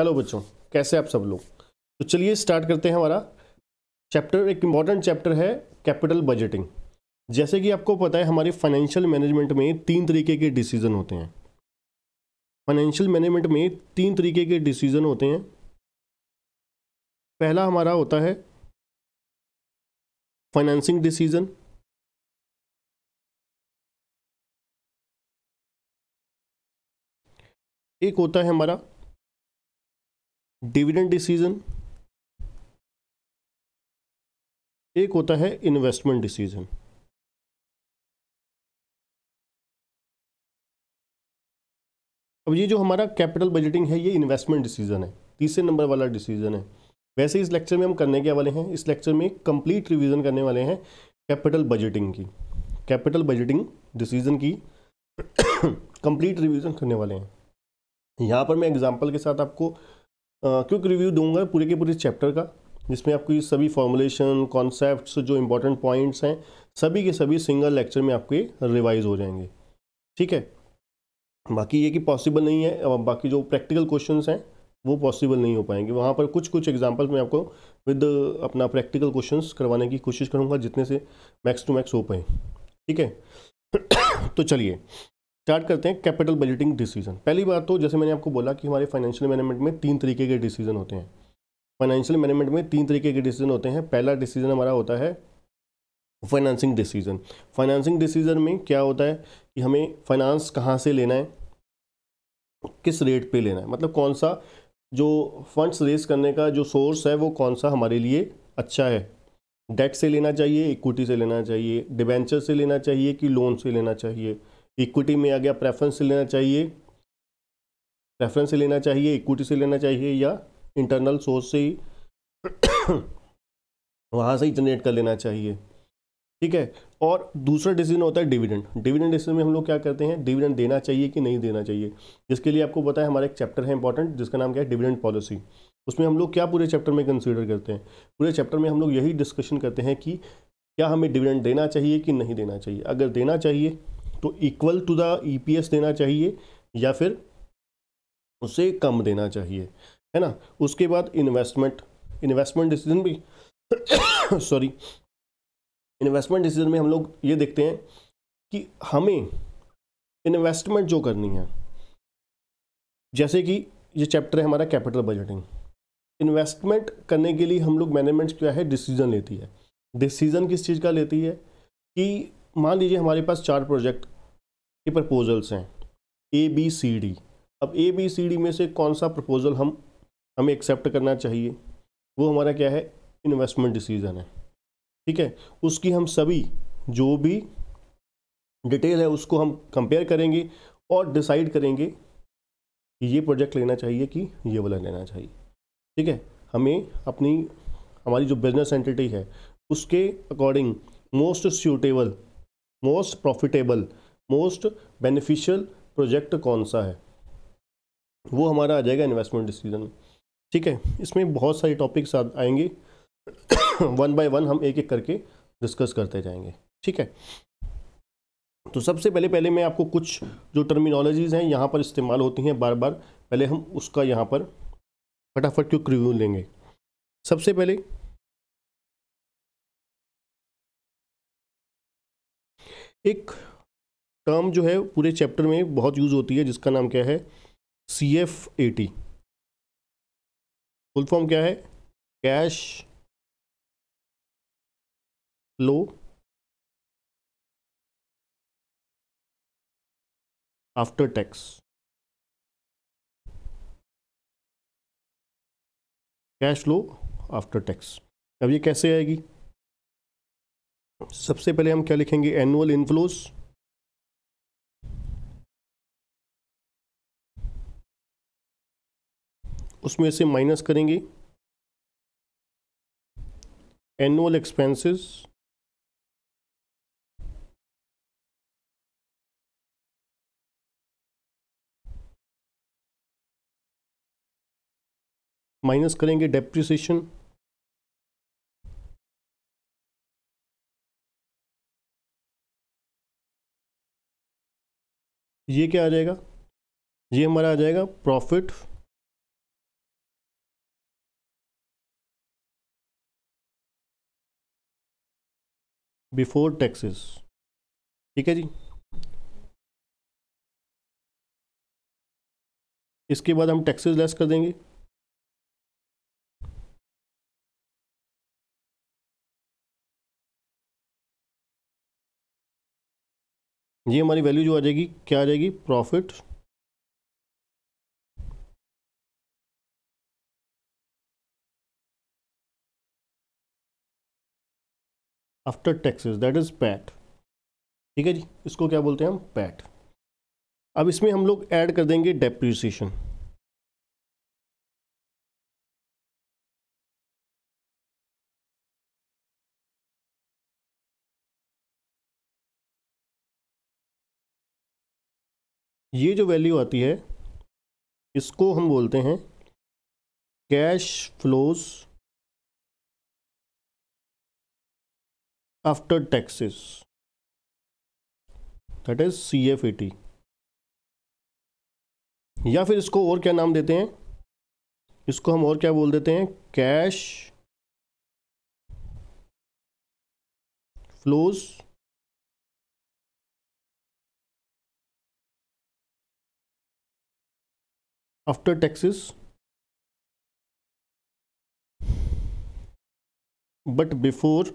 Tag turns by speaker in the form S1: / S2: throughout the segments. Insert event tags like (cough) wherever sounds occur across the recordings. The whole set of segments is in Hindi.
S1: हेलो बच्चों कैसे आप सब लोग तो चलिए स्टार्ट करते हैं हमारा चैप्टर एक इम्पॉर्टेंट चैप्टर है कैपिटल बजटिंग जैसे कि आपको पता है हमारे फाइनेंशियल मैनेजमेंट में तीन तरीके के डिसीजन होते हैं फाइनेंशियल मैनेजमेंट में तीन तरीके
S2: के डिसीजन होते हैं पहला हमारा होता है फाइनेंसिंग डिसीजन एक होता है हमारा डिविडेंड डिसीजन एक होता है इन्वेस्टमेंट डिसीजन अब ये जो हमारा कैपिटल बजटिंग है ये
S1: इन्वेस्टमेंट डिसीजन है तीसरे नंबर वाला डिसीजन है वैसे इस लेक्चर में हम करने के वाले हैं इस लेक्चर में कंप्लीट रिवीजन करने वाले हैं कैपिटल बजटिंग की कैपिटल बजटिंग डिसीजन की (coughs) कंप्लीट रिवीजन करने वाले हैं यहाँ पर मैं एग्जांपल के साथ आपको क्विक रिव्यू दूंगा पूरे के पूरे चैप्टर का जिसमें आपको ये सभी फॉर्मुलेशन कॉन्सेप्ट जो इंपॉर्टेंट पॉइंट्स हैं सभी के सभी सिंगल लेक्चर में आपके रिवाइज हो जाएंगे ठीक है बाकी ये कि पॉसिबल नहीं है बाकी जो प्रैक्टिकल क्वेश्चन हैं वो पॉसिबल नहीं हो पाएंगे वहाँ पर कुछ कुछ एग्जाम्पल्स मैं आपको विद अपना प्रैक्टिकल क्वेश्चन करवाने की कोशिश करूँगा जितने से मैक्स टू मैक्स हो पाए ठीक है (coughs) तो चलिए स्टार्ट करते हैं कैपिटल बजटिंग डिसीजन पहली बात तो जैसे मैंने आपको बोला कि हमारे फाइनेंशियल मैनेजमेंट में तीन तरीके के डिसीजन होते हैं फाइनेंशियल मैनेजमेंट में तीन तरीके के डिसीजन होते हैं पहला डिसीजन हमारा होता है फाइनेंसिंग डिसीजन फाइनेंसिंग डिसीजन में क्या होता है कि हमें फाइनेंस कहाँ से लेना है किस रेट पे लेना है मतलब कौन सा जो फंड्स रेज करने का जो सोर्स है वो कौन सा हमारे लिए अच्छा है डेट से लेना चाहिए इक्विटी से लेना चाहिए डिबेंचर से लेना चाहिए कि लोन से लेना चाहिए इक्विटी में आ गया प्रेफरेंस से लेना चाहिए प्रेफरेंस से लेना चाहिए इक्विटी से लेना चाहिए या इंटरनल सोर्स से ही (clears throat) वहाँ से ही जनरेट कर लेना चाहिए ठीक है और दूसरा डिसीजन होता है डिविडेंड डिविडेंड डिसीजन में हम लोग क्या करते हैं डिविडेंड देना चाहिए कि नहीं देना चाहिए जिसके लिए आपको पता है हमारा एक चैप्टर है इंपॉर्टेंट जिसका नाम क्या है डिविडेंड पॉलिसी उसमें हम लोग क्या पूरे चैप्टर में कंसीडर करते हैं पूरे चैप्टर में हम लोग यही डिस्कशन करते हैं कि क्या हमें डिविडेंड देना चाहिए कि नहीं देना चाहिए अगर देना चाहिए तो इक्वल टू द ईपीएस देना चाहिए या फिर उससे कम देना चाहिए है ना उसके बाद इन्वेस्टमेंट इन्वेस्टमेंट डिसीजन भी सॉरी इन्वेस्टमेंट डिसीजन में हम लोग ये देखते हैं कि हमें इन्वेस्टमेंट जो करनी है जैसे कि ये चैप्टर है हमारा कैपिटल बजटिंग इन्वेस्टमेंट करने के लिए हम लोग मैनेजमेंट क्या है डिसीजन लेती है डिसीजन किस चीज़ का लेती है कि मान लीजिए हमारे पास चार प्रोजेक्ट ये प्रपोजल्स हैं ए बी सी डी अब ए बी सी डी में से कौन सा प्रपोजल हम हमें एक्सेप्ट करना चाहिए वो हमारा क्या है इन्वेस्टमेंट डिसीजन है ठीक है उसकी हम सभी जो भी डिटेल है उसको हम कंपेयर करेंगे और डिसाइड करेंगे कि ये प्रोजेक्ट लेना चाहिए कि ये वाला लेना चाहिए ठीक है हमें अपनी हमारी जो बिजनेस एंटिटी है उसके according most suitable most profitable most beneficial project कौन सा है वो हमारा आ जाएगा इन्वेस्टमेंट डिसीजन ठीक है इसमें बहुत सारे टॉपिक्स आएंगे (coughs) वन बाय वन हम एक एक करके डिस्कस करते जाएंगे ठीक है तो सबसे पहले पहले मैं आपको कुछ जो टर्मिनोलॉजीज़ हैं यहाँ पर इस्तेमाल होती हैं बार बार पहले हम उसका यहाँ
S2: पर फटाफट क्यों रिव्यू लेंगे सबसे पहले एक
S1: टर्म जो है पूरे चैप्टर में बहुत यूज़ होती है जिसका नाम क्या है C F A T
S2: full form क्या है cash flow after tax cash flow after tax अब ये कैसे आएगी सबसे पहले हम क्या लिखेंगे एनुअल इनफ्लोज़ उसमें से माइनस करेंगे एनुअल एक्सपेंसेस माइनस करेंगे डेप्रिसिएशन ये क्या आ जाएगा ये हमारा आ जाएगा प्रॉफिट बिफोर टैक्सेस ठीक है जी इसके बाद हम टैक्सेस लेस कर देंगे ये हमारी वैल्यू जो आ जाएगी क्या आ जाएगी profit after taxes that is PAT ठीक है जी इसको क्या बोलते हैं हम पैट अब इसमें हम लोग ऐड कर देंगे डेप्रिसिएशन ये जो वैल्यू आती है इसको हम बोलते हैं cash flows after taxes that is C F A T या फिर इसको और क्या नाम देते हैं इसको हम और क्या बोल देते हैं cash flows after taxes but before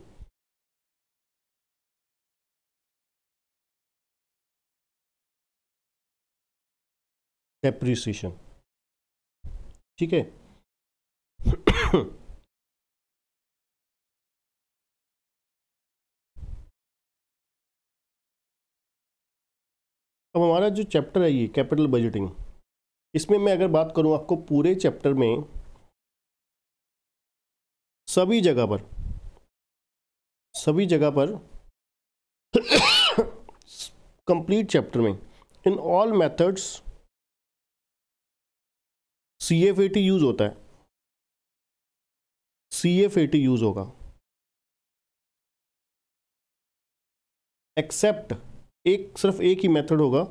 S2: appreciation ठीक है अब हमारा जो चैप्टर है ये कैपिटल बजटिंग इसमें मैं अगर बात करूं आपको पूरे
S1: चैप्टर में सभी जगह पर सभी जगह पर कंप्लीट (coughs)
S2: चैप्टर में in all methods C F A T use होता है C F A T use होगा एक्सेप्ट एक सिर्फ एक ही मेथड होगा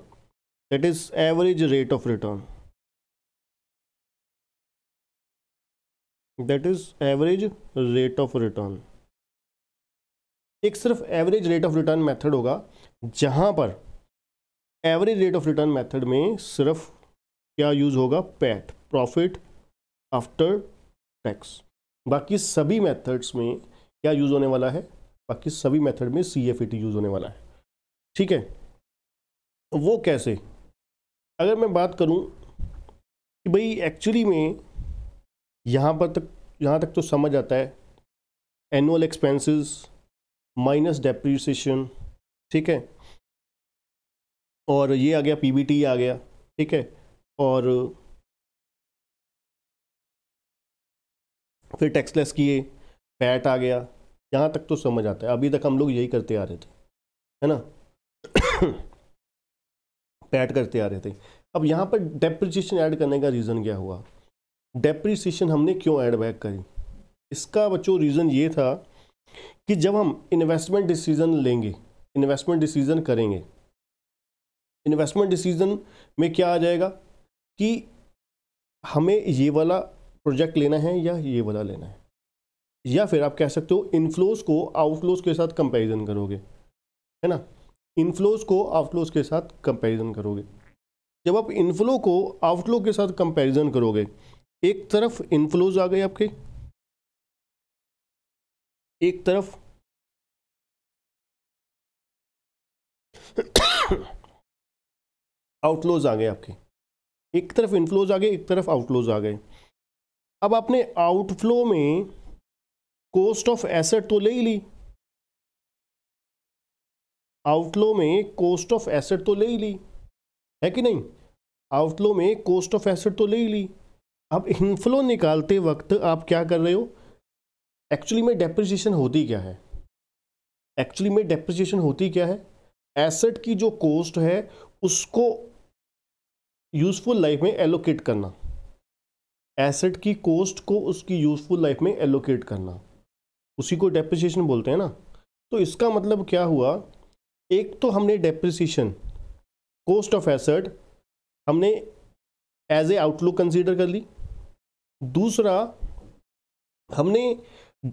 S2: that is average rate of return
S1: that is average rate of return एक सिर्फ average rate of return method होगा जहां पर average rate of return method में सिर्फ क्या यूज होगा पैट प्रॉफिट आफ्टर टैक्स बाकी सभी मेथड्स में क्या यूज़ होने वाला है बाकी सभी मेथड में सी एफ यूज़ होने वाला है ठीक है वो कैसे अगर मैं बात करूं कि भाई एक्चुअली में यहाँ पर तक यहाँ तक तो समझ आता है एनुअल एक्सपेंसेस माइनस डेप्रिसिएशन ठीक है और ये आ गया पीबीटी आ गया ठीक है और फिर टैक्सलेस किए पैट आ गया यहाँ तक तो समझ आता है अभी तक हम लोग यही करते आ रहे थे है ना पैट (coughs) करते आ रहे थे अब यहाँ पर डेप्रिसिएशन ऐड करने का रीज़न क्या हुआ डेप्रिसिएशन हमने क्यों ऐड बैक करी इसका बच्चों रीज़न ये था कि जब हम इन्वेस्टमेंट डिसीज़न लेंगे इन्वेस्टमेंट डिसीज़न करेंगे इन्वेस्टमेंट डिसीज़न में क्या आ जाएगा कि हमें ये वाला प्रोजेक्ट लेना है या ये वाला लेना है या फिर आप कह सकते हो इनफ्लोज को आउटफ्लोज के साथ कंपैरिजन करोगे है ना इनफ्लोज को आउटफ्लोज के साथ कंपैरिजन करोगे जब आप इनफ्लो को आउटफ्लो के साथ कंपैरिजन करोगे
S2: एक तरफ इनफ्लोज आ गए आपके एक तरफ आउटफ्लोज आ गए आपके एक तरफ इनफ्लोज आ गए एक तरफ आउटफ्लोज आ गए
S1: अब आपने आउटफ्लो में कॉस्ट ऑफ एसेट तो ले ही ली आउटफ्लो में कॉस्ट ऑफ एसेट तो ले ही ली है कि नहीं आउटफ्लो में कॉस्ट ऑफ एसेट तो ले ही ली अब इनफ्लो निकालते वक्त आप क्या कर रहे हो एक्चुअली में डेप्रिसिएशन होती क्या है एक्चुअली में डेप्रिसिएशन होती क्या है एसेट की जो कॉस्ट है उसको यूजफुल लाइफ में एलोकेट करना एसेट की कॉस्ट को उसकी यूज़फुल लाइफ में एलोकेट करना उसी को डेप्रिसिएशन बोलते हैं ना तो इसका मतलब क्या हुआ एक तो हमने डेप्रिसिएशन कोस्ट ऑफ एसेट हमने एज ए आउटलुक कंसीडर कर ली दूसरा हमने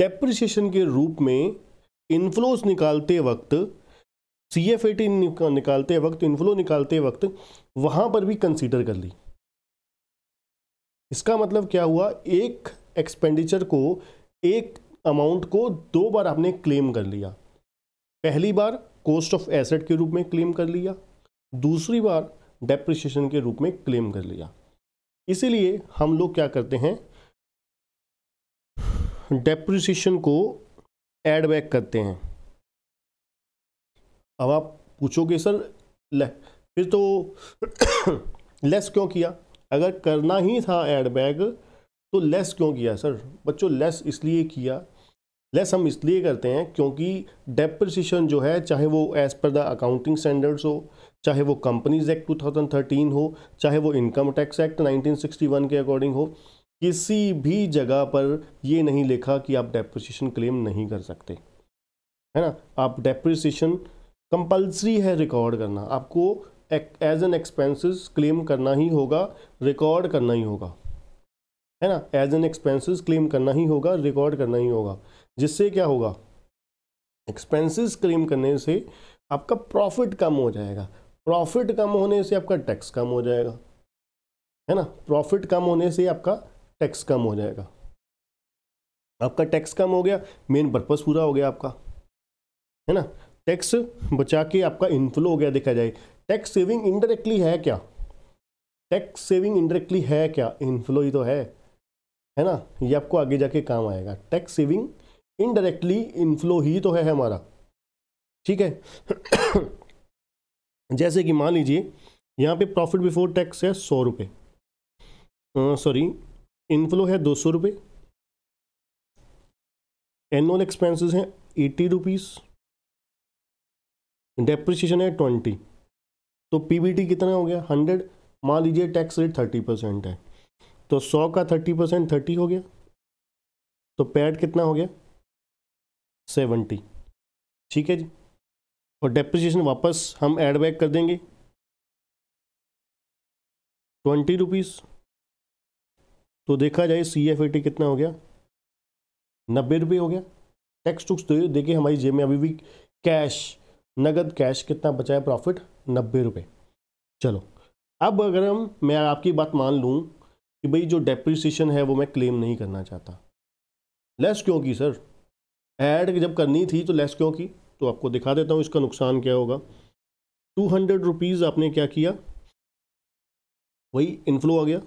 S1: डेप्रिसिएशन के रूप में इनफ्लोज निकालते वक्त सी एफ निकालते वक्त इनफ्लो निकालते वक्त वहाँ पर भी कंसीडर कर ली इसका मतलब क्या हुआ एक एक्सपेंडिचर को एक अमाउंट को दो बार आपने क्लेम कर लिया पहली बार कॉस्ट ऑफ एसेट के रूप में क्लेम कर लिया दूसरी बार डेप्रिशिएशन के रूप में क्लेम कर लिया इसीलिए हम लोग क्या करते हैं डेप्रिसिएशन को एड बैक करते हैं अब आप पूछोगे सर ले फिर तो लेस (coughs) क्यों किया अगर करना ही था एड बैग तो लेस क्यों किया सर बच्चों लेस इसलिए किया लेस हम इसलिए करते हैं क्योंकि डेप्रसीशन जो है चाहे वो as per the accounting standards हो चाहे वो कंपनीज एक्ट 2013 हो चाहे वो इनकम टैक्स एक्ट 1961 के अकॉर्डिंग हो किसी भी जगह पर ये नहीं लिखा कि आप डेप्रसीशन क्लेम नहीं कर सकते है ना आप डेप्रसीशन कंपलसरी है रिकॉर्ड करना आपको एज एन एक्सपेंसेस क्लेम करना ही होगा रिकॉर्ड करना ही होगा है ना एज एन एक्सपेंसेस क्लेम करना ही होगा रिकॉर्ड करना ही होगा जिससे क्या होगा एक्सपेंसेस क्लेम करने से आपका प्रॉफिट कम हो जाएगा प्रॉफिट कम होने से आपका टैक्स कम हो जाएगा है ना प्रॉफिट कम होने से आपका टैक्स कम हो जाएगा आपका टैक्स कम हो गया मेन पर्पज पूरा हो गया आपका है ना टैक्स बचा के आपका इनफ्लो हो गया देखा जाए टैक्स सेविंग इनडायरेक्टली है क्या टैक्स सेविंग इनडायरेक्टली है क्या इनफ्लो ही तो है है ना ये आपको आगे जाके काम आएगा टैक्स सेविंग इनडायरेक्टली इनफ्लो ही तो है हमारा ठीक है (coughs) जैसे कि मान लीजिए यहाँ पे प्रॉफिट बिफोर टैक्स है सौ रुपये सॉरी
S2: इनफ्लो है दो सौ रुपये एनुअल एक्सपेंसिस हैं एटी रुपीज़ डेप्रिसिएशन है ट्वेंटी
S1: तो पीबीटी कितना हो गया हंड्रेड मान लीजिए टैक्स रेट थर्टी परसेंट है तो सौ का थर्टी परसेंट थर्टी हो गया तो पैड कितना हो गया
S2: सेवेंटी ठीक है जी और डेप्रिसिएशन वापस हम ऐड बैक कर देंगे ट्वेंटी रुपीज़
S1: तो देखा जाए सी एफ ए टी कितना हो गया नब्बे रुपये हो गया टैक्स टुक्स तो देखिए हमारी जेब में अभी भी कैश नगद कैश कितना बचा है प्रॉफिट नब्बे रुपये चलो अब अगर हम मैं आपकी बात मान लूँ कि भाई जो डेप्रिसिएशन है वो मैं क्लेम नहीं करना चाहता लेस क्यों की सर ऐड जब करनी थी तो लेस क्यों की तो आपको दिखा देता हूँ इसका नुकसान क्या होगा टू हंड्रेड रुपीज़ आपने क्या किया वही इनफ्लो आ गया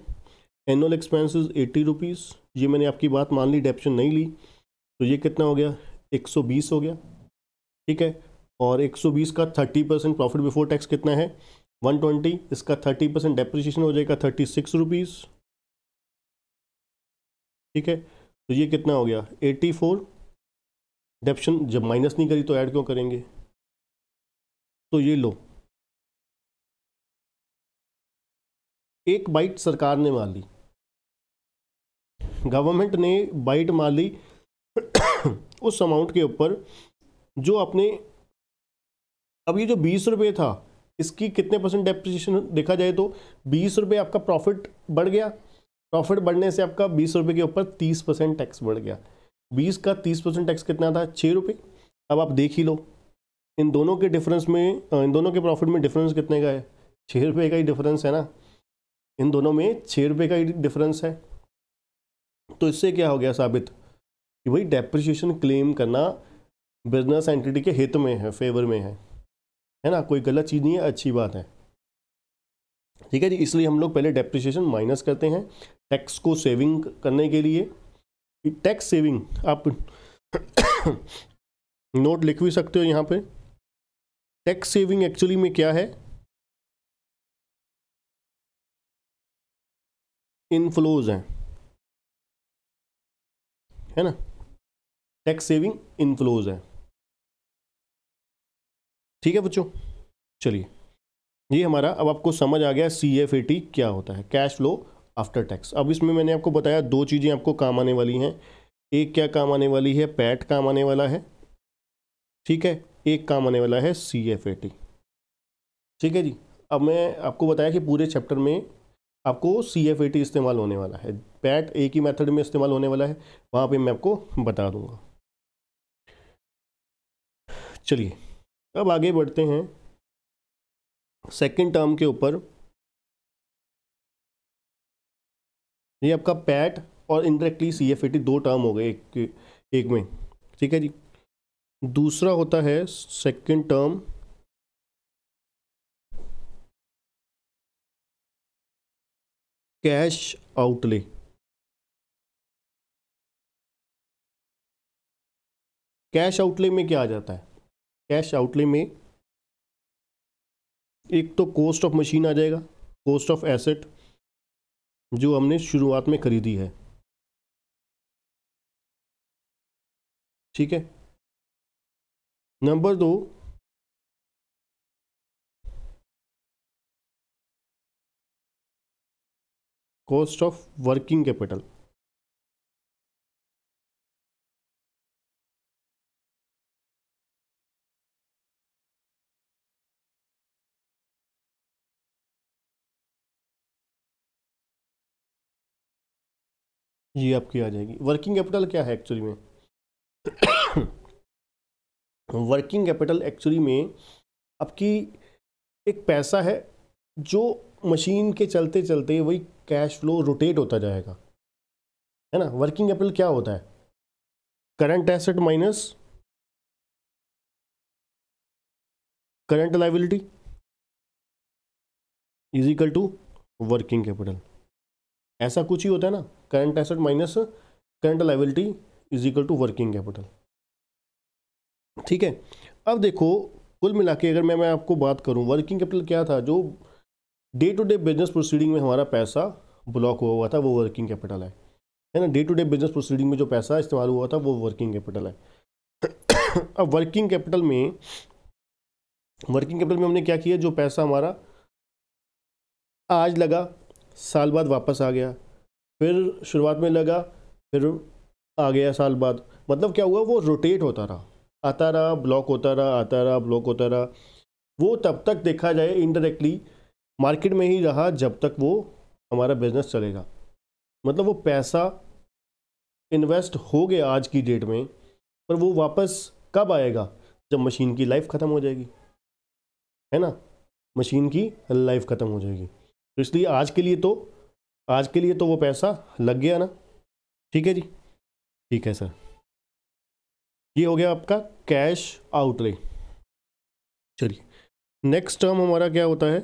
S1: एनुअल एक्सपेंसेस एटी रुपीज़ ये मैंने आपकी बात मान ली डेप्शन नहीं ली तो ये कितना हो गया एक सौ बीस हो गया ठीक है और 120 का 30 परसेंट प्रॉफिट बिफोर टैक्स कितना है 120 इसका 30 परसेंट डेप्रिशिएशन हो जाएगा थर्टी सिक्स रुपीज़ ठीक है तो ये कितना हो गया 84 फोर डेप्शन
S2: जब माइनस नहीं करी तो ऐड क्यों करेंगे तो ये लो एक बाइट सरकार ने मान ली
S1: गवर्नमेंट ने बाइट मान ली (coughs) उस अमाउंट के ऊपर जो अपने अब ये जो बीस रुपये था इसकी कितने परसेंट डेप्रिसिएशन देखा जाए तो बीस रुपये आपका प्रॉफिट बढ़ गया प्रॉफिट बढ़ने से आपका बीस रुपये के ऊपर तीस परसेंट टैक्स बढ़ गया बीस का तीस परसेंट टैक्स कितना था छः रुपये अब आप देख ही लो इन दोनों के डिफरेंस में इन दोनों के प्रॉफिट में डिफरेंस कितने का है छः रुपये का ही डिफरेंस है ना इन दोनों में छः रुपये का ही डिफरेंस है तो इससे क्या हो गया साबित कि भाई डेप्रिशिएशन क्लेम करना बिजनेस एंटिटी के हित में है फेवर में है है ना कोई गलत चीज़ नहीं है अच्छी बात है ठीक है जी इसलिए हम लोग पहले डेप्रिसिएशन माइनस करते हैं टैक्स को सेविंग करने के लिए टैक्स सेविंग आप
S2: नोट (coughs) लिख भी सकते हो यहाँ पे टैक्स सेविंग एक्चुअली में क्या है इनफ्लोज हैं है ना टैक्स सेविंग इनफ्लोज है ठीक है बच्चों चलिए ये
S1: हमारा अब आपको समझ आ गया सी एफ ए टी क्या होता है कैश फ्लो आफ्टर टैक्स अब इसमें मैंने आपको बताया दो चीज़ें आपको काम आने वाली हैं एक क्या काम आने वाली है पैट काम आने वाला है ठीक है एक काम आने वाला है सी एफ ए टी ठीक है जी अब मैं आपको बताया कि पूरे चैप्टर में आपको सी एफ ए टी इस्तेमाल होने वाला है पैट एक ही मेथड में इस्तेमाल होने वाला है वहाँ पे मैं आपको बता दूंगा
S2: चलिए अब आगे बढ़ते हैं सेकेंड टर्म के ऊपर ये आपका पैट
S1: और इनडायरेक्टली सी एफ दो टर्म हो गए एक एक में ठीक है जी
S2: दूसरा होता है second term cash outlay cash outlay में क्या आ जाता है कैश आउटले में एक तो कॉस्ट ऑफ मशीन आ जाएगा कॉस्ट ऑफ एसेट जो हमने शुरुआत में खरीदी है ठीक है नंबर दो कॉस्ट ऑफ वर्किंग कैपिटल ये आपकी आ जाएगी वर्किंग कैपिटल क्या है एक्चुअली में
S1: वर्किंग कैपिटल एक्चुअली में आपकी एक पैसा है जो मशीन के चलते चलते वही कैश फ्लो रोटेट होता जाएगा
S2: है ना वर्किंग कैपिटल क्या होता है current asset minus current liability is equal to working capital ऐसा कुछ ही होता है ना
S1: current asset minus current liability is equal to working capital ठीक है अब देखो कुल मिला के अगर मैं मैं आपको बात करूं वर्किंग कैपिटल क्या था जो day to day business proceeding में हमारा पैसा ब्लॉक हुआ हुआ था वो वर्किंग कैपिटल है है ना day to day business proceeding में जो पैसा इस्तेमाल हुआ था वो वर्किंग कैपिटल है (coughs) अब वर्किंग कैपिटल में वर्किंग कैपिटल में हमने क्या किया जो पैसा हमारा आज लगा साल बाद वापस आ गया फिर शुरुआत में लगा फिर आ गया साल बाद मतलब क्या हुआ वो रोटेट होता रहा आता रहा ब्लॉक होता रहा आता रहा ब्लॉक होता रहा वो तब तक देखा जाए इनडायरेक्टली मार्केट में ही रहा जब तक वो हमारा बिजनेस चलेगा मतलब वो पैसा इन्वेस्ट हो गया आज की डेट में पर वो वापस कब आएगा जब मशीन की लाइफ ख़त्म हो जाएगी है ना मशीन की लाइफ ख़त्म हो जाएगी तो इसलिए आज के लिए तो आज के लिए तो वो पैसा लग गया ना ठीक है जी ठीक है सर ये हो गया आपका
S2: कैश आउटले चलिए नेक्स्ट टर्म हमारा क्या होता है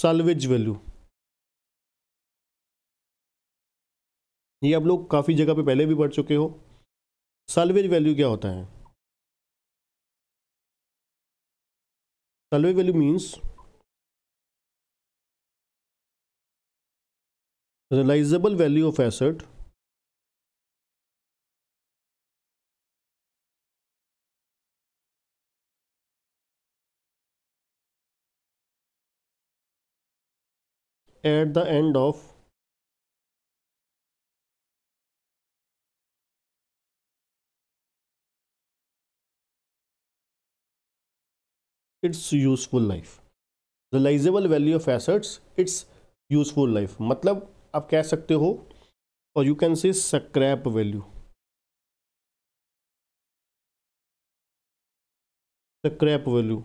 S2: सलवेज वैल्यू ये आप लोग काफ़ी जगह पे पहले भी पढ़ चुके हो सलवेज वैल्यू क्या होता है Salary value means realizable value of asset at the end of its useful life realisable value of
S1: assets its useful life मतलब आप कह सकते हो और you can see
S2: scrap value scrap value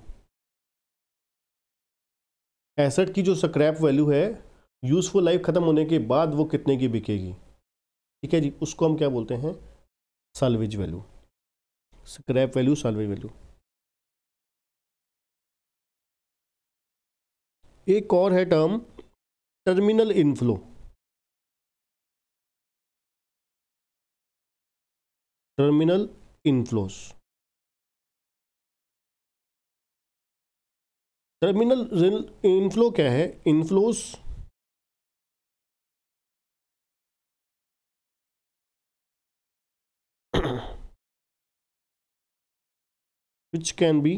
S2: asset की जो
S1: स्क्रैप वैल्यू है यूज़फुल लाइफ ख़त्म होने के बाद वो कितने की बिकेगी ठीक है जी
S2: उसको हम क्या बोलते हैं salvage value scrap value salvage value एक और है term terminal inflow terminal inflows terminal inflow क्या है inflows which can be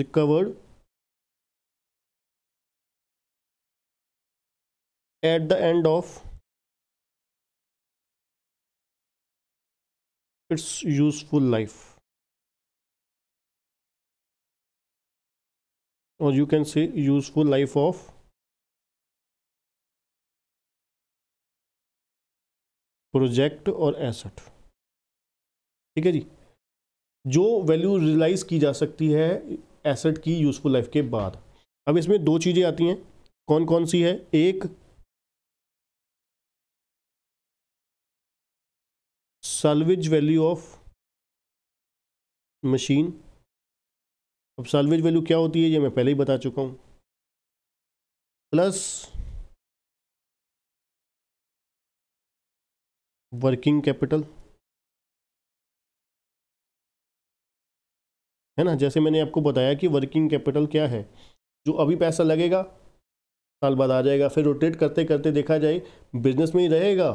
S2: recovered at the end of its useful life or you can say useful life of project और एसेट ठीक है जी जो वैल्यू रियलाइज की जा सकती है
S1: एसेट की यूज़फुल लाइफ के बाद अब इसमें दो चीज़ें आती हैं कौन कौन सी है
S2: एक सालवेज वैल्यू ऑफ मशीन अब सालवेज वैल्यू क्या होती है ये मैं पहले ही बता चुका हूँ प्लस वर्किंग कैपिटल है ना जैसे मैंने
S1: आपको बताया कि वर्किंग कैपिटल क्या है जो अभी पैसा लगेगा साल बाद आ जाएगा फिर रोटेट करते करते देखा जाए बिजनेस में ही रहेगा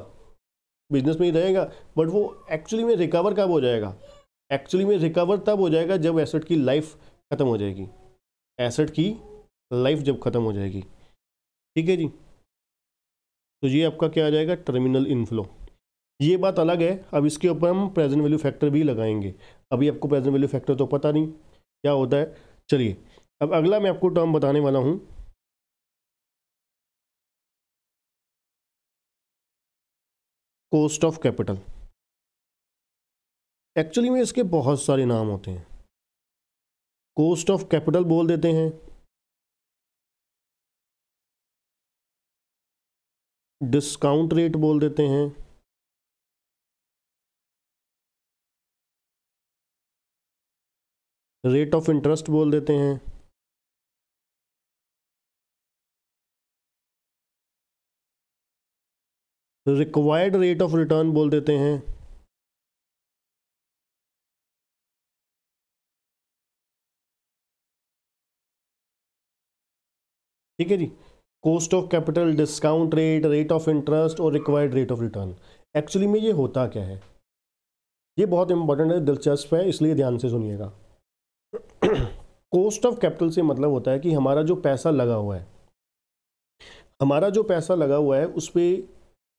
S1: बिजनेस में ही रहेगा बट वो एक्चुअली में रिकवर कब हो जाएगा एक्चुअली में रिकवर तब हो जाएगा जब एसेट की लाइफ ख़त्म हो जाएगी एसेट की लाइफ जब ख़त्म हो जाएगी ठीक है जी तो ये आपका क्या आ जाएगा टर्मिनल इनफ्लो ये बात अलग है अब इसके ऊपर हम प्रेजेंट वैल्यू फैक्टर भी लगाएंगे अभी आपको प्रेजेंट वैल्यू फैक्टर तो पता नहीं क्या होता
S2: है चलिए अब अगला मैं आपको टर्म बताने वाला हूँ कोस्ट ऑफ कैपिटल एक्चुअली में इसके बहुत सारे नाम होते हैं कोस्ट ऑफ कैपिटल बोल देते हैं डिस्काउंट रेट बोल देते हैं रेट ऑफ इंटरेस्ट बोल देते हैं रिक्वायर्ड रेट ऑफ रिटर्न बोल देते हैं ठीक है जी cost of
S1: capital discount rate rate of interest और required rate of return actually में ये होता क्या है ये बहुत इंपॉर्टेंट है दिलचस्प है इसलिए ध्यान से सुनिएगा कॉस्ट ऑफ कैपिटल से मतलब होता है कि हमारा जो पैसा लगा हुआ है हमारा जो पैसा लगा हुआ है उस पर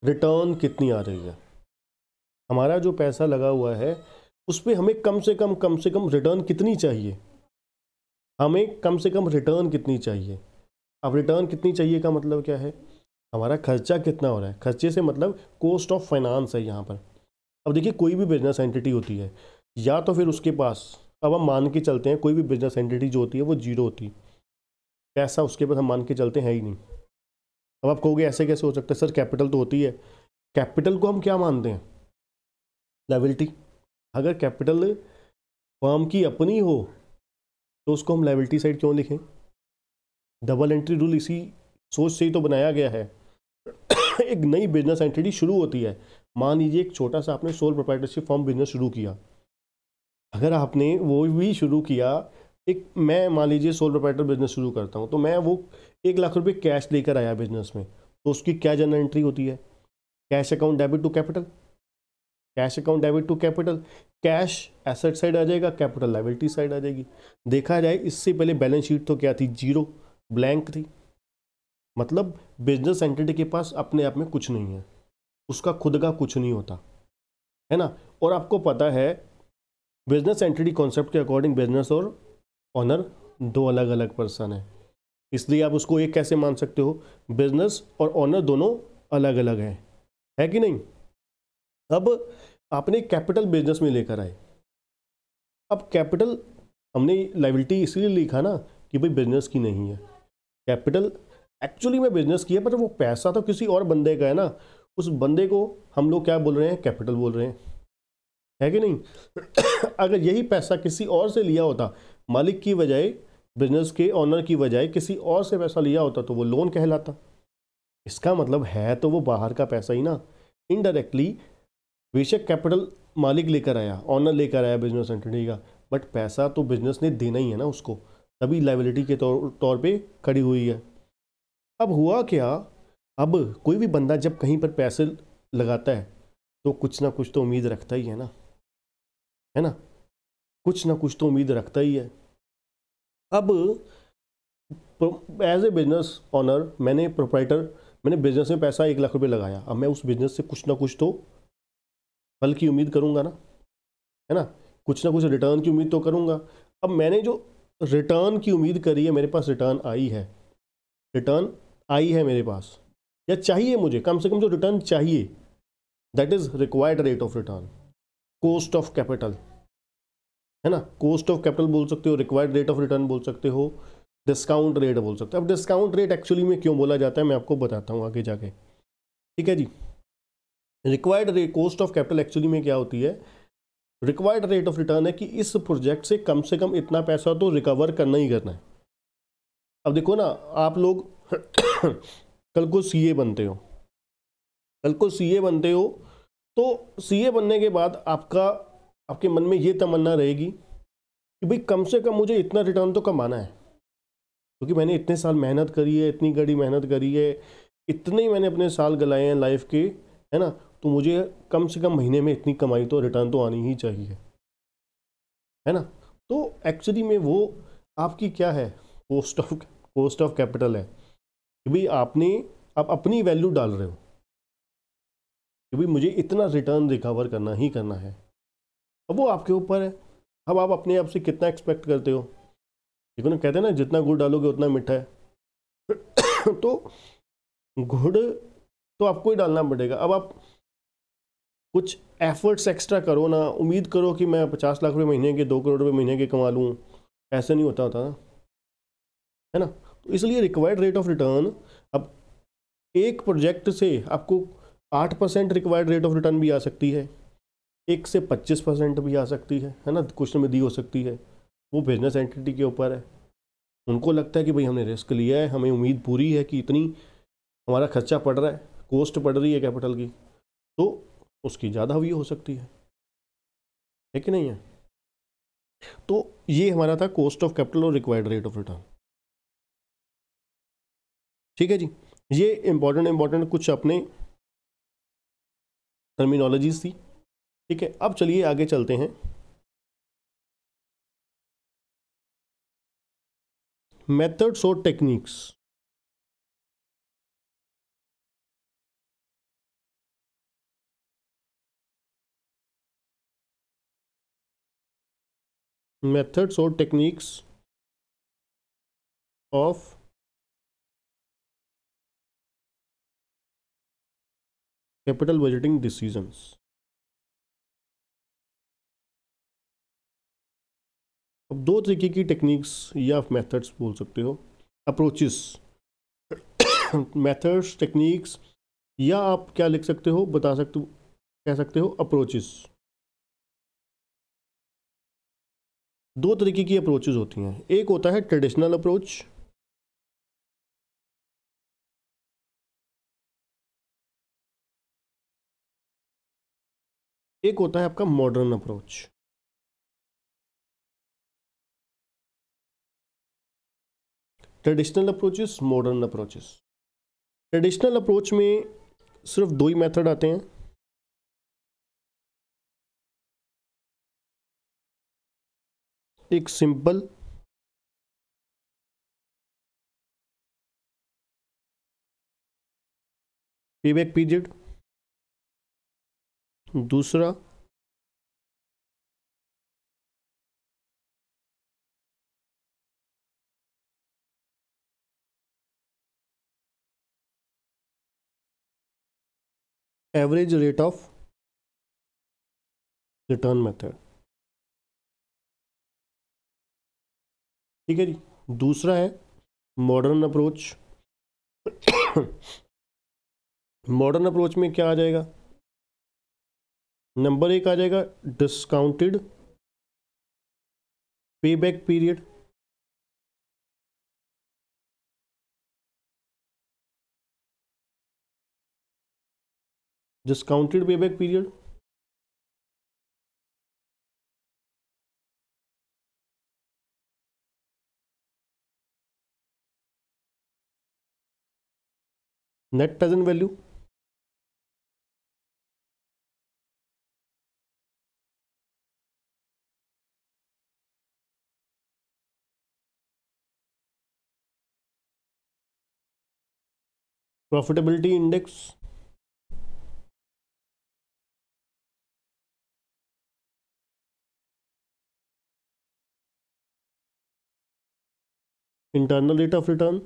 S1: रिटर्न कितनी आ रही है हमारा जो पैसा लगा हुआ है उस पर हमें कम से कम कम से कम रिटर्न कितनी चाहिए हमें कम से कम रिटर्न कितनी चाहिए अब रिटर्न कितनी चाहिए का मतलब क्या है हमारा खर्चा कितना हो रहा है खर्चे से मतलब कॉस्ट ऑफ फाइनेंस है यहाँ पर अब देखिए कोई भी बिजनेस एंटिटी होती है या तो फिर उसके पास अब हम मान के चलते हैं कोई भी बिजनेस एंटिटी जो होती है वो जीरो होती है पैसा उसके बाद हम मान के चलते हैं ही नहीं अब आप कहोगे ऐसे कैसे हो सकता है सर कैपिटल तो होती है कैपिटल को हम क्या मानते हैं लेबिलिटी अगर कैपिटल फॉर्म की अपनी हो तो उसको हम लेबिलिटी साइड क्यों लिखें डबल एंट्री रूल इसी सोच से ही तो बनाया गया है एक नई बिजनेस एंटिटी शुरू होती है मान लीजिए एक छोटा सा आपने सोल प्रोपाइटरशिप फॉर्म बिजनेस शुरू किया अगर आपने वो भी शुरू किया एक मैं मान लीजिए सोल प्रोपराइटर बिजनेस शुरू करता हूँ तो मैं वो एक लाख रुपये कैश लेकर आया बिजनेस में तो उसकी क्या जनरल एंट्री होती है cash account debit to capital cash account debit to capital cash asset side आ जाएगा कैपिटल लाइबिलिटी साइड आ जाएगी देखा जाए इससे पहले बैलेंस शीट तो क्या थी जीरो ब्लैंक थी मतलब बिजनेस एंटिटी के पास अपने आप में कुछ नहीं है उसका खुद का कुछ नहीं होता है ना और आपको पता है बिजनेस एंटिटी कॉन्सेप्ट के अकॉर्डिंग बिजनेस और ऑनर दो अलग अलग पर्सन है इसलिए आप उसको एक कैसे मान सकते हो बिजनेस और ऑनर दोनों अलग अलग हैं है कि नहीं अब आपने कैपिटल बिजनेस में लेकर आए अब कैपिटल हमने लाइबिलिटी इसलिए लिखा ना कि भाई बिजनेस की नहीं है कैपिटल एक्चुअली में बिजनेस की है पर वो पैसा तो किसी और बंदे का है ना उस बंदे को हम लोग क्या बोल रहे हैं कैपिटल बोल रहे हैं है कि नहीं अगर यही पैसा किसी और से लिया होता मालिक की बजाय बिजनेस के ऑनर की बजाय किसी और से पैसा लिया होता तो वो लोन कहलाता इसका मतलब है तो वो बाहर का पैसा ही ना इनडायरेक्टली बेशक कैपिटल मालिक लेकर आया ऑनर लेकर आया बिजनेस एंटिटी का बट पैसा तो बिजनेस ने देना ही है ना उसको तभी लाइबिलिटी के तौर तौर पर खड़ी हुई है अब हुआ क्या अब कोई भी बंदा जब कहीं पर पैसे लगाता है तो कुछ ना कुछ तो उम्मीद रखता ही है ना है ना कुछ ना कुछ तो उम्मीद रखता ही है अब एज ए बिजनेस ऑनर मैंने प्रोप्राइटर मैंने बिजनेस में पैसा एक लाख रुपए लगाया अब मैं उस बिजनेस से कुछ ना कुछ तो फल की उम्मीद करूंगा ना है ना कुछ ना कुछ रिटर्न की उम्मीद तो करूंगा अब मैंने जो रिटर्न की उम्मीद करी है मेरे पास रिटर्न आई है रिटर्न आई है मेरे पास या चाहिए मुझे कम से कम जो रिटर्न चाहिए that is required rate of return cost of capital है ना कोस्ट ऑफ कैपिटल बोल सकते हो रिक्वायर्ड रेट ऑफ रिटर्न बोल सकते हो डिस्काउंट रेट बोल सकते हो अब डिस्काउंट रेट एक्चुअली में क्यों बोला जाता है मैं आपको बताता हूँ आगे जाके ठीक है जी required rate cost of capital actually में क्या होती है रिक्वायर्ड रेट ऑफ रिटर्न है कि इस प्रोजेक्ट से कम से कम इतना पैसा तो रिकवर करना ही करना है अब देखो ना आप लोग (coughs) कल को सीए बनते हो कल को सीए बनते हो तो सीए बनने के बाद आपका आपके मन में ये तमन्ना रहेगी कि भाई कम से कम मुझे इतना रिटर्न तो कमाना है क्योंकि तो मैंने इतने साल मेहनत करी है इतनी कड़ी मेहनत करी है इतने ही मैंने अपने साल गलाए हैं लाइफ के है ना तो मुझे कम से कम महीने में इतनी कमाई तो रिटर्न तो आनी ही चाहिए है ना तो एक्चुअली में वो आपकी क्या है cost of cost of capital है कि भाई आपने आप अपनी वैल्यू डाल रहे हो कि भाई मुझे इतना रिटर्न रिकवर करना ही करना है अब वो आपके ऊपर है अब आप अपने आप से कितना एक्सपेक्ट करते हो देखो ना कहते हैं ना जितना गुड़ डालोगे उतना मीठा है (coughs) तो गुड़ तो आपको ही डालना पड़ेगा अब आप कुछ एफर्ट्स एक्स्ट्रा करो ना उम्मीद करो कि मैं पचास लाख रुपये महीने के दो करोड़ रुपये महीने के कमा लूँ ऐसा नहीं होता होता ना है ना तो इसलिए रिक्वायर्ड रेट ऑफ रिटर्न अब एक प्रोजेक्ट से आपको आठ percent required rate of return भी आ सकती है एक से पच्चीस परसेंट भी आ सकती है है ना क्वेश्चन में दी हो सकती है वो बिजनेस एंटिटी के ऊपर है उनको लगता है कि भाई हमने रिस्क लिया है हमें उम्मीद पूरी है कि इतनी हमारा खर्चा पड़ रहा है कॉस्ट पड़ रही है कैपिटल की तो उसकी ज़्यादा भी हो सकती है
S2: है कि नहीं है तो ये हमारा था कॉस्ट ऑफ कैपिटल और रिक्वायर्ड रेट ऑफ रिटर्न ठीक है जी ये इम्पोर्टेंट इम्पॉर्टेंट कुछ अपने टर्मिनोलॉजीज थी ठीक है अब चलिए आगे चलते हैं मेथड्स और टेक्निक्स मेथड्स और techniques of capital budgeting decision अब दो तरीके की टेक्निक्स
S1: या मेथड्स बोल सकते हो अप्रोचेस मेथड्स टेक्निक्स या आप क्या लिख सकते हो बता सकते हो कह सकते हो अप्रोचेस
S2: दो तरीके की अप्रोचेस होती हैं एक होता है ट्रेडिशनल अप्रोच एक होता है आपका modern approach traditional approaches modern approaches traditional approach में सिर्फ दो ही मेथड आते हैं एक सिंपल पीबैक पीरियड दूसरा average rate of return method ठीक है जी दूसरा है मॉडर्न अप्रोच (coughs)
S1: मॉडर्न अप्रोच में क्या आ जाएगा नंबर एक आ
S2: जाएगा discounted payback period discounted payback period net present value profitability index internal rate of return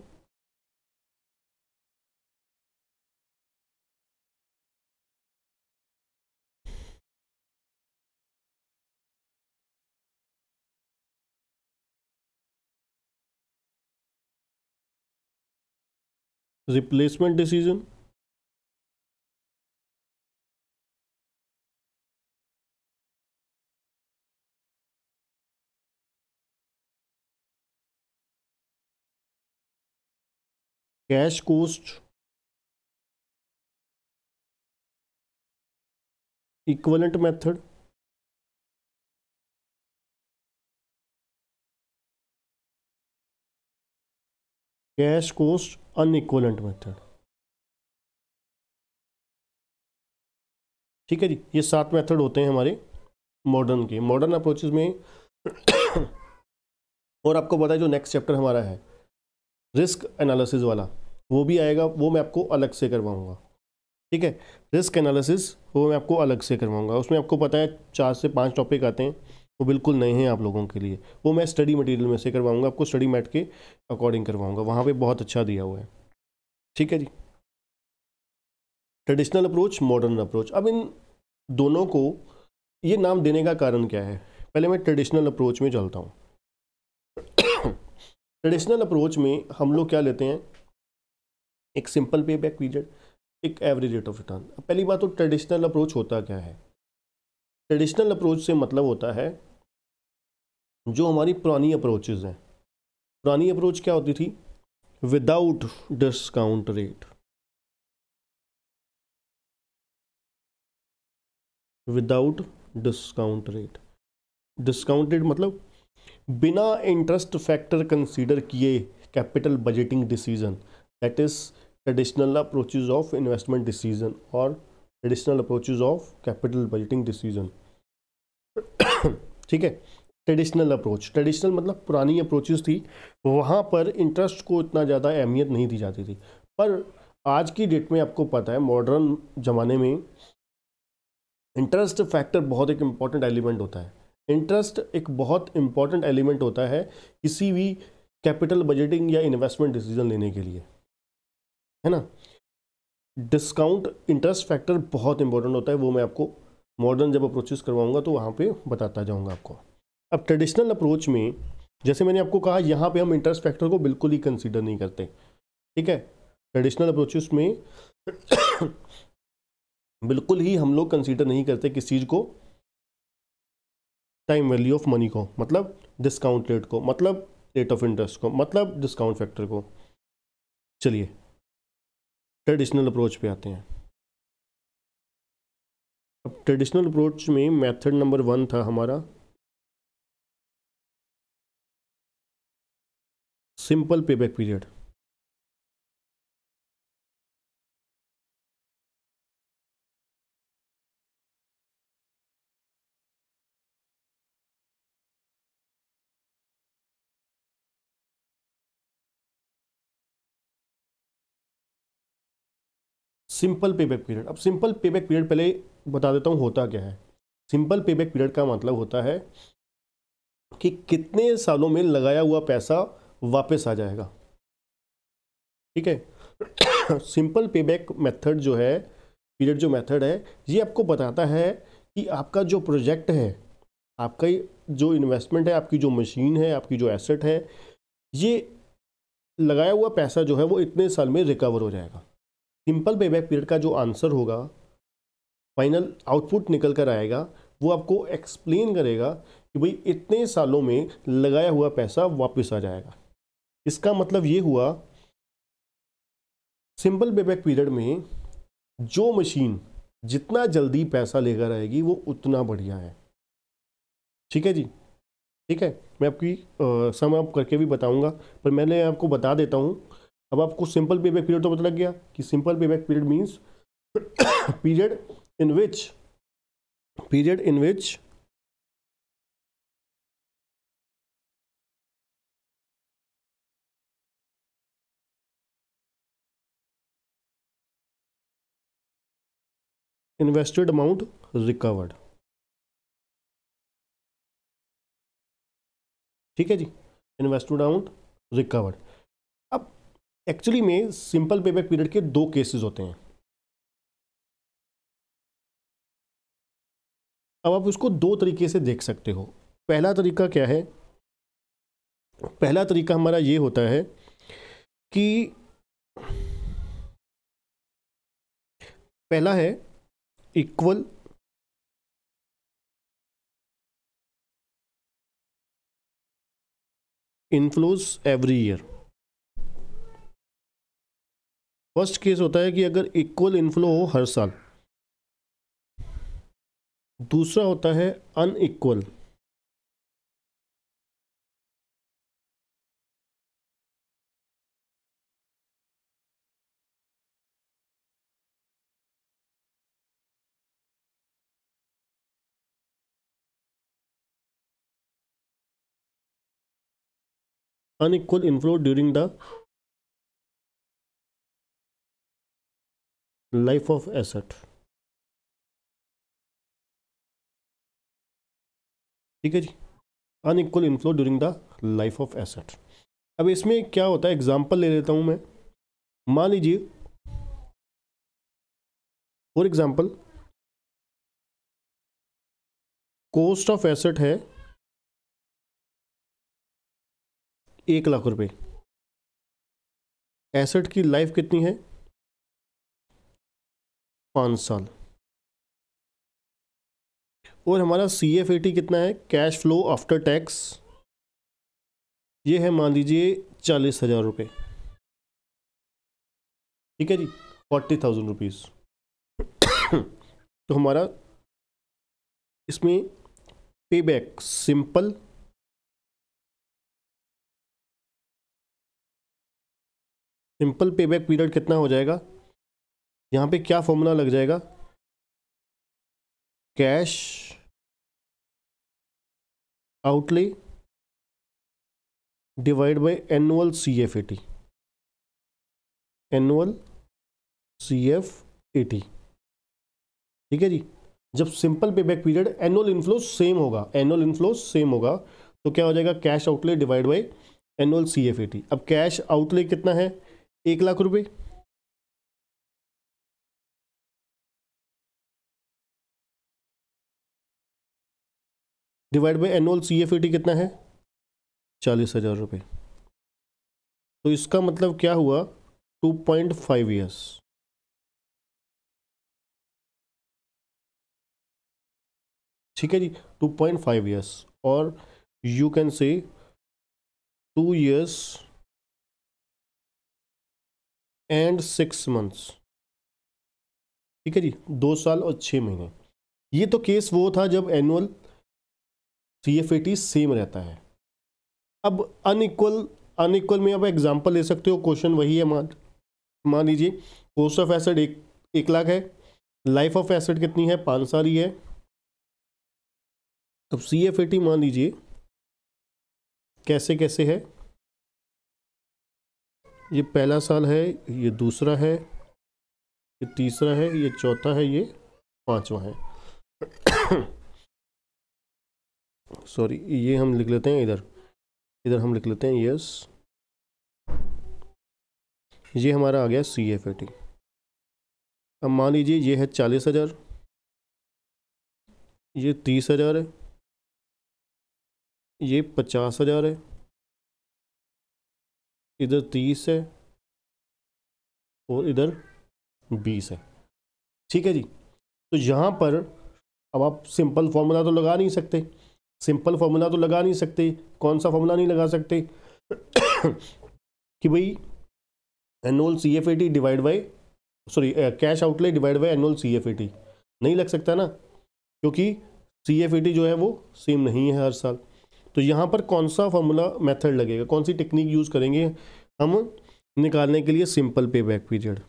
S2: replacement decision cash cost equivalent method cash cost equivalent method ठीक है जी ये सात मेथड होते हैं हमारे
S1: मॉडर्न के मॉडर्न अप्रोचेज में (coughs) और आपको पता है जो नेक्स्ट चैप्टर हमारा है रिस्क एनालिसिस वाला वो भी आएगा वो मैं आपको अलग से करवाऊंगा ठीक है रिस्क एनालिसिस वो मैं आपको अलग से करवाऊंगा उसमें आपको पता है चार से पांच टॉपिक आते हैं वो बिल्कुल नए हैं आप लोगों के लिए वो मैं स्टडी मटेरियल में से करवाऊँगा आपको स्टडी मैट के अकॉर्डिंग करवाऊंगा वहाँ पर बहुत अच्छा दिया हुआ है ठीक है जी ट्रेडिशनल अप्रोच मॉडर्न अप्रोच अब इन दोनों को ये नाम देने का कारण क्या है पहले मैं ट्रेडिशनल अप्रोच में चलता हूँ ट्रेडिशनल अप्रोच में हम लोग क्या लेते हैं एक सिंपल पे बैक पीरियड एक एवरेज रेट ऑफ रिटर्न पहली बात तो ट्रेडिशनल अप्रोच होता क्या है ट्रेडिशनल अप्रोच से मतलब होता है जो हमारी पुरानी अप्रोचेज हैं
S2: पुरानी अप्रोच क्या होती थी without discount rate without discount rate discount rate मतलब बिना इंटरेस्ट फैक्टर
S1: कंसीडर किए capital budgeting decision that is traditional approaches of investment decision और traditional approaches of capital budgeting decision ठीक है ट्रेडिशनल अप्रोच ट्रेडिशनल मतलब पुरानी अप्रोचेज थी वहाँ पर इंटरेस्ट को इतना ज़्यादा अहमियत नहीं दी जाती थी पर आज की डेट में आपको पता है मॉडर्न ज़माने में इंटरेस्ट फैक्टर बहुत एक इम्पॉर्टेंट एलिमेंट होता है इंटरेस्ट एक बहुत इम्पॉर्टेंट एलिमेंट होता है किसी भी कैपिटल बजटिंग या इन्वेस्टमेंट डिसीजन लेने के लिए है ना डिस्काउंट इंटरेस्ट फैक्टर बहुत इंपॉर्टेंट होता है वो मैं आपको मॉडर्न जब अप्रोचेस करवाऊंगा तो वहाँ पे बताता जाऊँगा आपको अब ट्रेडिशनल अप्रोच में जैसे मैंने आपको कहा यहाँ पे हम इंटरेस्ट फैक्टर को बिल्कुल ही कंसीडर नहीं करते ठीक है ट्रेडिशनल अप्रोचेस में (coughs) बिल्कुल ही हम लोग कंसीडर नहीं करते किस चीज़ को टाइम वैल्यू ऑफ मनी को मतलब डिस्काउंट रेट को मतलब रेट ऑफ इंटरेस्ट को मतलब डिस्काउंट फैक्टर को चलिए ट्रेडिशनल
S2: अप्रोच पे आते हैं अब ट्रेडिशनल अप्रोच में मेथड नंबर वन था हमारा simple payback period simple payback period अब सिंपल पे बैक पीरियड पहले बता देता हूँ होता क्या है
S1: सिंपल पे बैक पीरियड का मतलब होता है कि कितने सालों में लगाया हुआ पैसा वापस आ जाएगा ठीक है (coughs) सिंपल पे बैक मैथड जो है पीरियड जो मेथड है ये आपको बताता है कि आपका जो प्रोजेक्ट है आपका जो इन्वेस्टमेंट है आपकी जो मशीन है आपकी जो एसेट है ये लगाया हुआ पैसा जो है वो इतने साल में रिकवर हो जाएगा सिंपल पे पीरियड का जो आंसर होगा फाइनल आउटपुट निकल कर आएगा वो आपको एक्सप्लेन करेगा कि भाई इतने सालों में लगाया हुआ पैसा वापस आ जाएगा इसका मतलब ये हुआ सिंपल पे पीरियड में जो मशीन जितना जल्दी पैसा लेकर आएगी वो उतना बढ़िया है ठीक है जी ठीक है मैं आपकी समय आप करके भी बताऊंगा पर मैंने आपको बता देता हूँ अब आपको सिंपल पे बैक पीरियड तो पता लग गया कि simple 
S2: payback period means period in which period in which invested amount recovered ठीक है जी इन्वेस्टेड अमाउंट रिकवर्ड एक्चुअली में सिंपल पेबैक पीरियड के दो केसेस होते हैं अब आप उसको दो तरीके से देख सकते हो पहला तरीका क्या है पहला
S1: तरीका हमारा ये होता है कि
S2: पहला है equal inflows every year first case होता है कि अगर इक्वल इनफ्लो हो हर साल दूसरा होता है unequal unequal inflow during the life of asset ठीक है जी unequal inflow during the life of asset अब इसमें क्या होता है एग्जाम्पल ले लेता हूं मैं मान लीजिए for example cost of asset है एक लाख रुपए एसेट की लाइफ कितनी है पाँच साल और हमारा सी एफ ए टी कितना है कैश फ्लो आफ्टर टैक्स ये है
S1: मान लीजिए चालीस हज़ार रुपये ठीक है जी फोर्टी थाउजेंड रुपीज़ तो हमारा इसमें
S2: payback simple simple payback period कितना हो जाएगा यहाँ पे क्या फॉर्मूला लग जाएगा cash outlay divide by annual C F A T annual
S1: C F A T ठीक है जी जब simple payback period annual inflow same होगा एनुअल इनफ्लो सेम होगा तो क्या हो जाएगा cash outlay divide by
S2: annual C F A T अब कैश आउटले कितना है एक लाख रुपए divide by annual C F E T कितना है चालीस हज़ार रुपये तो इसका मतलब क्या हुआ टू पॉइंट फाइव ईयर्स ठीक है जी टू पॉइंट फाइव ईयर्स और you can say two
S1: years and six months ठीक है जी दो साल और छः महीने ये तो केस वो था जब एनुअल सी तो सेम रहता है अब अनइक्वल अनइक्वल में आप एग्जांपल ले सकते हो क्वेश्चन वही है मान मान लीजिए कोस्ट ऑफ एसेट एक एक लाख है लाइफ ऑफ एसेट कितनी है पाँच साल ही है अब सी एफ टी मान लीजिए कैसे कैसे है ये पहला साल है ये दूसरा है ये तीसरा है ये चौथा है ये पांचवा है सॉरी ये हम लिख लेते हैं इधर इधर हम लिख लेते हैं यस ये हमारा आ गया सी एफ टी अब मान लीजिए ये है चालीस हज़ार ये तीस
S2: हज़ार है ये पचास हज़ार है इधर तीस है और इधर बीस है
S1: ठीक है जी तो यहाँ पर अब आप सिंपल फॉर्मूला तो लगा नहीं सकते सिंपल फार्मूला तो लगा नहीं सकते कौन सा फार्मूला नहीं लगा सकते कि भाई annual C F A T divide by sorry cash outlay divide by annual C F A T नहीं लग सकता ना क्योंकि सी एफ ए टी जो है वो सेम नहीं है हर साल तो यहाँ पर कौन सा फॉर्मूला मेथड लगेगा कौन सी टेक्निक यूज़ करेंगे हम निकालने के लिए सिंपल पे बैक पीरियड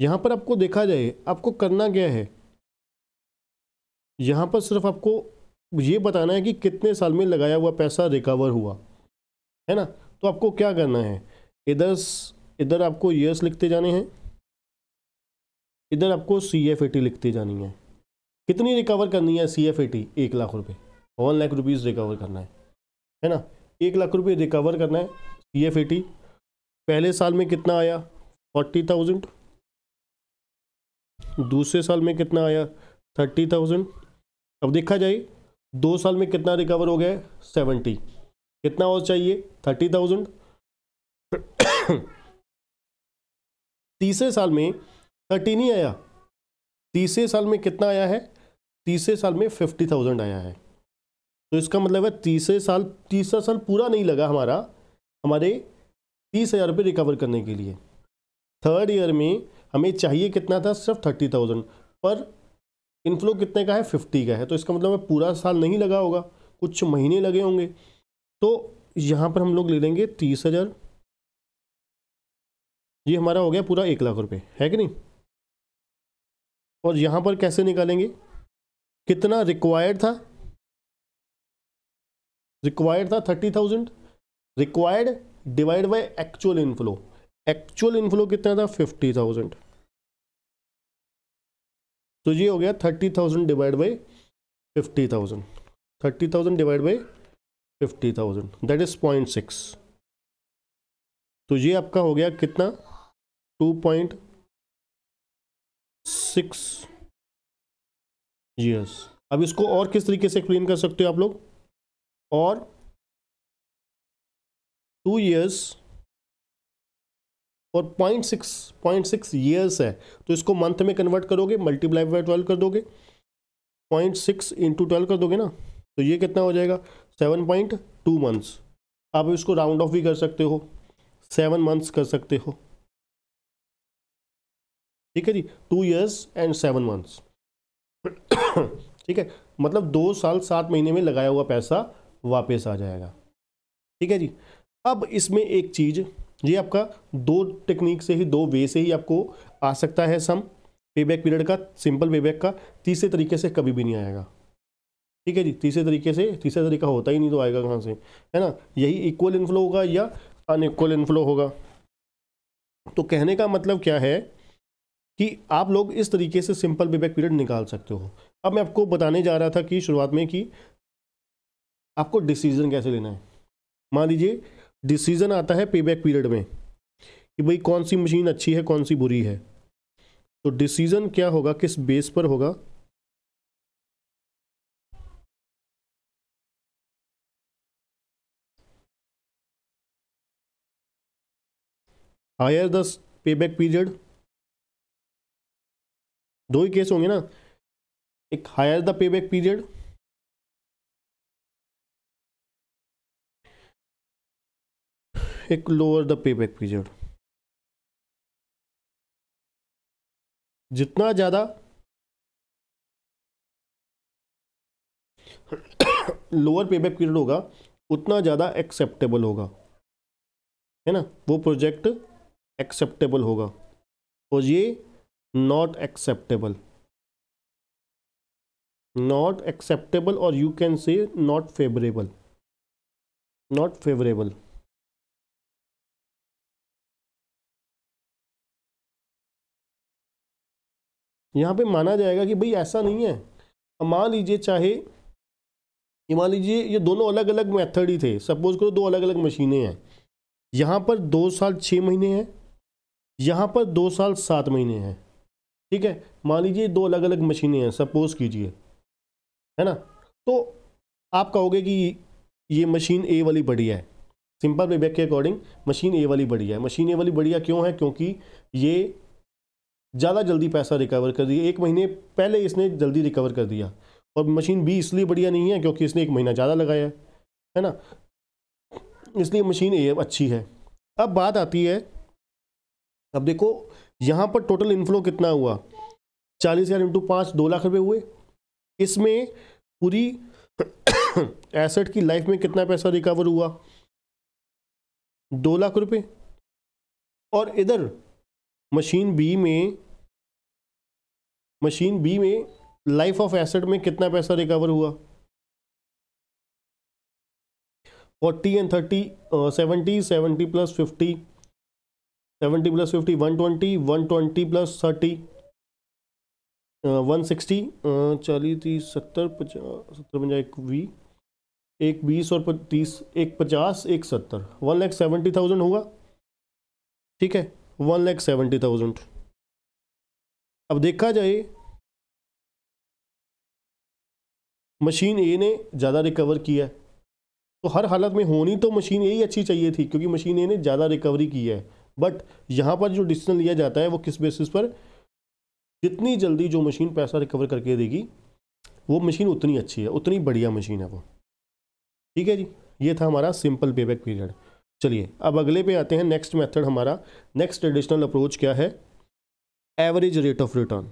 S2: यहाँ पर आपको देखा जाए आपको करना क्या है यहाँ पर सिर्फ आपको ये बताना
S1: है कि कितने साल में लगाया हुआ पैसा रिकवर हुआ है ना तो आपको क्या करना है इधर इधर आपको ईयर्स लिखते जाने हैं इधर आपको सी एफ ए टी लिखती जानी है कितनी रिकवर करनी है सी एफ ए टी एक लाख रुपए वन लाख रुपीज़ रिकवर करना है है ना एक लाख रुपए रिकवर करना है सी एफ ए टी पहले साल में कितना आया फोर्टी थाउजेंड दूसरे साल में कितना आया थर्टी थाउजेंड अब देखा जाए दो साल में कितना रिकवर हो गया है सेवेंटी कितना और चाहिए थर्टी थाउजेंड (coughs) तीसरे साल में थर्टी नहीं आया तीसरे साल में कितना आया है तीसरे साल में फिफ्टी थाउजेंड आया है तो इसका मतलब है तीसरे साल तीसरा साल पूरा नहीं लगा हमारा हमारे तीस हज़ार रुपये रिकवर करने के लिए थर्ड ईयर में हमें चाहिए कितना था सिर्फ थर्टी थाउजेंड पर इनफ्लो कितने का है फिफ्टी का है तो इसका मतलब पूरा साल नहीं लगा होगा कुछ महीने लगे होंगे तो यहाँ पर हम लोग ले लेंगे तीस हज़ार ये हमारा हो गया पूरा एक लाख रुपए है कि नहीं और यहाँ पर कैसे निकालेंगे कितना रिक्वायर्ड था रिक्वायर्ड था thirty thousand required divide by actual inflow actual inflow कितना था फिफ्टी थाउजेंड तो ये हो गया thirty thousand divide by fifty thousand thirty thousand divide by fifty thousand that is point six तो ये आपका हो गया कितना टू पॉइंट सिक्स यस अब इसको और किस तरीके से एक्सप्लेन कर सकते हो आप लोग और टू ईयर्स और point six point six years है तो इसको मंथ में कन्वर्ट करोगे मल्टीप्लाई बाय ट्वेल्व कर दोगे पॉइंट सिक्स इंटू ट्वेल्व कर दोगे ना तो ये कितना हो जाएगा सेवन पॉइंट टू मंथ्स आप इसको राउंड ऑफ भी कर सकते हो सेवन मंथ्स कर सकते हो ठीक है जी two years and seven months ठीक है मतलब दो साल सात महीने में लगाया हुआ पैसा वापस आ जाएगा ठीक है जी अब इसमें एक चीज़ ये आपका दो टेक्निक से ही दो वे से ही आपको आ सकता है सम बैक पीरियड का सिंपल बैक का तीसरे तरीके से कभी भी नहीं आएगा ठीक है जी तीसरे तरीके से तीसरा तरीका होता ही नहीं तो आएगा कहाँ से है ना यही इक्वल इनफ्लो होगा या अनइक्वल इनफ्लो होगा तो कहने का मतलब क्या है कि आप लोग इस तरीके से सिंपल बेबैक पीरियड निकाल सकते हो अब मैं आपको बताने जा रहा था कि शुरुआत में कि आपको डिसीजन कैसे लेना है मान लीजिए डिसीजन आता है पेबैक पीरियड में कि भाई कौन सी मशीन अच्छी है कौन सी बुरी है तो डिसीजन क्या
S2: होगा किस बेस पर होगा हायर द पेबैक पीरियड दो ही केस होंगे ना एक हायर द पेबैक पीरियड एक lower the payback period जितना ज़्यादा लोअर पेबैक पीरियड होगा उतना ज़्यादा एक्सेप्टेबल होगा है ना
S1: वो प्रोजेक्ट एक्सेप्टेबल होगा और ये नॉट एक्सेप्टेबल नॉट एक्सेप्टेबल और you can say
S2: not favourable not favourable यहाँ पे माना जाएगा कि भाई ऐसा नहीं है मान लीजिए चाहे ये
S1: मान लीजिए ये दोनों अलग अलग मेथड ही थे सपोज करो दो अलग अलग मशीनें हैं यहाँ पर दो साल छः महीने हैं यहाँ पर दो साल सात महीने हैं ठीक है मान लीजिए दो अलग अलग मशीनें हैं सपोज कीजिए
S2: है ना तो आप
S1: कहोगे कि ये मशीन ए वाली बढ़िया है सिंपल बेबैक के अकॉर्डिंग मशीन ए वाली बढ़िया है मशीन ए वाली बढ़िया क्यों है क्योंकि ये ज़्यादा जल्दी पैसा रिकवर कर दिया एक महीने पहले इसने जल्दी रिकवर कर दिया और मशीन बी इसलिए बढ़िया नहीं है क्योंकि इसने एक महीना ज़्यादा लगाया है ना इसलिए मशीन ए अच्छी है अब बात आती है अब देखो यहाँ पर टोटल इनफ्लो कितना हुआ चालीस हज़ार इंटू पाँच दो लाख रुपए हुए इसमें पूरी एसेट (coughs) की लाइफ में कितना पैसा रिकवर हुआ दो लाख रुपए और इधर मशीन बी में मशीन बी में लाइफ ऑफ एसेट में कितना पैसा रिकवर हुआ forty and thirty seventy seventy plus fifty seventy plus fifty one twenty one twenty plus thirty one sixty चालीस तीस सत्तर पचास सत्तर पंजा एक वी एक बीस और तीस एक पचास एक सत्तर वन लैख सेवेंटी थाउजेंड होगा
S2: ठीक है वन लैख सेवेंटी थाउजेंड अब देखा जाए मशीन ए ने ज़्यादा
S1: रिकवर किया है तो हर हालत में होनी तो मशीन ए ही अच्छी चाहिए थी क्योंकि मशीन ए ने ज़्यादा रिकवरी की है बट यहाँ पर जो डिसीजन लिया जाता है वो किस बेसिस पर जितनी जल्दी जो मशीन पैसा रिकवर करके देगी वो मशीन उतनी अच्छी है उतनी बढ़िया मशीन है वो ठीक है जी ये था हमारा सिंपल पे पीरियड चलिए अब अगले पे आते हैं नेक्स्ट
S2: मेथड हमारा नेक्स्ट ट्रेडिशनल अप्रोच क्या है average rate of return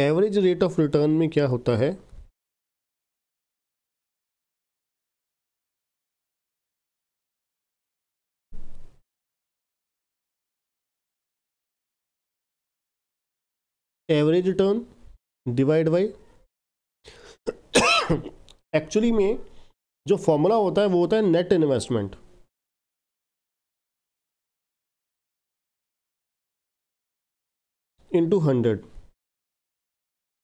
S2: average rate of return में क्या होता है average return divide by (coughs) actually में जो फॉर्मूला होता है वो होता है नेट इन्वेस्टमेंट इनटू हंड्रेड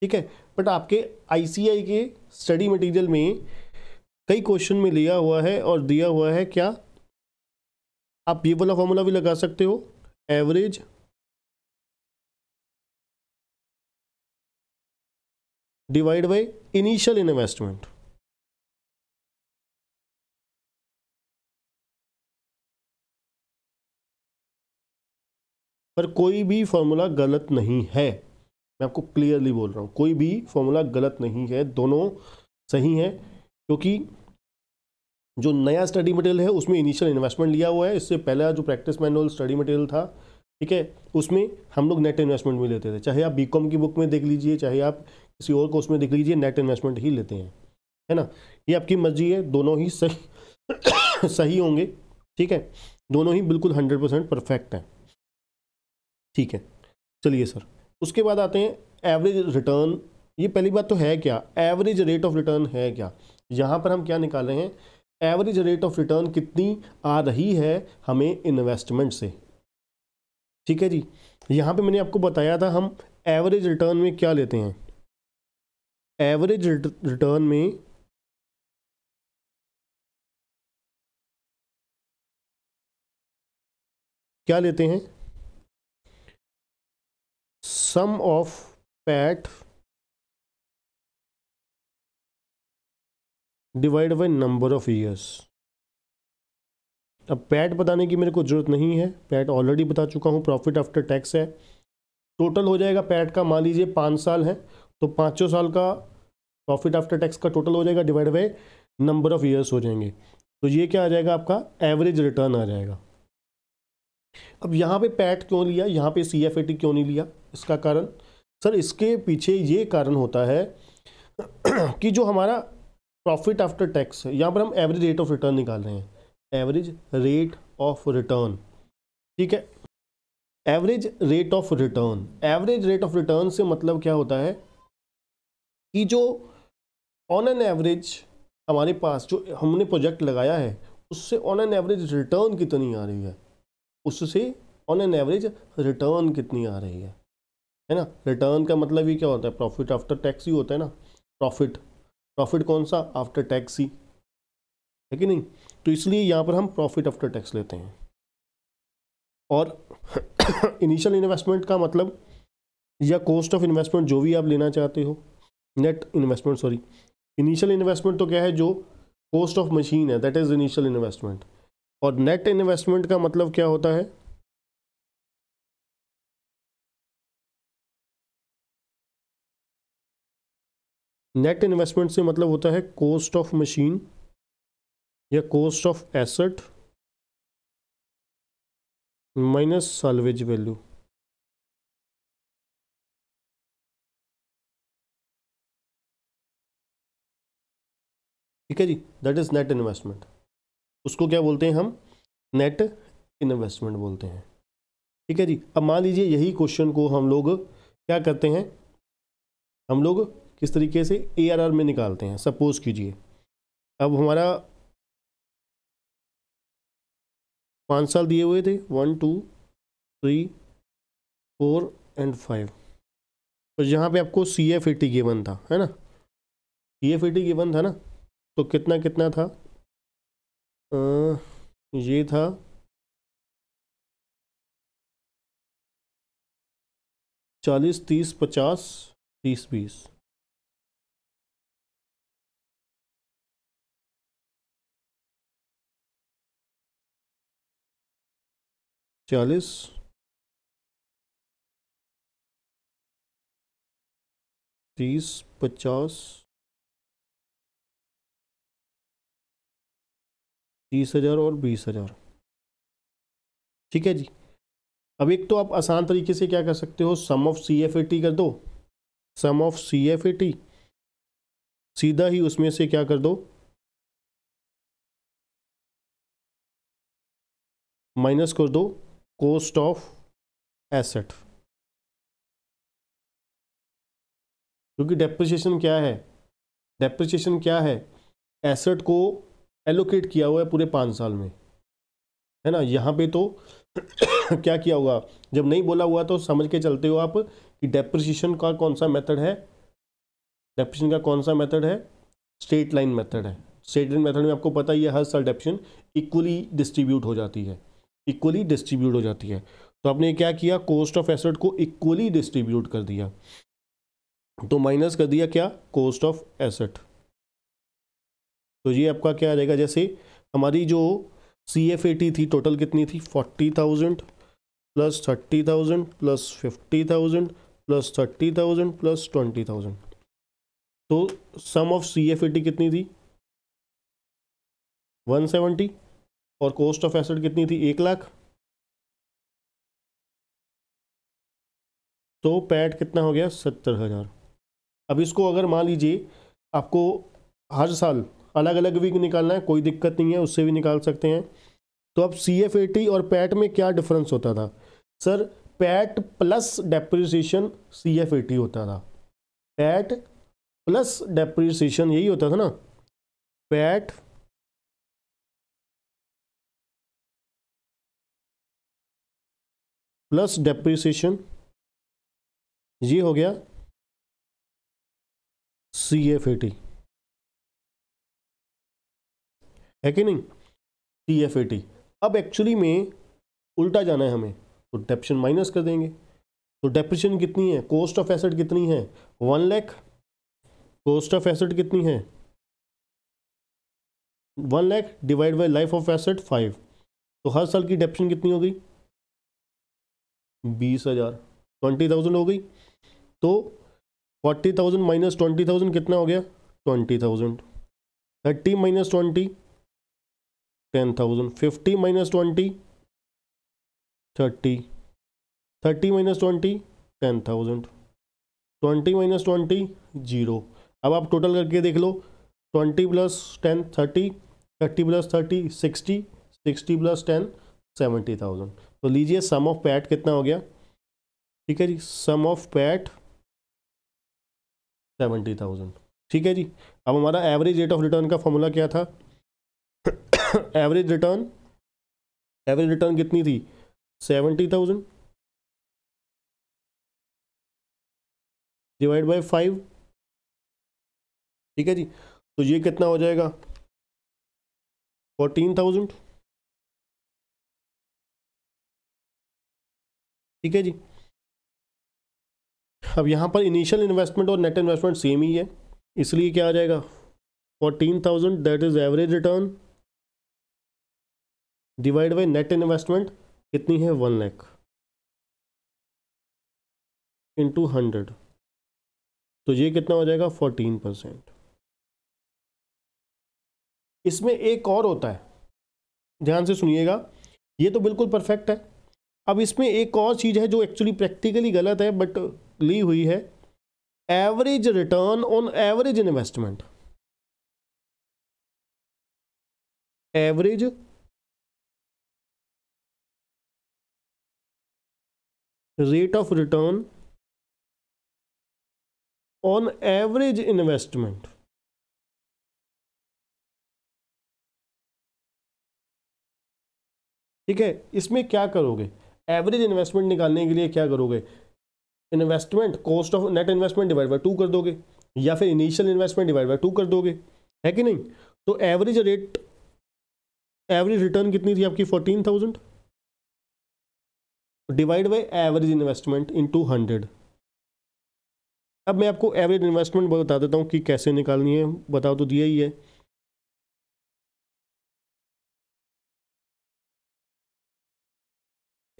S2: ठीक है बट आपके
S1: आईसीआई के स्टडी मटेरियल में कई क्वेश्चन में लिया हुआ है और दिया हुआ
S2: है क्या आप ये वाला फॉर्मूला भी लगा सकते हो average divide by initial investment पर कोई भी फॉर्मूला गलत नहीं है मैं आपको क्लियरली बोल रहा हूँ कोई भी फॉर्मूला गलत
S1: नहीं है दोनों सही है क्योंकि जो नया स्टडी मटेरियल है उसमें इनिशियल इन्वेस्टमेंट लिया हुआ है इससे पहला जो प्रैक्टिस मैनुअल स्टडी मटेरियल था ठीक है उसमें हम लोग नेट इन्वेस्टमेंट भी लेते थे चाहे आप बी की बुक में देख लीजिए चाहे आप किसी और कोर्स में देख लीजिए नेट इन्वेस्टमेंट ही लेते हैं है ना ये आपकी मर्जी है दोनों ही सही (coughs) सही होंगे ठीक है दोनों ही बिल्कुल हंड्रेड परसेंट परफेक्ट हैं ठीक है चलिए सर उसके बाद आते हैं एवरेज रिटर्न ये पहली बात तो है क्या एवरेज रेट ऑफ रिटर्न है क्या यहाँ पर हम क्या निकाल रहे हैं एवरेज रेट ऑफ रिटर्न कितनी आ रही है हमें इन्वेस्टमेंट से ठीक है जी यहाँ पे मैंने आपको बताया था हम एवरेज रिटर्न में क्या लेते हैं
S2: एवरेज रिटर्न में क्या लेते हैं sum of PAT divide by number of years
S1: अब पैट बताने की मेरे को ज़रूरत नहीं है पैट ऑलरेडी बता चुका हूँ प्रॉफिट आफ्टर टैक्स है टोटल हो जाएगा पैट का मान लीजिए पाँच साल है तो पाँचों साल का प्रॉफिट आफ्टर टैक्स का टोटल हो जाएगा divide by number of years हो जाएंगे तो ये क्या आ जाएगा आपका एवरेज रिटर्न आ जाएगा अब यहाँ पे पैट क्यों लिया यहाँ पे सी क्यों नहीं लिया इसका कारण सर इसके पीछे ये कारण होता है (clears throat) कि जो हमारा प्रॉफिट आफ्टर टैक्स है यहाँ पर हम एवरेज रेट ऑफ रिटर्न निकाल रहे हैं एवरेज रेट ऑफ रिटर्न ठीक है average rate of return average rate of return से मतलब क्या होता है कि जो ऑन एन एवरेज हमारे पास जो हमने प्रोजेक्ट लगाया है उससे ऑन एन एवरेज रिटर्न कितनी आ रही है उससे ऑन एन एवरेज रिटर्न कितनी आ रही है है ना रिटर्न का मतलब ही क्या होता है प्रॉफिट आफ्टर टैक्स ही होता है ना प्रॉफिट प्रॉफिट कौन सा आफ्टर टैक्स ही है कि नहीं तो इसलिए यहाँ पर हम प्रॉफिट आफ्टर टैक्स लेते हैं और इनिशियल (coughs) इन्वेस्टमेंट का मतलब या कॉस्ट ऑफ इन्वेस्टमेंट जो भी आप लेना चाहते हो net investment sorry initial investment तो क्या है जो कॉस्ट ऑफ मशीन है दैट इज़ इनिशियल इन्वेस्टमेंट
S2: और नेट इन्वेस्टमेंट का मतलब क्या होता है नेट इन्वेस्टमेंट से मतलब होता है कॉस्ट ऑफ मशीन या cost of asset minus salvage value ठीक है जी दैट इज नेट इन्वेस्टमेंट उसको
S1: क्या बोलते हैं हम नेट इन्वेस्टमेंट बोलते हैं ठीक है जी अब मान लीजिए यही क्वेश्चन को हम लोग क्या करते हैं हम लोग किस तरीके से ए में निकालते हैं सपोज़ कीजिए अब हमारा पाँच साल दिए हुए थे one two three four and five तो यहाँ पे आपको सी एफ एटी गिवन था है ना
S2: सी एफ एटी गिवन था ना तो कितना कितना था आ, ये था चालीस तीस पचास तीस बीस चालीस तीस पचास तीस हज़ार और बीस हज़ार ठीक है जी अब एक तो आप आसान
S1: तरीके से क्या कर सकते हो sum of C F A T कर दो sum of C F A T
S2: सीधा ही उसमें से क्या कर दो माइनस कर दो कोस्ट ऑफ एसेट क्योंकि डेप्रिसिएशन क्या है
S1: डेप्रिसिएशन क्या है एसेट को एलोकेट किया हुआ है पूरे पाँच साल में है ना यहाँ पे तो (coughs) क्या किया हुआ जब नहीं बोला हुआ तो समझ के चलते हो आप कि डेप्रिसिएशन का कौन सा मेथड है डेप्रिसिएशन का कौन सा मेथड है स्ट्रेट लाइन मेथड है स्ट्रेट लाइन मेथड में आपको पता ही है हर साल डेप्रिसिएशन इक्वली डिस्ट्रीब्यूट हो जाती है इक्वली डिस्ट्रीब्यूट हो जाती है तो आपने क्या किया कॉस्ट ऑफ एसेट को इक्वली डिस्ट्रीब्यूट कर दिया तो माइनस कर दिया क्या कॉस्ट ऑफ एसेट तो ये आपका क्या आ जाएगा जैसे हमारी जो सी एफ ए टी थी टोटल कितनी थी forty thousand plus thirty thousand plus fifty thousand plus thirty thousand plus twenty thousand तो sum of C F A T कितनी थी वन सेवेंटी और कॉस्ट ऑफ एसेट कितनी थी एक लाख तो पैट कितना हो गया सत्तर हज़ार अब इसको अगर मान लीजिए आपको हर साल अलग अलग वीक निकालना है कोई दिक्कत नहीं है उससे भी निकाल सकते हैं तो अब सी एफ टी और पैट में क्या डिफरेंस होता था sir PAT plus depreciation C F T होता था पैट प्लस
S2: डेप्रिसिएशन यही होता था ना पैट प्लस डेप्रिसिएशन ये हो गया सी एफ ए टी है कि नहीं
S1: सी एफ ए टी अब एक्चुअली में उल्टा जाना है हमें तो डेप्शन माइनस कर देंगे तो डेप्रेशन कितनी है कॉस्ट ऑफ एसेट कितनी है one lakh cost of asset कितनी है one lakh divide by life of asset five तो हर साल की डेप्शन कितनी हो गई बीस हज़ार ट्वेंटी थाउजेंड हो गई तो forty thousand minus twenty thousand कितना हो गया twenty thousand thirty minus twenty ten thousand fifty minus twenty thirty thirty minus twenty ten thousand twenty minus twenty zero अब आप टोटल करके देख लो twenty plus ten thirty thirty plus thirty sixty sixty plus ten seventy thousand तो लीजिए सम ऑफ पैट कितना हो गया ठीक है जी sum of PAT seventy thousand ठीक है जी अब हमारा एवरेज रेट ऑफ रिटर्न का फॉर्मूला क्या था एवरेज
S2: रिटर्न एवरेज रिटर्न कितनी थी seventy thousand divide by five ठीक है जी तो ये कितना हो जाएगा फोर्टीन थाउजेंड ठीक है जी अब यहाँ पर इनिशियल इन्वेस्टमेंट और नेट इन्वेस्टमेंट सेम ही है
S1: इसलिए क्या आ जाएगा fourteen thousand that is average return
S2: divide by net investment कितनी है वन लैख इंटू हंड्रेड तो ये कितना हो जाएगा फोर्टीन परसेंट इसमें एक और होता है
S1: ध्यान से सुनिएगा ये तो बिल्कुल परफेक्ट है अब इसमें एक और चीज़ है जो एक्चुअली प्रैक्टिकली गलत है बट ली हुई है average return on average
S2: investment average rate of return on average investment ठीक है इसमें क्या करोगे एवरेज इन्वेस्टमेंट निकालने के लिए क्या
S1: करोगे investment cost of net investment divide by two कर दोगे या फिर initial investment divide by two कर दोगे है कि नहीं तो एवरेज रेट एवरेज रिटर्न कितनी थी आपकी fourteen thousand divide by average investment into hundred अब मैं आपको एवरेज इन्वेस्टमेंट बता देता हूँ कि कैसे
S2: निकालनी है बता तो दिया ही है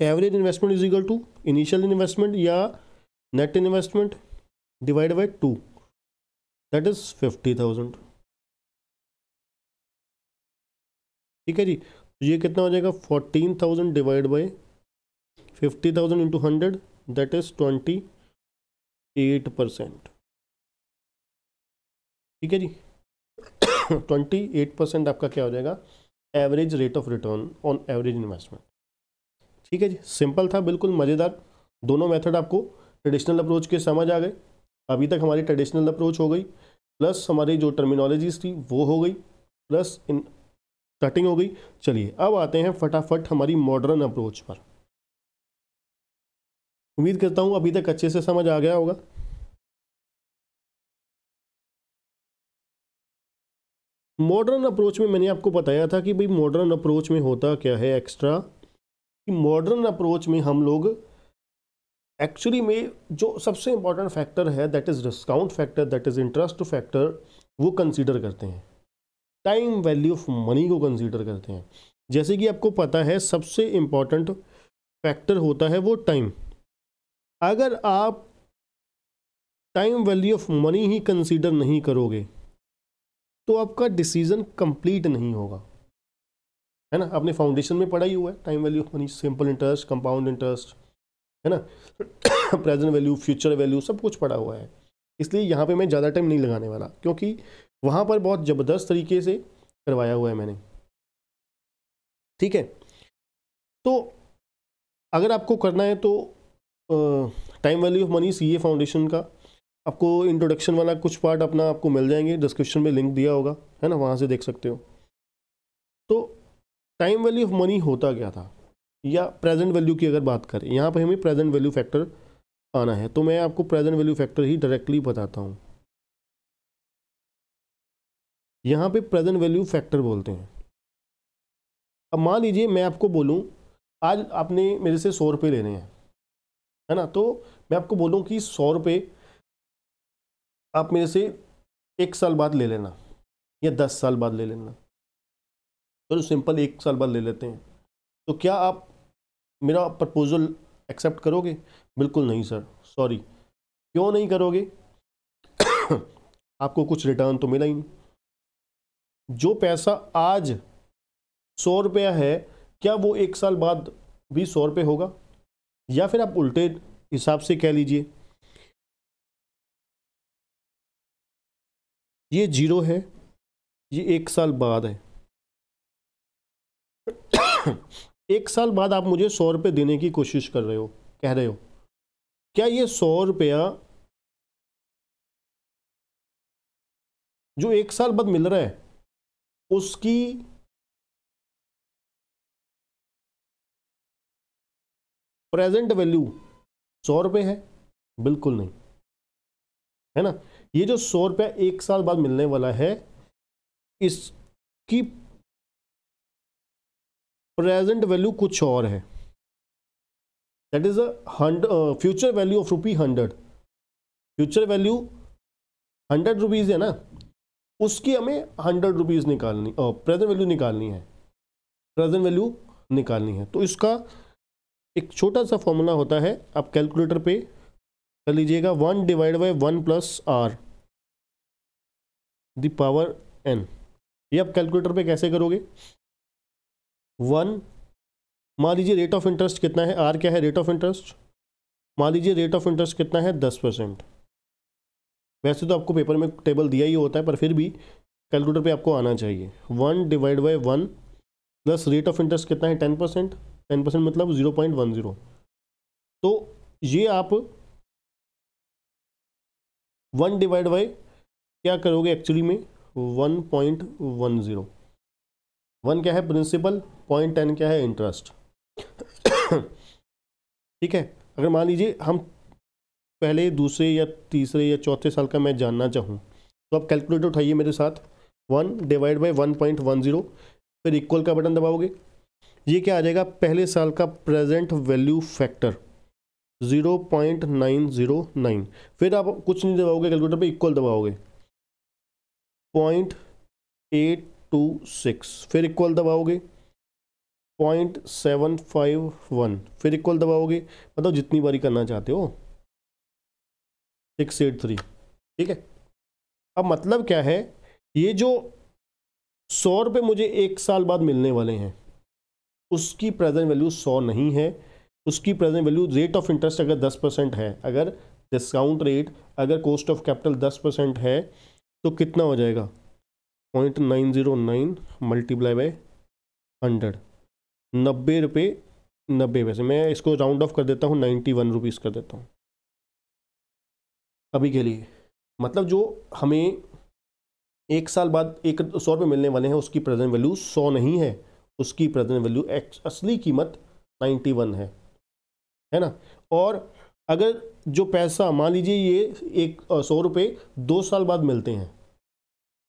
S2: average investment is equal to initial
S1: investment या net investment divide by two that is fifty thousand ठीक है जी तो ये कितना हो जाएगा fourteen thousand divide by fifty thousand into hundred that is twenty eight percent ठीक है जी ट्वेंटी एट परसेंट आपका क्या हो जाएगा average rate of return on average investment ठीक है जी सिंपल था बिल्कुल मज़ेदार दोनों मेथड आपको ट्रेडिशनल अप्रोच के समझ आ गए अभी तक हमारी ट्रेडिशनल अप्रोच हो गई प्लस हमारी जो टर्मिनोलॉजीज थी वो हो गई प्लस इन स्टार्टिंग हो गई चलिए अब आते हैं फटाफट हमारी मॉडर्न अप्रोच पर उम्मीद करता हूँ अभी तक अच्छे से समझ आ गया होगा मॉडर्न अप्रोच में मैंने आपको बताया था कि भाई मॉडर्न अप्रोच में होता क्या है एक्स्ट्रा मॉडर्न अप्रोच में हम लोग एक्चुअली में जो सबसे इम्पॉर्टेंट फैक्टर है that is discount factor that is interest factor वो कंसीडर करते हैं टाइम वैल्यू ऑफ मनी को कंसीडर करते हैं जैसे कि आपको पता है सबसे इम्पॉर्टेंट फैक्टर होता है वो टाइम अगर आप टाइम वैल्यू ऑफ मनी ही कंसीडर नहीं करोगे तो आपका डिसीज़न कंप्लीट नहीं होगा है ना आपने फाउंडेशन में पढ़ा ही हुआ है time value of money simple interest compound interest है ना प्रेजेंट वैल्यू फ्यूचर वैल्यू सब कुछ पढ़ा हुआ है इसलिए यहाँ पे मैं ज़्यादा टाइम नहीं लगाने वाला क्योंकि वहाँ पर बहुत ज़बरदस्त तरीके से करवाया हुआ है मैंने ठीक है तो अगर आपको करना है तो टाइम वैल्यू ऑफ मनी सी फाउंडेशन का आपको इंट्रोडक्शन वाला कुछ पार्ट अपना आपको मिल जाएंगे डिस्क्रिप्शन में लिंक दिया होगा है ना वहाँ से देख सकते हो टाइम वैल्यू ऑफ मनी होता क्या था या प्रेजेंट वैल्यू की अगर बात करें यहाँ पर हमें प्रेजेंट वैल्यू फैक्टर आना है तो मैं आपको प्रेजेंट वैल्यू फैक्टर ही डायरेक्टली बताता हूँ यहाँ पे प्रेजेंट वैल्यू फैक्टर बोलते हैं अब मान लीजिए मैं आपको बोलूँ आज आपने मेरे से सौ रुपये लेने हैं है ना तो मैं आपको बोलूँ कि सौ रुपये आप मेरे से एक साल बाद ले लेना या दस साल बाद ले लेना चलो सिंपल एक साल बाद ले लेते हैं तो क्या आप मेरा प्रपोज़ल एक्सेप्ट करोगे बिल्कुल नहीं सर सॉरी क्यों नहीं करोगे (coughs) आपको कुछ रिटर्न तो मिला ही नहीं जो पैसा आज सौ रुपया है क्या वो एक साल बाद भी सौ रुपये होगा या फिर आप उल्टे
S2: हिसाब से कह लीजिए ये जीरो है ये एक साल बाद है
S1: (coughs) एक साल बाद आप मुझे सौ रुपये देने की कोशिश कर रहे हो कह रहे हो
S2: क्या ये सौ रुपया जो एक साल बाद मिल रहा है उसकी प्रेजेंट वैल्यू सौ रुपये है बिल्कुल नहीं है ना ये जो सौ रुपया एक साल
S1: बाद मिलने वाला है इसकी प्रेजेंट वैल्यू कुछ और है that is and future value of rupee hundred future value hundred rupees है ना उसकी हमें हंड्रेड रुपीज़ निकालनी प्रेजेंट uh, वैल्यू निकालनी है प्रेजेंट वैल्यू निकालनी है तो इसका एक छोटा सा फॉर्मूला होता है आप कैलकुलेटर पे कर लीजिएगा one divide by one plus R the power N ये आप कैलकुलेटर पे कैसे करोगे वन मान लीजिए रेट ऑफ इंटरेस्ट कितना है आर क्या है रेट ऑफ इंटरेस्ट मान लीजिए रेट ऑफ इंटरेस्ट कितना है दस परसेंट वैसे तो आपको पेपर में टेबल दिया ही होता है पर फिर भी कैलकुलेटर पे आपको आना चाहिए one divide by one plus rate of interest कितना है टेन परसेंट टेन परसेंट मतलब ज़ीरो पॉइंट वन ज़ीरो तो ये आप वन डिवाइड बाई क्या करोगे एक्चुअली में one point one zero one क्या है प्रिंसिपल पॉइंट टेन क्या है इंटरेस्ट ठीक है अगर मान लीजिए हम पहले दूसरे या तीसरे या चौथे साल का मैं जानना चाहूँ तो आप कैलकुलेटर उठाइए मेरे साथ one divide by one point one zero फिर इक्वल का बटन दबाओगे ये क्या आ जाएगा पहले साल का present value factor zero point nine zero nine फिर आप कुछ नहीं दबाओगे कैलकुलेटर पे इक्वल दबाओगे पॉइंट एट टू सिक्स फिर इक्वल दबाओगे पॉइंट सेवन फाइव वन फिर इक्वल दबाओगे मतलब जितनी बारी करना चाहते हो सिक्स एट थ्री ठीक है अब मतलब क्या है ये जो सौ रुपये मुझे एक साल बाद मिलने वाले हैं उसकी प्रेजेंट वैल्यू सौ नहीं है उसकी present value rate of interest अगर दस परसेंट है अगर डिस्काउंट रेट अगर कॉस्ट ऑफ कैपिटल दस परसेंट है तो कितना हो जाएगा point nine zero nine multiply by hundred नब्बे रुपये नब्बे पैसे मैं इसको राउंड ऑफ कर देता हूँ नाइन्टी वन रुपीज़ कर देता हूँ अभी के लिए मतलब जो हमें एक साल बाद एक सौ रुपये मिलने वाले हैं उसकी प्रेजेंट वैल्यू सौ नहीं है उसकी प्रेजेंट वैल्यू असली कीमत नाइन्टी वन है है ना और अगर जो पैसा मान लीजिए ये एक सौ रुपये दो साल बाद मिलते हैं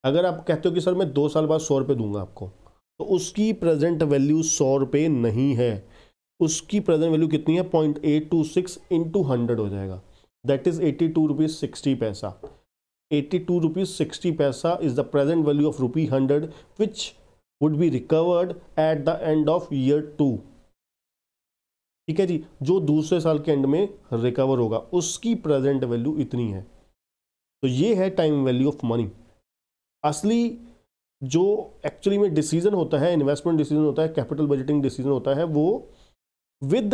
S1: अगर आप कहते हो कि सर मैं दो साल बाद सौ रुपये दूंगा आपको तो उसकी प्रेजेंट वैल्यू सौ रुपये नहीं है उसकी प्रेजेंट वैल्यू कितनी है point eight two six into hundred हो जाएगा that is eighty two rupees sixty paisa eighty two rupees sixty paisa is the present value of rupee hundred which would be recovered at the end of year two ठीक है जी जो दूसरे साल के एंड में रिकवर होगा उसकी प्रेजेंट वैल्यू इतनी है तो ये है टाइम वैल्यू ऑफ मनी असली जो एक्चुअली में डिसीजन होता है इन्वेस्टमेंट डिसीजन होता है कैपिटल बजटिंग डिसीजन होता है वो with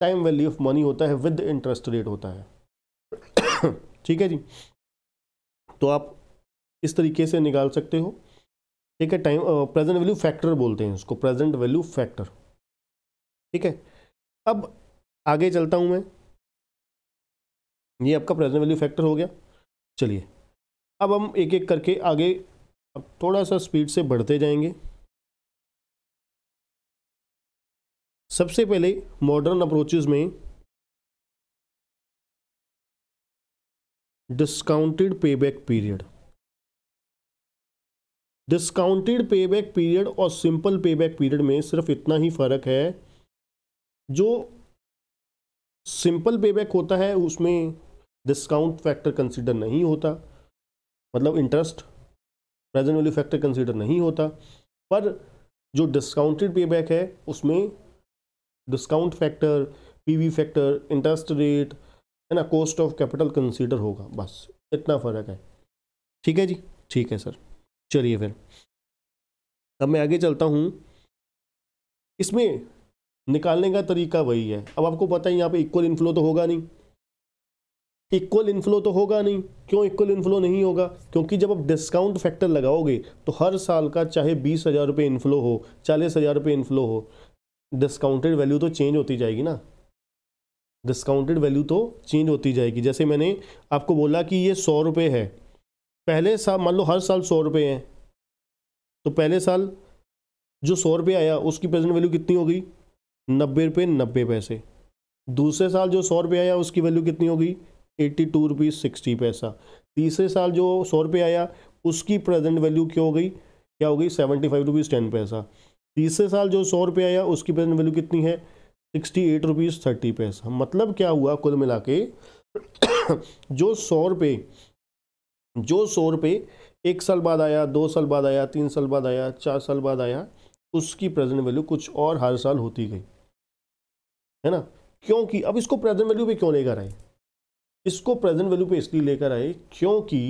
S1: time value of money होता है विद इंटरेस्ट रेट होता है (coughs) ठीक है जी तो आप इस तरीके से निकाल सकते हो ठीक है टाइम प्रेजेंट वैल्यू फैक्टर बोलते हैं इसको प्रेजेंट वैल्यू फैक्टर ठीक है अब आगे चलता हूँ मैं ये आपका प्रेजेंट वैल्यू फैक्टर हो गया चलिए अब हम एक एक करके आगे अब थोड़ा सा स्पीड से बढ़ते जाएंगे
S2: सबसे पहले मॉडर्न अप्रोचेज में discounted payback period
S1: discounted payback period और सिंपल पेबैक पीरियड में सिर्फ इतना ही फ़र्क है जो सिंपल पेबैक होता है उसमें डिस्काउंट फैक्टर कंसिडर नहीं होता मतलब interest present value factor consider नहीं होता पर जो डिस्काउंटेड पेबैक है उसमें discount factor PV factor interest rate है ना कॉस्ट ऑफ कैपिटल कंसीडर होगा बस इतना फ़र्क है ठीक है जी ठीक है सर चलिए फिर अब मैं आगे चलता हूँ इसमें निकालने का तरीका वही है अब आपको पता है यहाँ पे इक्वल इनफ्लो तो होगा नहीं इक्वल इनफ्लो तो होगा नहीं क्यों इक्वल इनफ्लो नहीं होगा क्योंकि जब आप डिस्काउंट फैक्टर लगाओगे तो हर साल का चाहे बीस हज़ार रुपये इनफ्लो हो चालीस हज़ार रुपये इनफ्लो हो डिस्काउंटेड वैल्यू तो चेंज होती जाएगी ना डिस्काउंटेड वैल्यू तो चेंज होती जाएगी जैसे मैंने आपको बोला कि ये सौ रुपये है पहले साल मान लो हर साल सौ रुपये हैं तो पहले साल जो सौ रुपये आया उसकी प्रेजेंट वैल्यू कितनी हो गई नब्बे रुपये नब्बे पैसे दूसरे साल जो सौ रुपये आया उसकी वैल्यू कितनी होगी एट्टी टू रुपीज़ सिक्सटी पैसा तीसरे साल जो सौ रुपये आया उसकी प्रेजेंट वैल्यू क्या हो गई क्या हो गई सेवेंटी फाइव रुपीज़ टेन पैसा तीसरे साल जो सौ रुपये आया उसकी प्रेजेंट वैल्यू कितनी है सिक्सटी एट रुपीज़ थर्टी पैसा मतलब क्या हुआ कुल मिला के (coughs) जो सौ रुपये जो सौ रुपये एक साल बाद आया दो साल बाद आया तीन साल बाद आया चार साल बाद आया उसकी प्रेजेंट वैल्यू कुछ और हर साल होती गई है ना क्योंकि अब इसको प्रेजेंट वैल्यू पे क्यों लेकर आए इसको प्रेजेंट वैल्यू पे इसलिए लेकर आए क्योंकि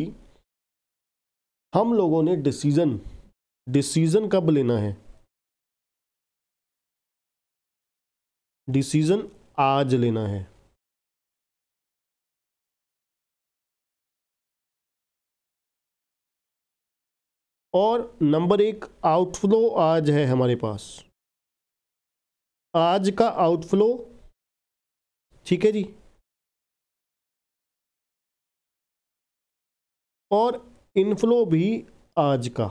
S2: हम लोगों ने डिसीजन डिसीजन कब लेना है डिसीजन आज लेना है और नंबर एक आउटफ्लो आज है हमारे पास आज का आउटफ्लो ठीक है जी और इनफ्लो भी आज का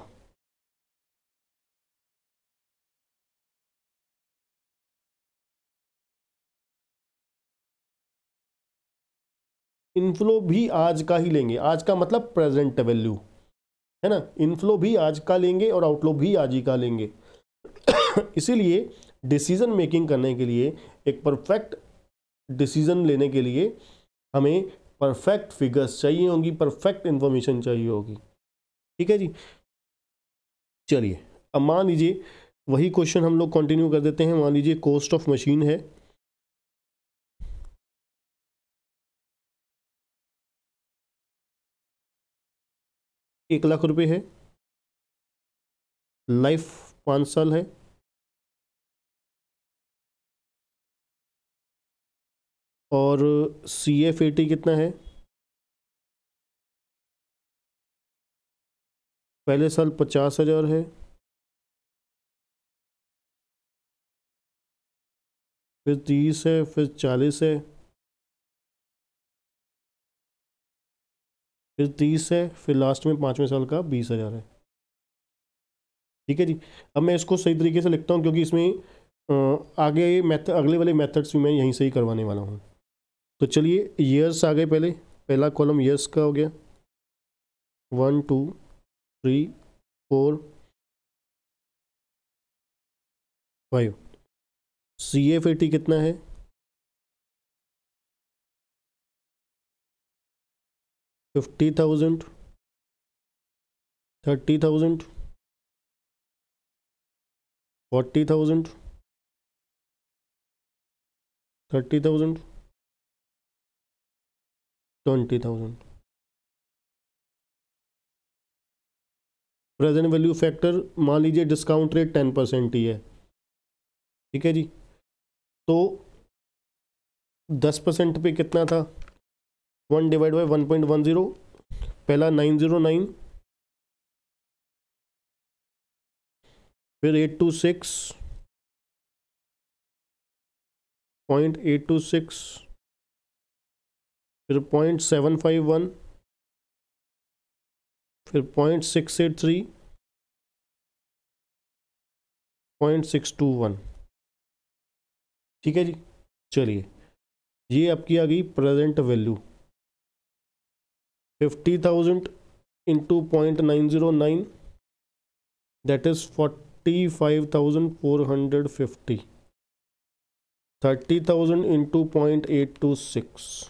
S2: इनफ्लो भी आज का ही लेंगे आज का मतलब प्रेजेंट वैल्यू
S1: है ना इनफ्लो भी आज का लेंगे और आउटफ्लो भी आज ही का लेंगे (coughs) इसीलिए डिसीजन मेकिंग करने के लिए एक परफेक्ट डिसीजन लेने के लिए हमें परफेक्ट फिगर्स चाहिए होंगी परफेक्ट इन्फॉर्मेशन चाहिए होगी ठीक है जी चलिए अब मान लीजिए वही क्वेश्चन हम लोग कंटिन्यू
S2: कर देते हैं मान लीजिए कॉस्ट ऑफ मशीन है एक लाख रुपए है लाइफ पाँच साल है और सी एफ ए टी कितना है पहले साल पचास हज़ार है फिर तीस है फिर चालीस है फिर तीस है फिर लास्ट में पाँचवें साल का
S1: बीस हज़ार है ठीक है जी अब मैं इसको सही तरीके से लिखता हूँ क्योंकि इसमें आगे मेथड अगले वाले मेथड्स भी मैं यहीं से ही करवाने वाला हूँ तो चलिए ईयर्स आ गए पहले पहला कॉलम ईयर्स का हो गया one two
S2: three four five C F A T कितना है fifty thousand thirty thousand forty thousand thirty thousand twenty thousand present value factor मान लीजिए डिस्काउंट रेट टेन परसेंट ही है
S1: ठीक है जी तो दस परसेंट पे कितना था one divide by one point one zero पहला नाइन ज़ीरो नाइन
S2: फिर eight two six point eight two six फिर पॉइंट सेवन फाइव वन फिर point six eight three point six two one ठीक है जी चलिए ये आपकी आ गई present
S1: value fifty thousand into point nine zero nine that is forty five thousand four hundred fifty thirty thousand into point eight two six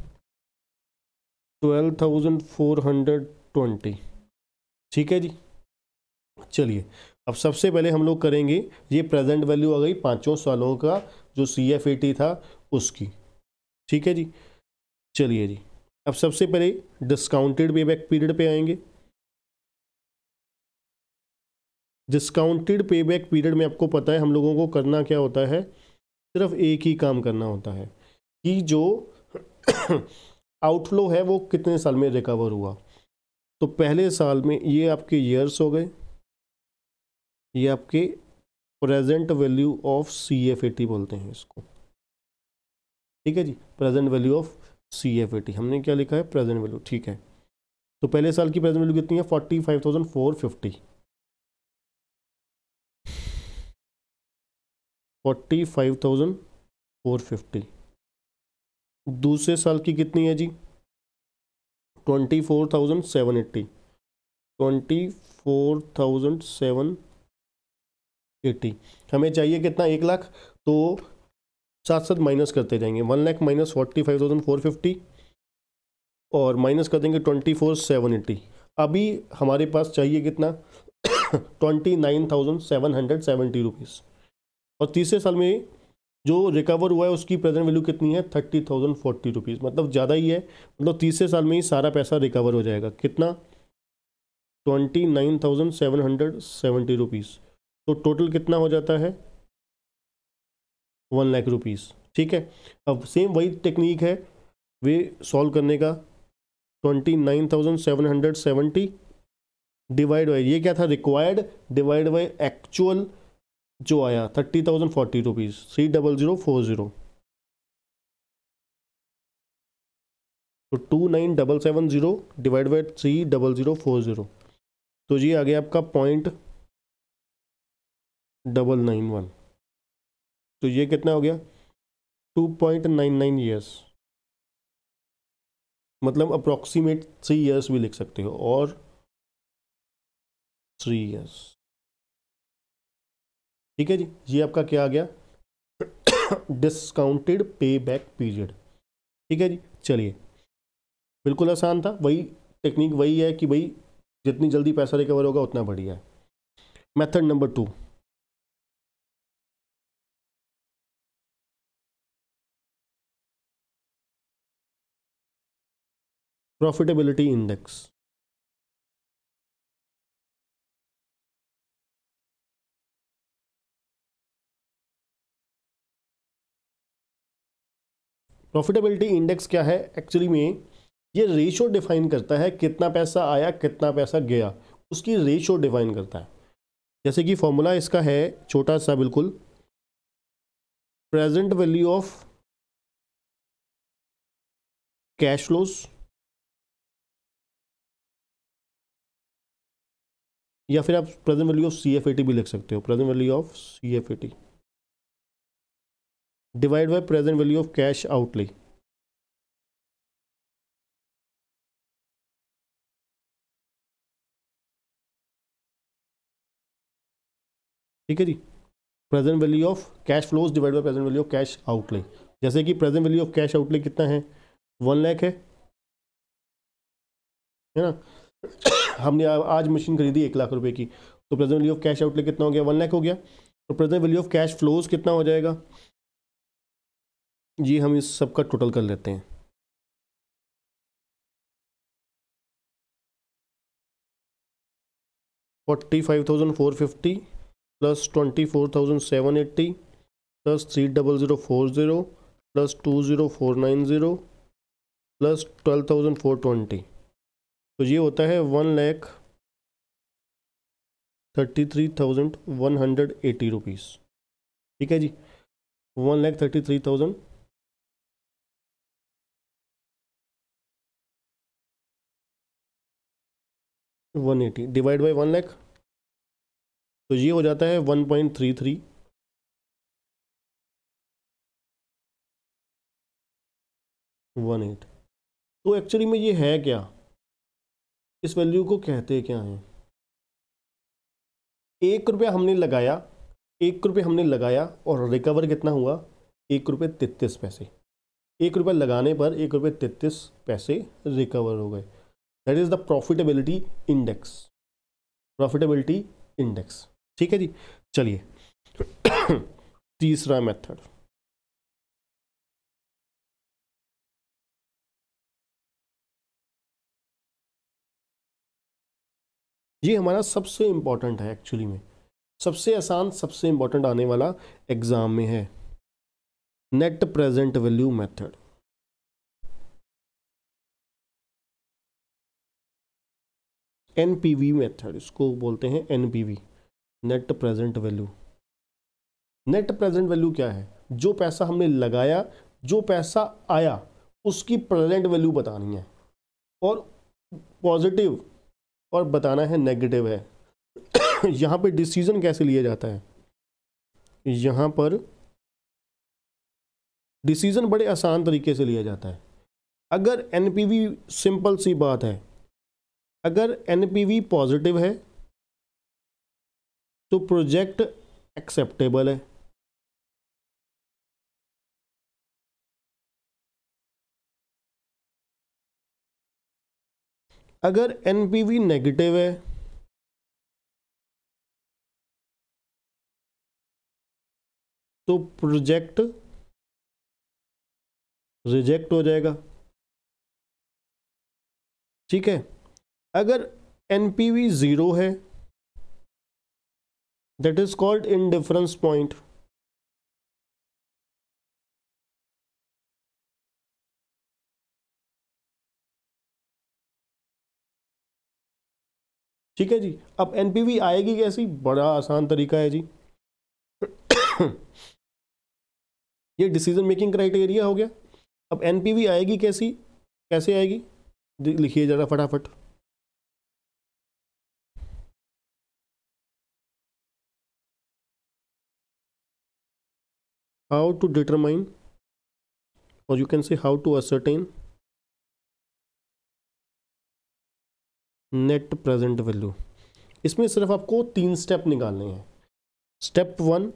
S1: twelve thousand four hundred twenty ठीक है जी चलिए अब सबसे पहले हम लोग करेंगे ये प्रेजेंट वैल्यू आ गई पाँचों सालों का जो सी एफ ए टी था उसकी ठीक है जी चलिए जी अब सबसे पहले डिस्काउंटेड पे बैक पीरियड पे आएंगे डिस्काउंटेड पे बैक पीरियड में आपको पता है हम लोगों को करना क्या होता है सिर्फ एक ही काम करना होता है कि जो आउटफ्लो है वो कितने साल में रिकवर हुआ तो पहले साल में ये आपके ईयर्स हो गए ये आपके present value of C F A T बोलते हैं इसको ठीक है जी present value of C F A T हमने क्या लिखा है प्रेजेंट वैल्यू ठीक है तो पहले साल की प्रेजेंट वैल्यू कितनी है forty five thousand four fifty
S2: forty five thousand four fifty दूसरे साल की कितनी है जी
S1: twenty four thousand seven eighty twenty four thousand seven eighty हमें चाहिए कितना एक लाख तो साथ साथ माइनस करते जाएंगे one lakh minus forty five thousand four fifty और माइनस कर देंगे ट्वेंटी फोर सेवन एट्टी अभी हमारे पास चाहिए कितना (coughs) twenty nine thousand seven hundred seventy rupees और तीसरे साल में जो रिकवर हुआ है उसकी प्रेजेंट वैल्यू कितनी है थर्टी थाउजेंड फोर्टी रुपीज़ मतलब ज़्यादा ही है मतलब तीसरे साल में ही सारा पैसा रिकवर हो जाएगा कितना twenty nine thousand seven hundred seventy rupees तो टोटल कितना हो जाता है वन लाख रुपीज़ ठीक है अब सेम वही टेक्निक है वे सॉल्व करने का twenty nine thousand seven hundred seventy divide by ये क्या था रिक्वायर्ड डिवाइड बाई एक्चुअल जो आया thirty thousand forty rupees three double zero four zero तो two nine double seven zero divide by three double zero four zero तो ये आ गया आपका
S2: पॉइंट डबल नाइन वन तो ये कितना हो गया two point nine nine years
S1: मतलब अप्रोक्सीमेट थ्री ईयर्स भी लिख सकते हो और थ्री ईयर्स ठीक है जी ये आपका क्या आ गया डिस्काउंटेड पे बैक पीरियड ठीक है जी चलिए बिल्कुल आसान था वही टेक्निक वही है कि भाई जितनी जल्दी पैसा रिकवर होगा उतना
S2: बढ़िया है method number two profitability index profitability index क्या है एक्चुअली में
S1: ये रेशो डिफाइन करता है कितना पैसा आया कितना पैसा गया उसकी रेशो डिफाइन करता है जैसे कि फॉर्मूला इसका है छोटा सा बिल्कुल
S2: present value of cash flows या फिर आप present value of C F A T भी लिख सकते हो present value of C F A T divide by present value of cash outlay ठीक है जी present value of cash flows divide
S1: by present value of cash outlay जैसे कि present value of cash outlay कितना है वन लैख है है ना हमने आज मशीन खरीदी एक लाख रुपए की तो present value of cash outlay कितना हो गया वन लैख हो गया तो present value of cash flows कितना हो जाएगा
S2: जी हम इस सब का टोटल कर लेते हैं forty five thousand four fifty plus twenty four thousand seven eighty plus
S1: three double zero four zero plus two zero four nine zero plus twelve thousand four twenty तो ये होता है one lakh
S2: thirty three thousand one hundred eighty rupees ठीक है जी one lakh thirty three thousand one eighty divide by one lakh तो ये हो जाता है one point three three one eight तो एक्चुअली में ये है क्या इस वैल्यू को कहते क्या हैं
S1: एक रुपया हमने लगाया एक रुपये हमने लगाया और रिकवर कितना हुआ एक रुपये तैतीस पैसे एक रुपये लगाने पर एक रुपये तैतीस पैसे रिकवर हो गए that is the profitability index profitability
S2: index ठीक है जी चलिए तीसरा मेथड ये हमारा सबसे
S1: इम्पॉर्टेंट है एक्चुअली में सबसे आसान सबसे इम्पॉर्टेंट आने वाला एग्ज़ाम में है
S2: net present value method N P V method इसको बोलते हैं N P V net present value net present value क्या है
S1: जो पैसा हमने लगाया जो पैसा आया उसकी प्रेजेंट वैल्यू बतानी है और पॉजिटिव और बताना है नेगेटिव है (coughs) यहाँ पे डिसीजन कैसे लिया जाता है यहाँ पर डिसीजन बड़े आसान तरीके से लिया जाता है अगर एनपीवी सिंपल सी बात है अगर एन पॉजिटिव है
S2: तो प्रोजेक्ट एक्सेप्टेबल है अगर एन नेगेटिव है तो प्रोजेक्ट रिजेक्ट हो जाएगा ठीक है अगर एन पी वी ज़ीरो है that is called indifference point ठीक है जी अब वी आएगी कैसी बड़ा आसान तरीका है जी (coughs)
S1: ये डिसीजन मेकिंग क्राइटेरिया हो गया अब वी आएगी कैसी कैसे आएगी
S2: लिखिए ज़रा फटाफट how to determine or you can say how to ascertain net present value इसमें सिर्फ आपको तीन स्टेप निकालने हैं स्टेप वन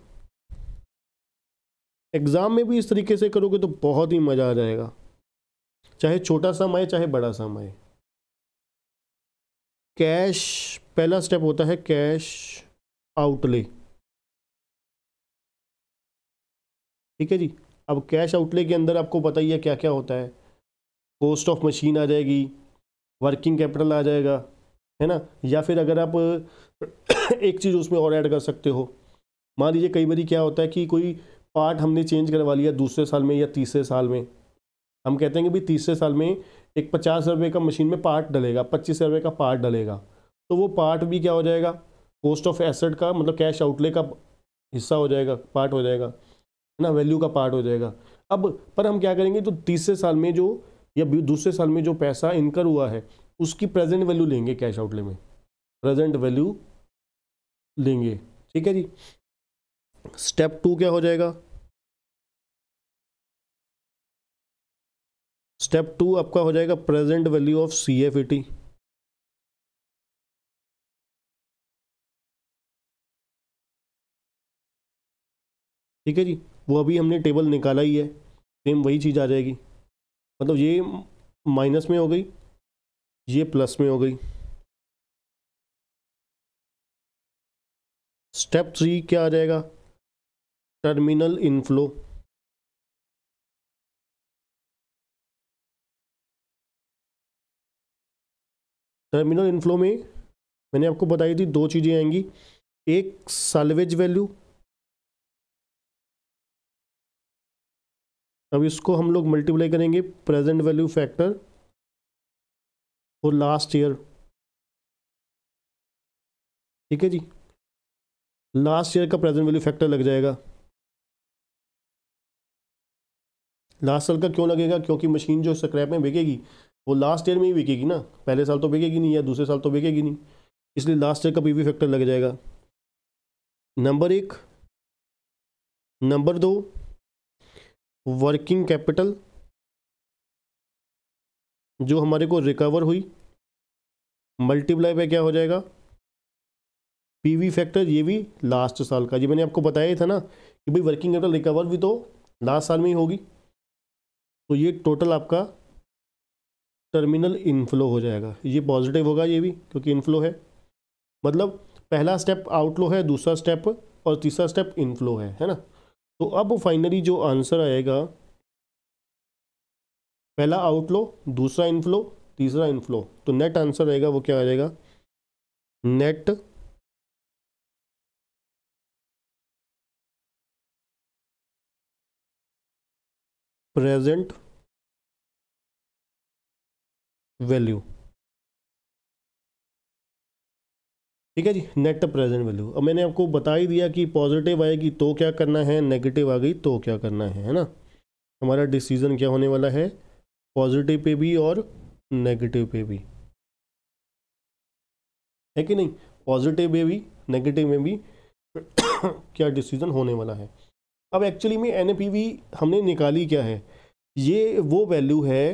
S1: एग्ज़ाम में भी इस तरीके से करोगे तो बहुत ही मज़ा आ जाएगा चाहे छोटा सम आए
S2: चाहे बड़ा सम आए कैश पहला स्टेप होता है कैश आउटले
S1: ठीक है जी अब कैश आउटले के अंदर आपको पता ही है क्या क्या होता है कॉस्ट ऑफ मशीन आ जाएगी वर्किंग कैपिटल आ जाएगा है ना या फिर अगर आप (coughs) एक चीज़ उसमें और ऐड कर सकते हो मान लीजिए कई बार क्या होता है कि कोई पार्ट हमने चेंज करवा लिया दूसरे साल में या तीसरे साल में हम कहते हैं कि भाई तीसरे साल में एक पचास रुपये का मशीन में पार्ट डलेगा पच्चीस रुपये का पार्ट डलेगा तो वो पार्ट भी क्या हो जाएगा कॉस्ट ऑफ एसेट का मतलब कैश आउटले का हिस्सा हो जाएगा पार्ट हो जाएगा ना वैल्यू का पार्ट हो जाएगा अब पर हम क्या करेंगे तो तीसरे साल में जो या दूसरे साल में जो पैसा इनकर हुआ है उसकी प्रेजेंट वैल्यू लेंगे कैश आउटले में प्रेजेंट वैल्यू
S2: लेंगे ठीक है जी स्टेप टू क्या हो जाएगा स्टेप टू आपका हो जाएगा present value of C F E T ठीक है जी वो अभी
S1: हमने टेबल निकाला ही है सेम वही चीज़ आ जाएगी मतलब ये माइनस में
S2: हो गई ये प्लस में हो गई स्टेप थ्री क्या आ जाएगा टर्मिनल इनफ्लो टर्मिनल इनफ्लो में मैंने आपको बताई थी दो चीज़ें आएंगी एक सालवेज वैल्यू अब इसको हम लोग मल्टीप्लाई करेंगे प्रेजेंट वैल्यू फैक्टर और लास्ट ईयर ठीक है जी लास्ट ईयर का प्रेजेंट वैल्यू फैक्टर लग जाएगा
S1: लास्ट साल का क्यों लगेगा क्योंकि मशीन जो स्क्रैप में बिकेगी वो लास्ट ईयर में ही बिकेगी ना पहले साल तो बिकेगी नहीं या दूसरे साल तो बिकेगी नहीं इसलिए लास्ट ईयर का पीवी फैक्टर लग
S2: जाएगा नंबर एक नंबर दो वर्किंग कैपिटल
S1: जो हमारे को रिकवर हुई मल्टीप्लाई पर क्या हो जाएगा पीवी फैक्टर ये भी लास्ट साल का जी मैंने आपको बताया ही था ना कि भाई वर्किंग कैपिटल रिकवर भी तो लास्ट साल में ही होगी तो ये टोटल आपका टर्मिनल इनफ्लो हो जाएगा ये पॉजिटिव होगा ये भी क्योंकि इनफ्लो है मतलब पहला स्टेप आउटफ्लो है दूसरा स्टेप और तीसरा स्टेप इनफ्लो है है ना तो अब फाइनली जो आंसर आएगा पहला आउटलो दूसरा इनफ्लो
S2: तीसरा इनफ्लो तो नेट आंसर रहेगा वो क्या आ जाएगा नेट प्रेजेंट वैल्यू ठीक है जी नेट
S1: प्रेजेंट वैल्यू अब मैंने आपको बता ही दिया कि पॉजिटिव आएगी तो क्या करना है नेगेटिव आ गई तो क्या करना है है ना हमारा डिसीजन क्या होने वाला है पॉजिटिव पे भी और नेगेटिव पे भी है कि नहीं पॉजिटिव में भी नेगेटिव में भी क्या डिसीजन होने वाला है अब एक्चुअली में एन हमने निकाली क्या है ये वो वैल्यू है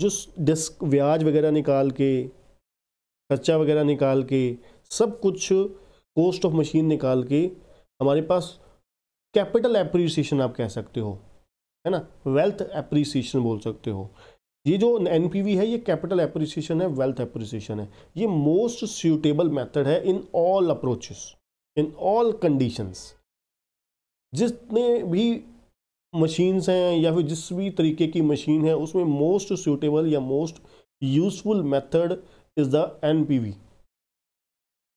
S1: जो डिस्क व्याज वगैरह निकाल के खर्चा वगैरह निकाल के सब कुछ कॉस्ट ऑफ मशीन निकाल के हमारे पास कैपिटल एप्रिसिएशन आप कह सकते हो है ना वेल्थ एप्रिसिएशन बोल सकते हो ये जो एन है ये कैपिटल एप्रिसिएशन है वेल्थ एप्रिसिएशन है ये मोस्ट सूटेबल मेथड है in all approaches in all conditions जितने भी मशीन्स हैं या फिर जिस भी तरीके की मशीन है उसमें मोस्ट सूटेबल या most useful method is the N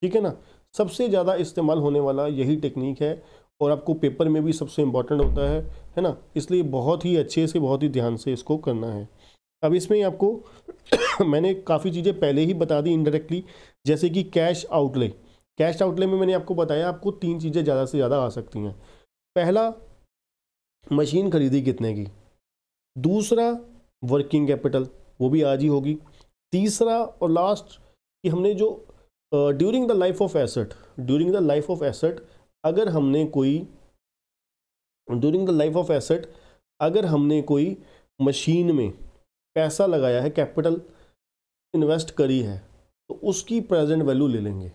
S1: ठीक है ना सबसे ज़्यादा इस्तेमाल होने वाला यही टेक्निक है और आपको पेपर में भी सबसे इम्पॉर्टेंट होता है है ना इसलिए बहुत ही अच्छे से बहुत ही ध्यान से इसको करना है अब इसमें आपको (coughs) मैंने काफ़ी चीज़ें पहले ही बता दी इनडायरेक्टली जैसे कि कैश आउटले कैश आउटले में मैंने आपको बताया आपको तीन चीज़ें ज़्यादा से ज़्यादा आ सकती हैं पहला मशीन खरीदी कितने की दूसरा वर्किंग कैपिटल वो भी आज ही होगी तीसरा और लास्ट कि हमने जो during the life of asset during the life of asset अगर हमने कोई during the life of asset अगर हमने कोई मशीन में पैसा लगाया है कैपिटल इन्वेस्ट करी है तो उसकी प्रेजेंट वैल्यू ले लेंगे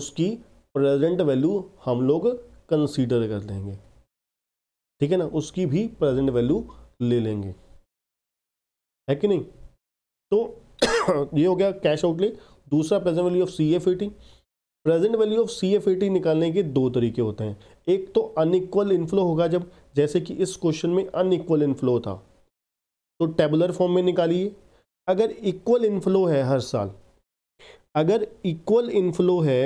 S1: उसकी प्रेजेंट वैल्यू हम लोग कंसीडर कर लेंगे ठीक है ना उसकी भी प्रेजेंट वैल्यू ले लेंगे है कि नहीं तो ये हो गया कैश आउटले दूसरा present value of C F A T present value of C F A T निकालने के दो तरीके होते हैं एक तो अनइक्वल इनफ्लो होगा जब जैसे कि इस क्वेश्चन में अनइक्वल इनफ्लो था तो टेबुलर फॉर्म में निकालिए
S2: अगर इक्वल इनफ्लो है हर साल अगर इक्वल इनफ्लो है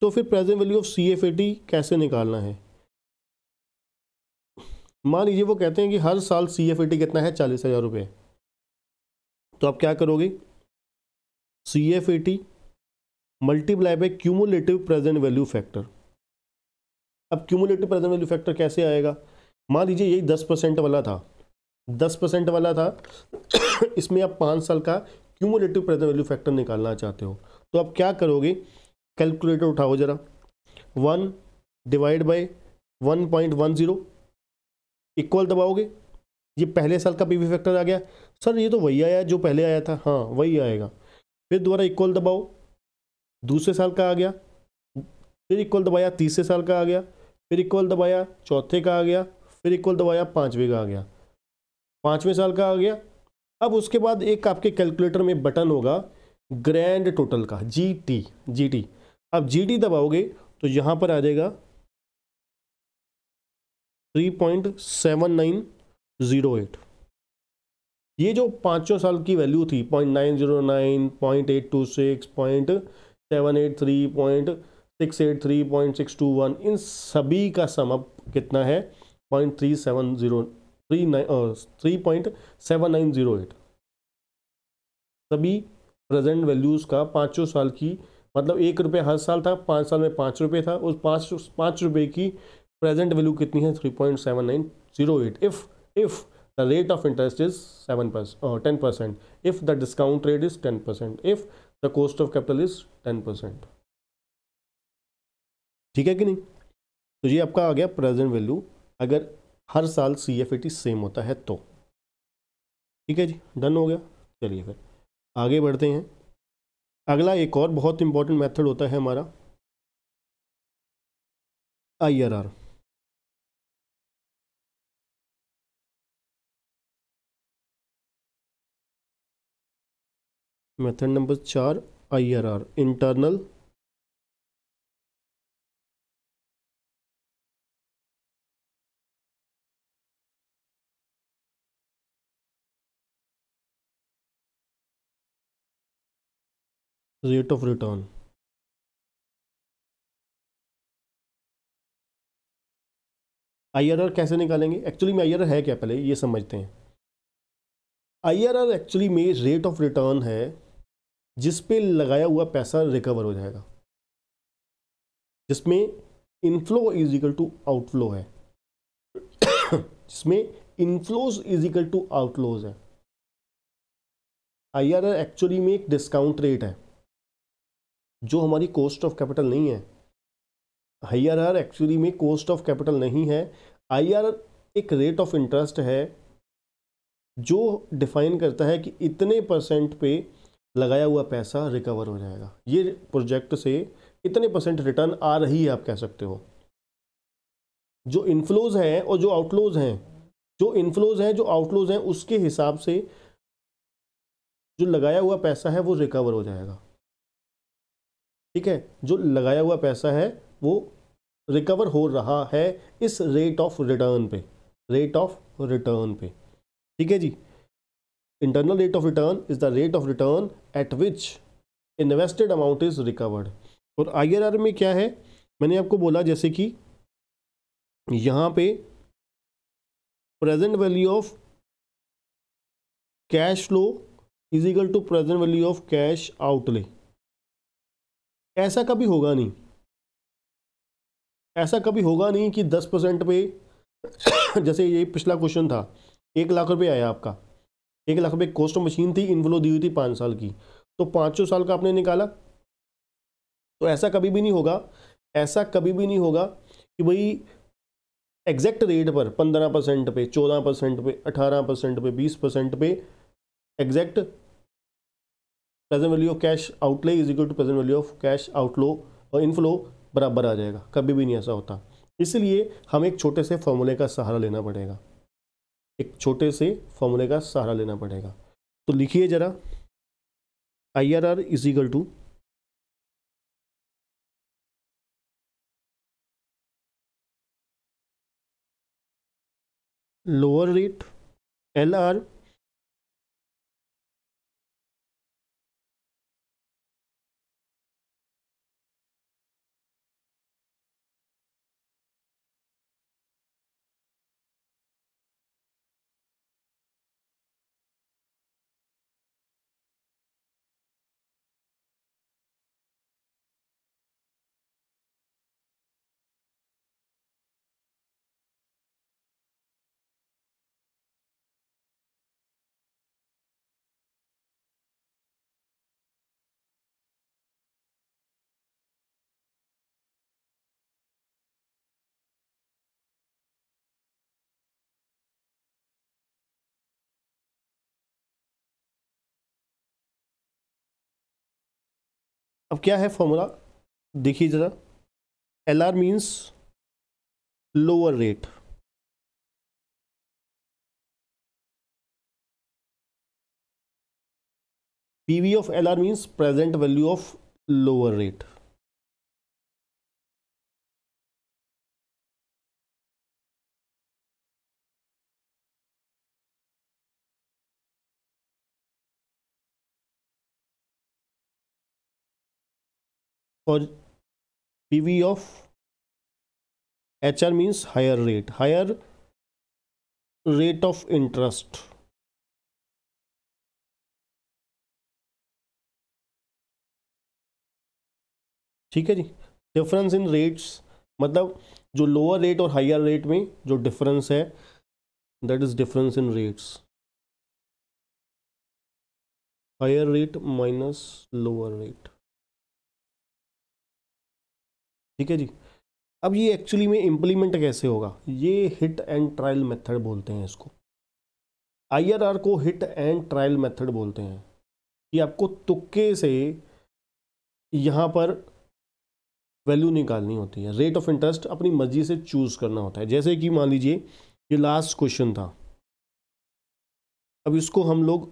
S2: तो फिर present value of C F A T कैसे निकालना है मान लीजिए
S1: वो कहते हैं कि हर साल सी एफ e कितना है चालीस हज़ार रुपये तो आप क्या करोगे C F A T multiply by cumulative present value factor अब क्यूमुलेटिव प्रेजेंट वैल्यू फैक्टर कैसे आएगा मान लीजिए यही दस परसेंट वाला था दस परसेंट वाला था (coughs) इसमें आप पाँच साल का क्यूमुलेटिव प्रेजेंट वैल्यू फैक्टर निकालना चाहते हो तो आप क्या करोगे कैलकुलेटर उठाओ जरा one divide by one point one zero equal दबाओगे ये पहले साल का पीवी फैक्टर आ गया सर ये तो वही आया जो पहले आया था हाँ वही आएगा फिर दोबारा इक्वल दबाओ दूसरे साल का आ गया फिर इक्वल दबाया तीसरे साल का आ गया फिर इक्वल दबाया चौथे का आ गया फिर इक्वल दबाया पाँचवें का आ गया पाँचवें साल का आ गया अब उसके बाद एक आपके कैलकुलेटर में बटन होगा ग्रैंड टोटल का जी टी जी टी अब जी टी दबाओगे तो यहाँ पर आ जाएगा three point seven nine zero eight ये जो पाँचों साल की वैल्यू थी point nine zero nine point eight two six point seven eight three point six eight three point six two one इन सभी का समअप कितना है point three seven zero three nine three point seven nine zero eight सभी प्रेजेंट वैल्यूज़ का पाँचों साल की मतलब एक रुपये हर साल था पाँच साल में पाँच रुपये था उस पाँच पाँच रुपये की प्रेजेंट वैल्यू कितनी है three point seven nine zero eight if if the rate of interest is seven percent ten percent if the discount rate is ten percent if the cost of capital is ten percent ठीक है कि नहीं तो ये आपका आ गया प्रेजेंट वैल्यू अगर हर साल सी एफ सेम होता है तो ठीक है जी डन हो गया चलिए फिर
S2: आगे बढ़ते हैं अगला एक और बहुत इंपॉर्टेंट मेथड होता है हमारा आईआरआर मेथड नंबर चार IRR internal rate of return IRR कैसे निकालेंगे एक्चुअली में आईआरआर
S1: है क्या पहले ये समझते हैं आईआरआर एक्चुअली में रेट ऑफ रिटर्न है जिस पे लगाया हुआ पैसा रिकवर हो जाएगा जिसमें inflow is equal to outflow है जिसमें inflows is equal to outflows है आईआरआर एक्चुअली में एक डिस्काउंट रेट है जो हमारी कॉस्ट ऑफ कैपिटल नहीं है आईआरआर एक्चुअली में कॉस्ट ऑफ कैपिटल नहीं है आईआरआर एक रेट ऑफ इंटरेस्ट है जो डिफाइन करता है कि इतने परसेंट पे लगाया हुआ पैसा रिकवर हो जाएगा ये प्रोजेक्ट से कितने परसेंट रिटर्न आ रही है आप कह सकते हो जो इनफ्लोज हैं और जो आउटलोज हैं जो इनफ्लोज हैं जो आउटलोज हैं उसके हिसाब से जो लगाया हुआ पैसा है वो रिकवर हो जाएगा ठीक है जो लगाया हुआ पैसा है वो रिकवर हो रहा है इस रेट ऑफ रिटर्न पे रेट ऑफ रिटर्न पे ठीक है जी internal rate of return is the rate of return at which invested amount is recovered और आई में क्या है मैंने आपको बोला जैसे कि यहाँ पे present value of cash flow is equal to present value of cash outlay ऐसा कभी होगा नहीं ऐसा कभी होगा नहीं कि दस परसेंट पे (coughs) जैसे ये पिछला क्वेश्चन था एक लाख रुपए आया आपका एक लाख रुपये कॉस्ट मशीन थी इनफ्लो दी हुई थी पाँच साल की तो पाँचों साल का आपने निकाला तो ऐसा कभी भी नहीं होगा ऐसा कभी भी नहीं होगा कि भाई एग्जैक्ट रेट पर पंद्रह परसेंट पे चौदह परसेंट पे अठारह परसेंट पे बीस परसेंट पे exact present value of cash outlay is equal to present value of cash outflow और इनफ्लो बराबर आ जाएगा कभी भी नहीं ऐसा होता इसलिए हमें एक छोटे से फॉर्मूले का सहारा लेना पड़ेगा एक छोटे से फॉर्मूले का सहारा लेना पड़ेगा तो लिखिए ज़रा
S2: I R R is equal to lower rate L R अब क्या है फॉर्मूला देखिए ज़रा L R means lower rate P V of L R means present value of lower rate for PV of HR means higher rate, higher rate of interest. ठीक है जी डिफरेंस इन
S1: रेट्स मतलब जो लोअर रेट और हायर रेट में जो डिफरेंस है
S2: that is difference in rates higher rate minus lower rate ठीक है
S1: जी अब ये एक्चुअली में इम्प्लीमेंट कैसे होगा ये हिट एंड ट्रायल मेथड बोलते हैं इसको आईआरआर को हिट एंड ट्रायल मेथड बोलते हैं कि आपको तुक्के से यहाँ पर वैल्यू निकालनी होती है रेट ऑफ इंटरेस्ट अपनी मर्जी से चूज़ करना होता है जैसे कि मान लीजिए ये लास्ट क्वेश्चन था
S2: अब इसको हम लोग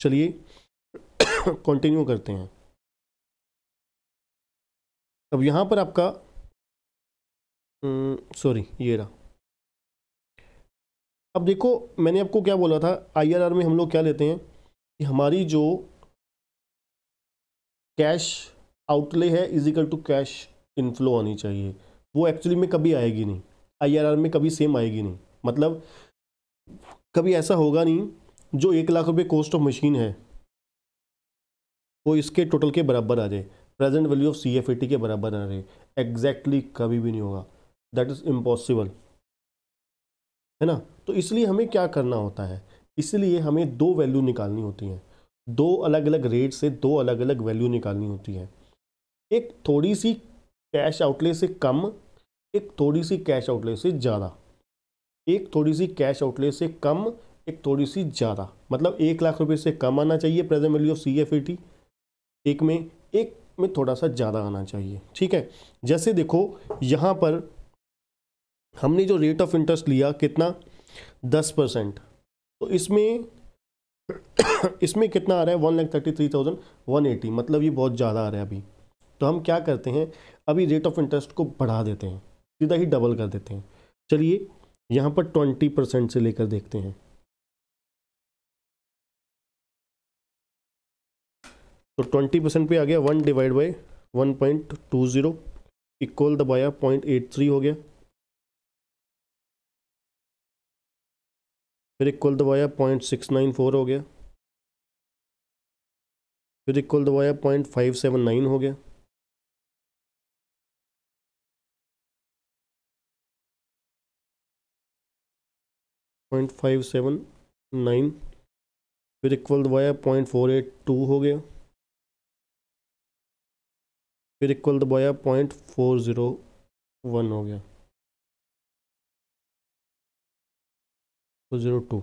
S2: चलिए कंटिन्यू (coughs) करते हैं अब यहाँ पर आपका सॉरी ये रहा
S1: अब देखो मैंने आपको क्या बोला था आईआरआर में हम लोग क्या लेते हैं कि हमारी जो कैश आउटले है इजिकल टू कैश इनफ्लो आनी चाहिए वो एक्चुअली में कभी आएगी नहीं आईआरआर में कभी सेम आएगी नहीं मतलब कभी ऐसा होगा नहीं जो एक लाख रुपए कॉस्ट ऑफ मशीन है वो इसके टोटल के बराबर आ जाए present value of C F A T के बराबर ना रहे एग्जैक्टली exactly कभी भी नहीं होगा दैट इज़ इम्पॉसिबल है ना तो इसलिए हमें क्या करना होता है इसलिए हमें दो वैल्यू निकालनी होती हैं दो अलग अलग रेट से दो अलग अलग वैल्यू निकालनी होती है एक थोड़ी सी कैश आउटले से कम एक थोड़ी सी कैश आउटले से ज़्यादा एक थोड़ी सी कैश आउटले से कम एक थोड़ी सी ज़्यादा मतलब एक लाख रुपए से कम आना चाहिए present value of C F A T एक में एक में थोड़ा सा ज़्यादा आना चाहिए ठीक है जैसे देखो यहाँ पर हमने जो रेट ऑफ इंटरेस्ट लिया कितना दस परसेंट तो इसमें (coughs) इसमें कितना आ रहा है one lakh thirty three thousand one eighty मतलब ये बहुत ज़्यादा आ रहा है अभी तो हम क्या करते हैं अभी रेट ऑफ इंटरेस्ट को बढ़ा देते हैं सीधा ही डबल कर देते हैं चलिए यहाँ पर ट्वेंटी परसेंट से लेकर देखते हैं तो ट्वेंटी परसेंट पे आ गया one divide by one point two zero equal दबाया पॉइंट एट थ्री हो गया
S2: फिर इक्वल दबाया पॉइंट सिक्स नाइन फोर हो गया फिर इक्वल दबाया पॉइंट फाइव सेवन नाइन हो गया पॉइंट फाइव सेवन नाइन फिर इक्वल दबाया पॉइंट फोर एट टू हो गया फिर इक्वल दबाया पॉइंट फोर ज़ीरो वन हो गया फोर ज़ीरो टू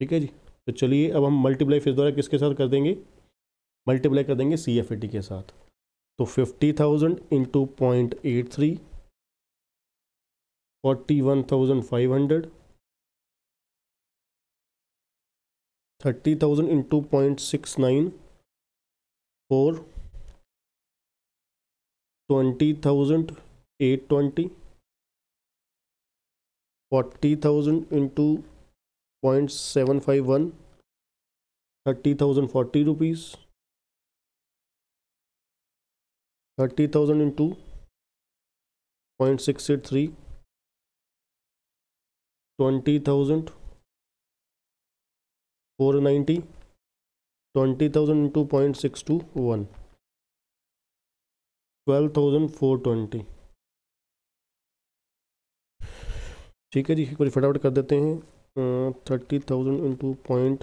S2: ठीक है जी
S1: तो चलिए अब हम मल्टीप्लाई फिर द्वारा किसके साथ कर देंगे मल्टीप्लाई कर देंगे सी एफ ए टी के साथ
S2: तो fifty thousand into point eight three forty one thousand five hundred thirty thousand into point six nine four
S1: twenty thousand eight twenty
S2: forty thousand into point seven five one thirty thousand forty rupees thirty thousand into point six eight three twenty thousand four ninety twenty thousand into point six two one twelve thousand four twenty
S1: ठीक है जी एक बार फटाफट कर देते हैं thirty thousand into point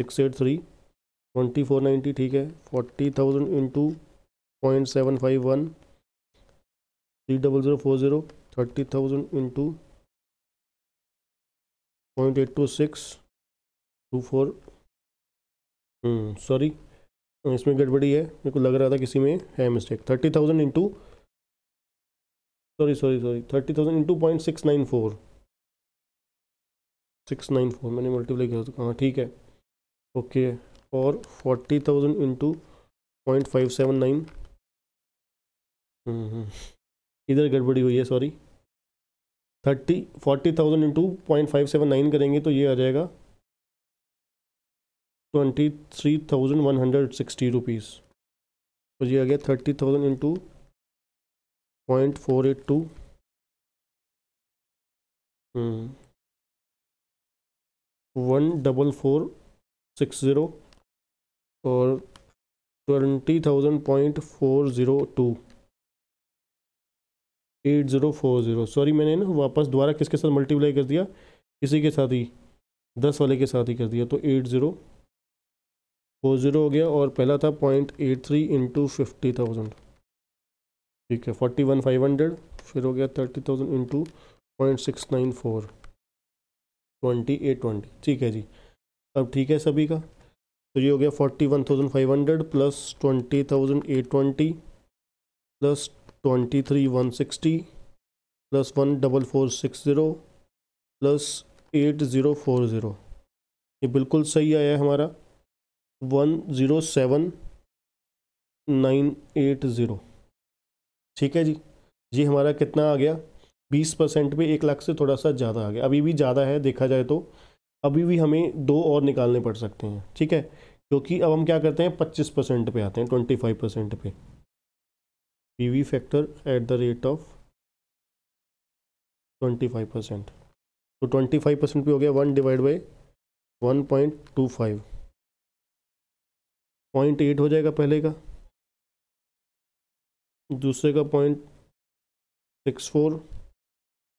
S1: six eight three twenty four ninety ठीक है forty thousand into point seven five one three double zero four zero thirty thousand
S2: into point eight two six two four sorry hmm, इसमें गड़बड़ी है मेरे को लग रहा था किसी
S1: में है mistake thirty thousand into sorry sorry sorry thirty thousand into point six nine four six nine four मैंने मल्टीप्लाई किया तो- हाँ ठीक है ओके और forty thousand into point five seven nine इधर गड़बड़ी हुई है sorry thirty forty thousand into point five seven nine करेंगे तो ये आ जाएगा twenty three thousand one hundred sixty rupees तो ये आ
S2: गया thirty thousand into point four eight two one double four six zero और twenty thousand point
S1: four zero two eight zero four zero sorry मैंने ना वापस दोबारा किसके साथ मल्टीप्लाई कर दिया इसी के साथ ही दस वाले के साथ ही कर दिया तो एट ज़ीरो वो ज़ीरो हो गया और पहला था point eight three into fifty thousand ठीक है फोर्टी वन फाइव हंड्रेड फिर हो गया thirty thousand into point six nine four twenty eight twenty ठीक है जी अब ठीक है सभी का तो ये हो गया forty one thousand five hundred plus twenty thousand eight twenty plus twenty three one sixty plus one double four six zero plus eight zero four zero ये बिल्कुल सही आया है हमारा one zero seven nine eight zero ठीक है जी जी हमारा कितना आ गया बीस परसेंट पे एक लाख से थोड़ा सा ज़्यादा आ गया अभी भी ज़्यादा है देखा जाए तो अभी भी हमें दो और निकालने पड़ सकते हैं ठीक है क्योंकि अब हम क्या करते हैं पच्चीस परसेंट पे आते हैं ट्वेंटी फाइव परसेंट पे V factor at the rate of twenty five percent तो ट्वेंटी फाइव परसेंट पे हो गया one divide by one point
S2: two five point eight हो जाएगा पहले का दूसरे का पॉइंट सिक्स फोर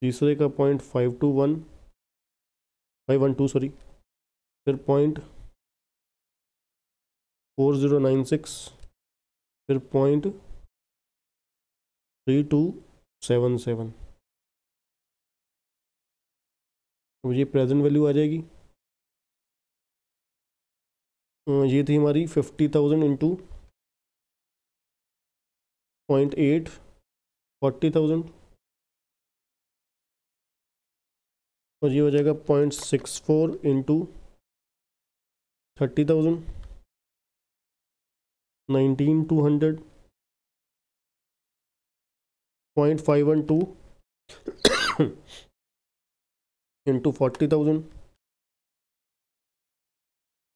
S2: तीसरे का point five two one five one two sorry फिर point four zero nine six फिर point three two seven seven ये प्रेजेंट वैल्यू आ जाएगी हम्म, ये थी हमारी fifty thousand into point eight forty thousand और ये हो जाएगा point six four into thirty thousand nineteen two hundred point five one two into forty thousand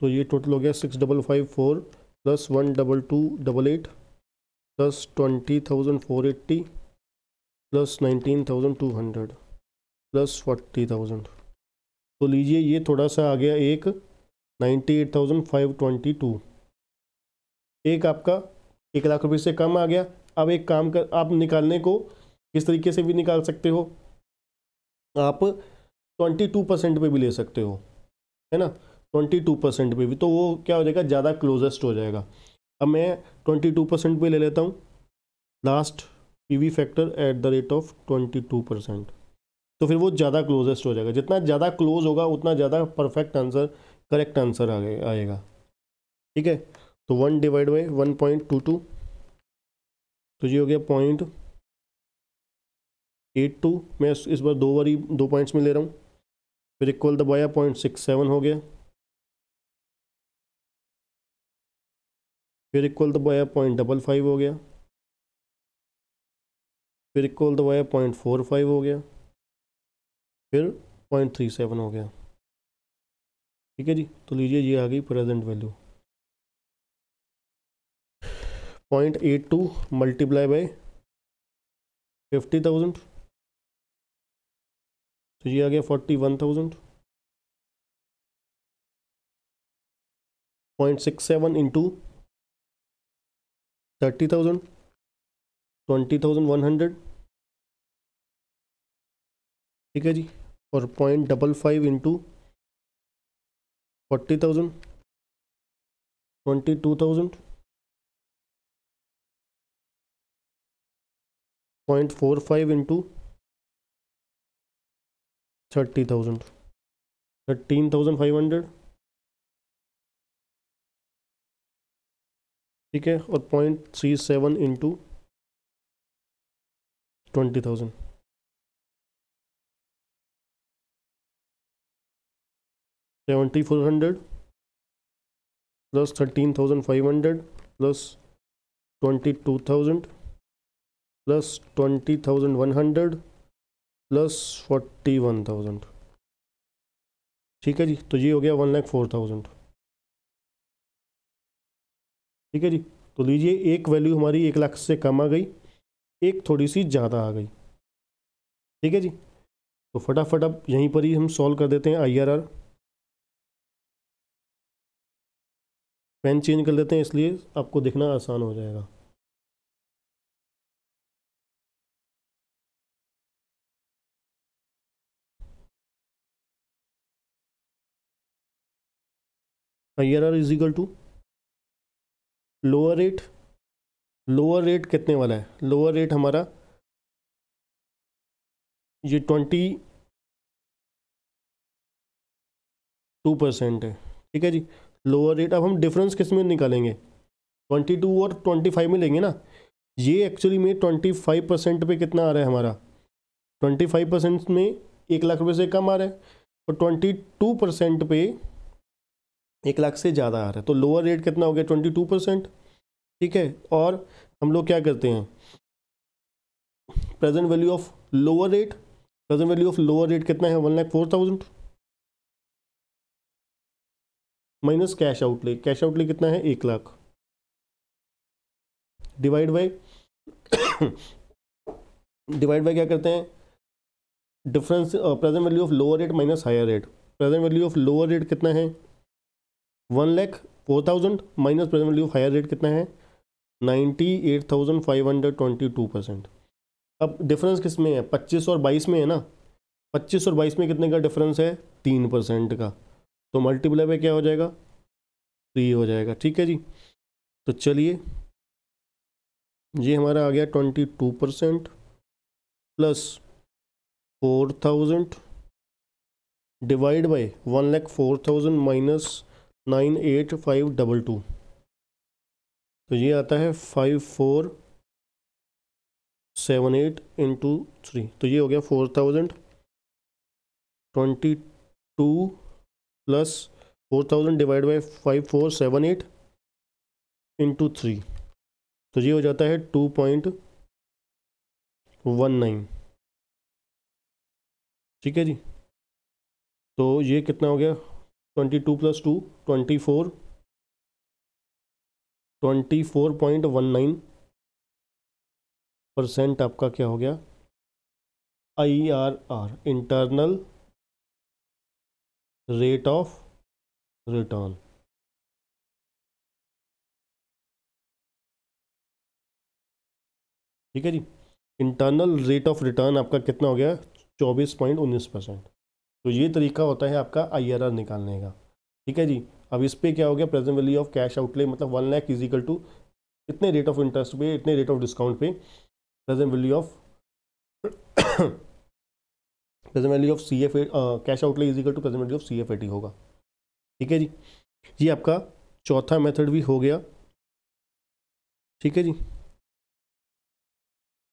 S1: तो ये टोटल हो गया six double five four plus one double two double eight plus twenty thousand four eighty plus nineteen thousand two hundred plus forty thousand तो लीजिए ये थोड़ा सा आ गया एक ninety eight thousand five twenty two एक आपका एक लाख रुपये से कम आ गया अब एक काम कर आप निकालने को किस तरीके से भी निकाल सकते हो आप ट्वेंटी टू परसेंट पर भी ले सकते हो है ना ट्वेंटी टू परसेंट पर भी तो वो क्या हो जाएगा ज़्यादा क्लोजेस्ट हो जाएगा अब मैं ट्वेंटी टू परसेंट पर ले लेता हूँ last V factor at the rate of twenty two percent तो फिर वो ज़्यादा क्लोजेस्ट हो जाएगा जितना ज़्यादा क्लोज होगा उतना ज़्यादा परफेक्ट आंसर करेक्ट आंसर आएगा ठीक है तो one divide by one point two two तो ये हो गया पॉइंट एट टू मैं इस बार दो बारी दो पॉइंट्स में ले रहा हूँ फिर इक्वल दबाया पॉइंट सिक्स सेवन हो गया
S2: फिर इक्वल दबाया तो पॉइंट डबल फाइव हो गया फिर इक्वल दबाया तो पॉइंट फोर फाइव हो गया फिर पॉइंट थ्री सेवन हो गया ठीक है जी
S1: तो लीजिए ये आ गई present value point
S2: eight two multiply by fifty thousand तो ये आ गया forty one thousand point six seven into thirty thousand twenty thousand one hundred ठीक है जी और point double five into forty thousand twenty two thousand point four five into thirty thousand thirteen thousand five hundred ठीक है और point three seven into twenty thousand seventy four hundred plus thirteen thousand five hundred plus
S1: twenty two thousand plus twenty thousand one hundred plus forty one thousand ठीक है जी तो ये हो गया वन लैख फोर थाउजेंड ठीक है जी तो लीजिए एक वैल्यू हमारी एक लाख से कम आ गई एक थोड़ी सी ज़्यादा आ गई ठीक है जी तो फटाफट अब यहीं पर ही हम सॉल्व कर देते हैं आईआरआर
S2: पेन चेंज कर देते हैं इसलिए आपको देखना आसान हो जाएगा I R R equal to lower rate lower rate कितने वाला है लोअर रेट हमारा ये ट्वेंटी टू परसेंट है
S1: ठीक है जी लोअर रेट अब हम डिफरेंस किस में निकालेंगे ट्वेंटी टू और ट्वेंटी फाइव में लेंगे ना ये एक्चुअली में ट्वेंटी फाइव परसेंट पर कितना आ रहा है हमारा ट्वेंटी फाइव परसेंट में एक लाख रुपए से कम आ रहा है और ट्वेंटी टू परसेंट पे एक लाख से ज़्यादा आ रहा है तो लोअर रेट कितना हो गया ट्वेंटी टू परसेंट ठीक है और हम लोग क्या करते हैं present value of lower rate present value of lower rate कितना है one lakh four thousand minus cash outlay cash outlay कितना है एक lakh divide by divide by क्या करते हैं difference present value of lower rate minus higher rate present value of lower rate कितना है one lakh four thousand minus present value higher rate कितना है ninety eight thousand five hundred twenty two percent अब डिफरेंस किस में है पच्चीस और बाईस में है ना पच्चीस और बाईस में कितने का डिफरेंस है तीन परसेंट का तो मल्टीप्लाई में क्या हो जाएगा थ्री हो जाएगा ठीक है जी तो चलिए ये हमारा आ गया twenty two percent plus four thousand divide by one lakh four thousand minus nine eight five double two तो ये आता है five four seven eight into three तो ये हो गया four thousand twenty two plus four thousand divide by five four seven eight into three तो ये हो
S2: जाता है टू पॉइंट वन नाइन ठीक है जी तो ये कितना हो गया twenty two plus two twenty four twenty four point one nine percent आपका क्या हो गया I R R internal rate of return ठीक है जी इंटरनल रेट ऑफ रिटर्न आपका कितना हो गया
S1: चौबीस पॉइंट उन्नीस परसेंट तो ये तरीका होता है आपका आई निकालने का ठीक है जी अब इस पर क्या हो गया present value of cash outlay मतलब वन लैख इजिकल टू इतने रेट ऑफ इंटरेस्ट पे इतने रेट ऑफ डिस्काउंट पे present value of present value of C F cash outlay equal to present value of C F A T होगा ठीक है जी ये आपका चौथा मेथड भी हो गया ठीक है जी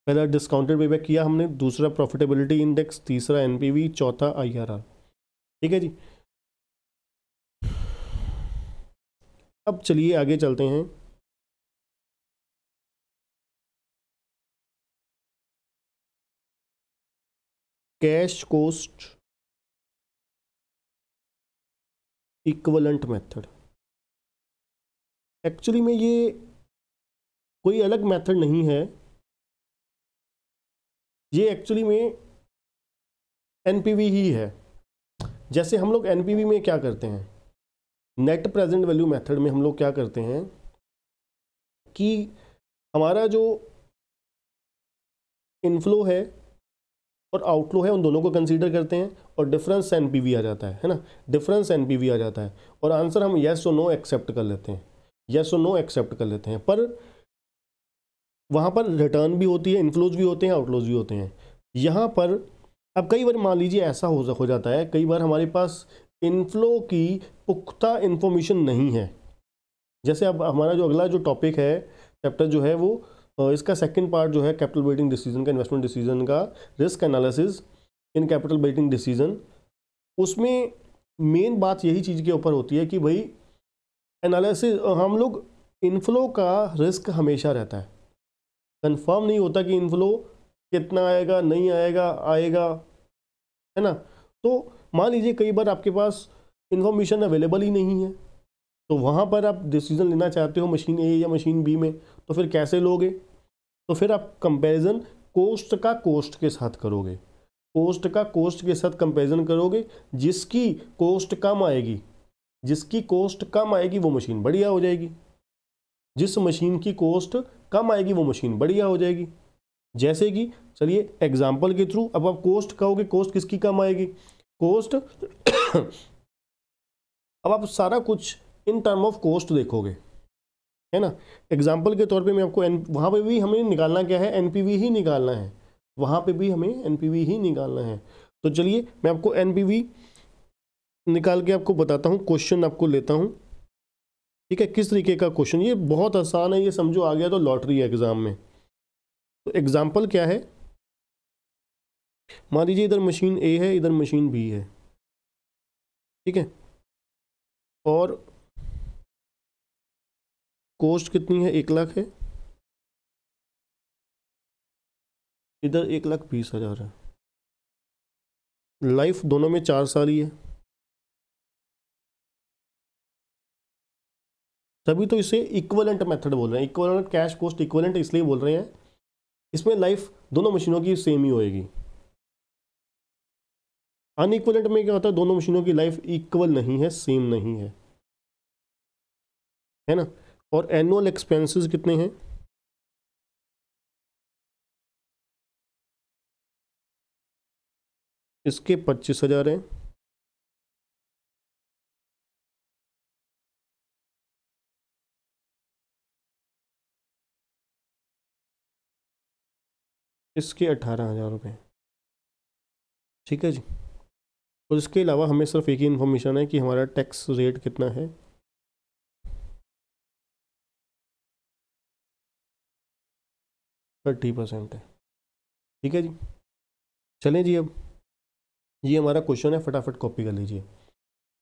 S1: पहला डिस्काउंटेड पेबैक किया हमने दूसरा प्रॉफिटेबिलिटी इंडेक्स तीसरा एनपीवी चौथा आईआरआर ठीक है जी
S2: अब चलिए आगे चलते हैं cash cost equivalent method actually में ये कोई अलग मेथड नहीं है ये एक्चुअली में एन ही है जैसे हम लोग एन में क्या करते हैं
S1: नेट प्रेजेंट वैल्यू मेथड में हम लोग क्या करते हैं कि हमारा जो इनफ्लो है और आउटफ्लो है उन दोनों को कंसीडर करते हैं और डिफरेंस एन आ जाता है है ना डिफरेंस एन आ जाता है और आंसर हम येस और नो एक्सेप्ट कर लेते हैं येस और नो एक्सेप्ट कर लेते हैं पर वहाँ पर रिटर्न भी होती है इनफ्लोज भी होते हैं आउटलोज भी होते हैं यहाँ पर अब कई बार मान लीजिए ऐसा हो, हो जाता है कई बार हमारे पास इनफ्लो की पुख्ता इन्फॉर्मेशन नहीं है जैसे अब हमारा जो अगला जो टॉपिक है चैप्टर जो है वो इसका सेकंड पार्ट जो है कैपिटल बिल्डिंग डिसीजन का इन्वेस्टमेंट डिसीजन का risk analysis in capital building decision उसमें मेन बात यही चीज़ के ऊपर होती है कि भाई एनालिसिस हम लोग इनफ्लो का रिस्क हमेशा रहता है कंफर्म नहीं होता कि इनफ्लो कितना आएगा नहीं आएगा आएगा है ना तो मान लीजिए कई बार आपके पास इन्फॉर्मेशन अवेलेबल ही नहीं है तो वहाँ पर आप डिसीज़न लेना चाहते हो मशीन ए या मशीन बी में तो फिर कैसे लोगे तो फिर आप कंपैरिजन कोस्ट का कोस्ट के साथ करोगे कोस्ट का कोस्ट के साथ कंपैरिजन करोगे जिसकी कोस्ट कम आएगी जिसकी कोस्ट कम आएगी वो मशीन बढ़िया हो जाएगी जिस मशीन की कोस्ट कम आएगी वो मशीन बढ़िया हो जाएगी जैसे कि चलिए एग्जाम्पल के थ्रू अब आप कोस्ट कहोगे कोस्ट किसकी कम आएगी कोस्ट अब आप सारा कुछ इन टर्म ऑफ कोस्ट देखोगे है ना एग्जाम्पल के तौर पे मैं आपको एन वहाँ पर भी हमें निकालना क्या है एन ही निकालना है वहाँ पे भी हमें एन ही निकालना है तो चलिए मैं आपको एन निकाल के आपको बताता हूँ क्वेश्चन आपको लेता हूँ ठीक है किस तरीके का क्वेश्चन ये बहुत आसान है ये समझो आ गया तो लॉटरी है एग्ज़ाम
S2: में तो एग्ज़ाम्पल क्या है मान लीजिए इधर मशीन ए है इधर मशीन बी है ठीक है और कोस्ट कितनी है एक लाख है इधर एक लाख बीस हज़ार है लाइफ दोनों में चार साल ही है तभी तो इसे इक्वलेंट मेथड बोल रहे हैं इक्वलेंट कैश कोस्ट इक्वलेंट
S1: इसलिए बोल रहे हैं इसमें लाइफ दोनों मशीनों की सेम ही होएगी अनइक्वलेंट में क्या होता है दोनों मशीनों की लाइफ इक्वल नहीं है सेम नहीं है
S2: है ना और एनुअल एक्सपेंसेस कितने हैं इसके पच्चीस हजार हैं इसके अट्ठारह हज़ार रुपये ठीक है जी और इसके अलावा हमें सिर्फ एक ही इन्फॉर्मेशन है कि हमारा टैक्स रेट कितना है थर्टी परसेंट है ठीक है जी चलें जी अब
S1: ये हमारा क्वेश्चन है फटाफट कॉपी कर लीजिए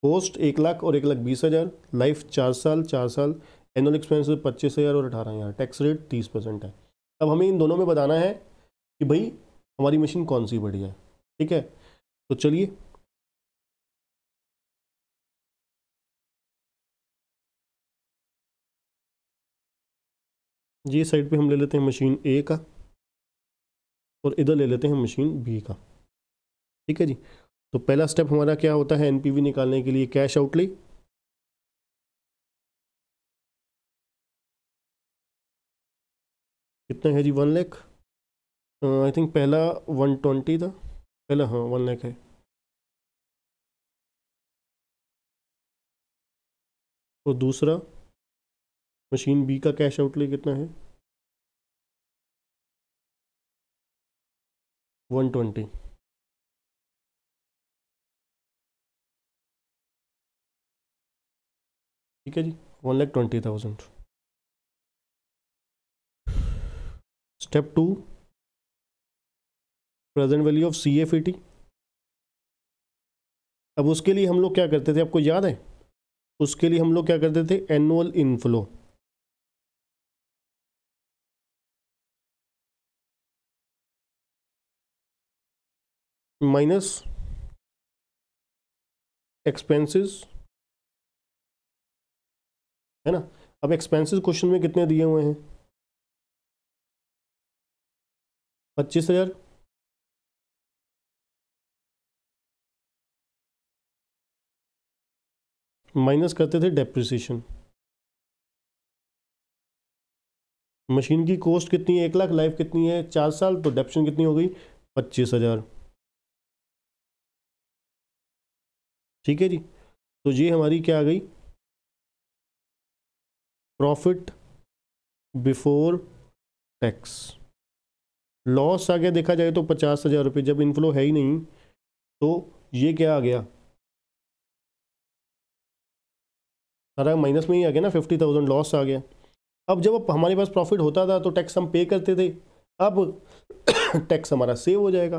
S1: पोस्ट एक लाख और एक लाख बीस हज़ार लाइफ चार साल चार साल एनुअल एक्सपेंसेस पच्चीस हज़ार और अठारह हज़ार टैक्स रेट तीस परसेंट
S2: है अब हमें इन दोनों में बताना है कि भाई हमारी मशीन कौन सी बढ़िया है ठीक है तो चलिए ये साइड पे हम ले लेते हैं मशीन ए का और इधर ले लेते हैं मशीन बी का ठीक है जी तो पहला स्टेप हमारा क्या होता है एनपीवी निकालने के लिए कैश आउटले कितना है जी वन लैख आई थिंक पहला वन ट्वेंटी था पहला हाँ वन लैख है और तो दूसरा मशीन बी का कैश आउटले कितना है वन ट्वेंटी ठीक है जी one lakh twenty thousand step two present value of C F E T अब उसके लिए हम लोग क्या करते थे आपको याद है उसके लिए हम लोग क्या करते थे एनुअल इनफ्लो माइनस एक्सपेंसेस है ना अब एक्सपेंसेस क्वेश्चन में कितने दिए हुए हैं पच्चीस हजार माइनस करते थे डेप्रिसिएशन मशीन की कॉस्ट
S1: कितनी है एक लाख लाइफ कितनी है चार साल तो डेप्शन कितनी हो गई पच्चीस हज़ार
S2: ठीक है जी तो ये हमारी क्या आ गई प्रॉफिट बिफोर
S1: टैक्स लॉस आ गया देखा जाए तो पचास हज़ार रुपये जब इनफ्लो है ही नहीं तो ये क्या आ गया सारा माइनस में ही आ गया ना फिफ्टी थाउजेंड लॉस आ गया अब जब हमारे पास प्रॉफिट होता था तो टैक्स हम पे करते थे अब टैक्स (coughs) हमारा सेव हो जाएगा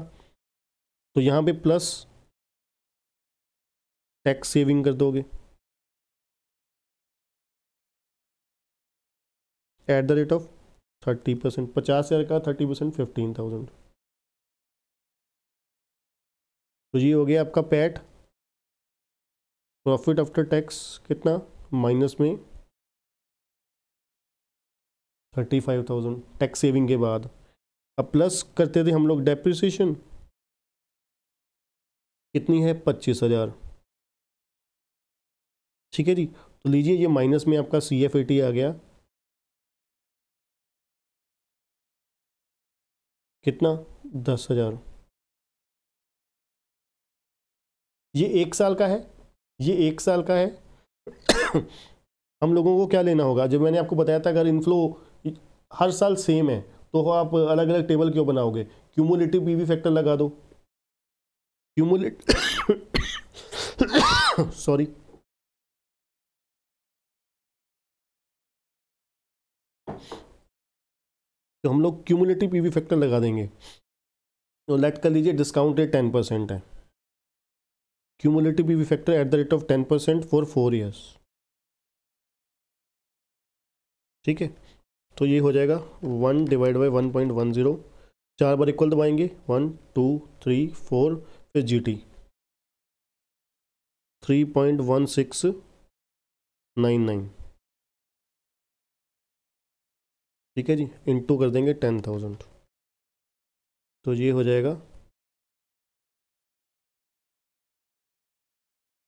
S1: तो यहाँ पे
S2: प्लस टैक्स सेविंग कर दोगे at the rate of thirty percent पचास हज़ार का थर्टी परसेंट फिफ्टीन थाउजेंड
S1: तो ये हो गया आपका पैट प्रॉफिट आफ्टर टैक्स कितना माइनस में thirty five thousand tax saving के बाद अब प्लस करते थे हम लोग डेप्रिसिएशन
S2: कितनी है पच्चीस हज़ार ठीक है जी तो लीजिए ये माइनस में आपका सी एफ ए टी आ गया कितना दस हज़ार ये एक साल का है ये एक साल का है (coughs)
S1: हम लोगों को क्या लेना होगा जब मैंने आपको बताया था अगर इनफ्लो हर साल सेम है तो आप अलग अलग टेबल क्यों बनाओगे क्यूमुलेटिव पीवी फैक्टर लगा दो
S2: क्यूमुलेट सॉरी (coughs) तो हम लोग क्यूमुलेटिव पीवी फैक्टर लगा देंगे तो लेट कर लीजिए डिस्काउंटेड टेन परसेंट है
S1: B factor at the rate of ten percent for four years ठीक है तो ये हो जाएगा one divide by one point one zero चार बार इक्वल दबाएंगे वन टू थ्री फोर
S2: फिर G T three point one six nine nine ठीक है जी इंटू कर देंगे टेन थाउजेंड तो ये हो जाएगा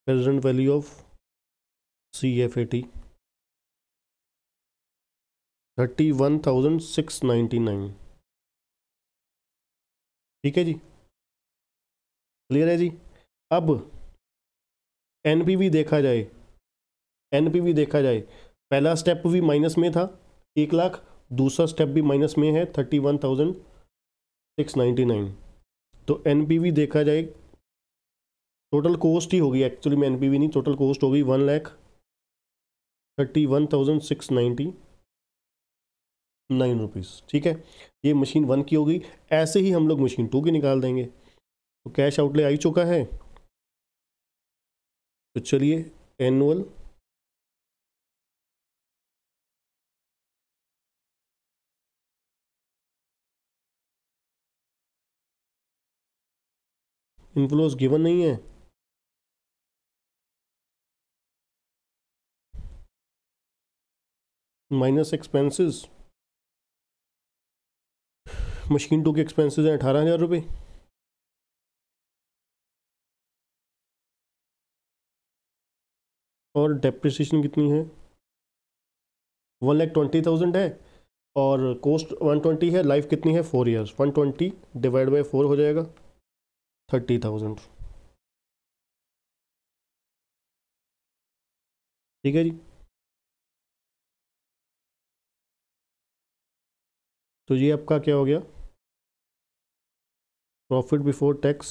S2: value of C F A T thirty one thousand six ninety nine ठीक है जी क्लियर है जी अब एन पी वी देखा जाए
S1: एन पी वी देखा जाए पहला स्टेप भी माइनस में था एक लाख दूसरा स्टेप भी माइनस में है thirty one thousand six ninety nine तो एन पी वी देखा जाए टोटल कॉस्ट ही होगी एक्चुअली में एनपीवी नहीं टोटल कॉस्ट होगी one lakh thirty one thousand six ninety nine rupees ठीक है ये मशीन वन की होगी ऐसे ही हम लोग मशीन टू की निकाल देंगे तो कैश आउटले
S2: आ ही चुका है तो चलिए एनुअल इनफ्लोज गिवन नहीं है माइनस एक्सपेंसेस मशीन टू के एक्सपेंसेस हैं अठारह हज़ार रुपये और डेप्रिसिएशन कितनी है वन लैख ट्वेंटी थाउजेंड है और कोस्ट वन ट्वेंटी है लाइफ कितनी है four years one twenty divide by four हो जाएगा थर्टी थाउजेंड ठीक है जी तो ये आपका क्या हो गया प्रॉफिट बिफोर टैक्स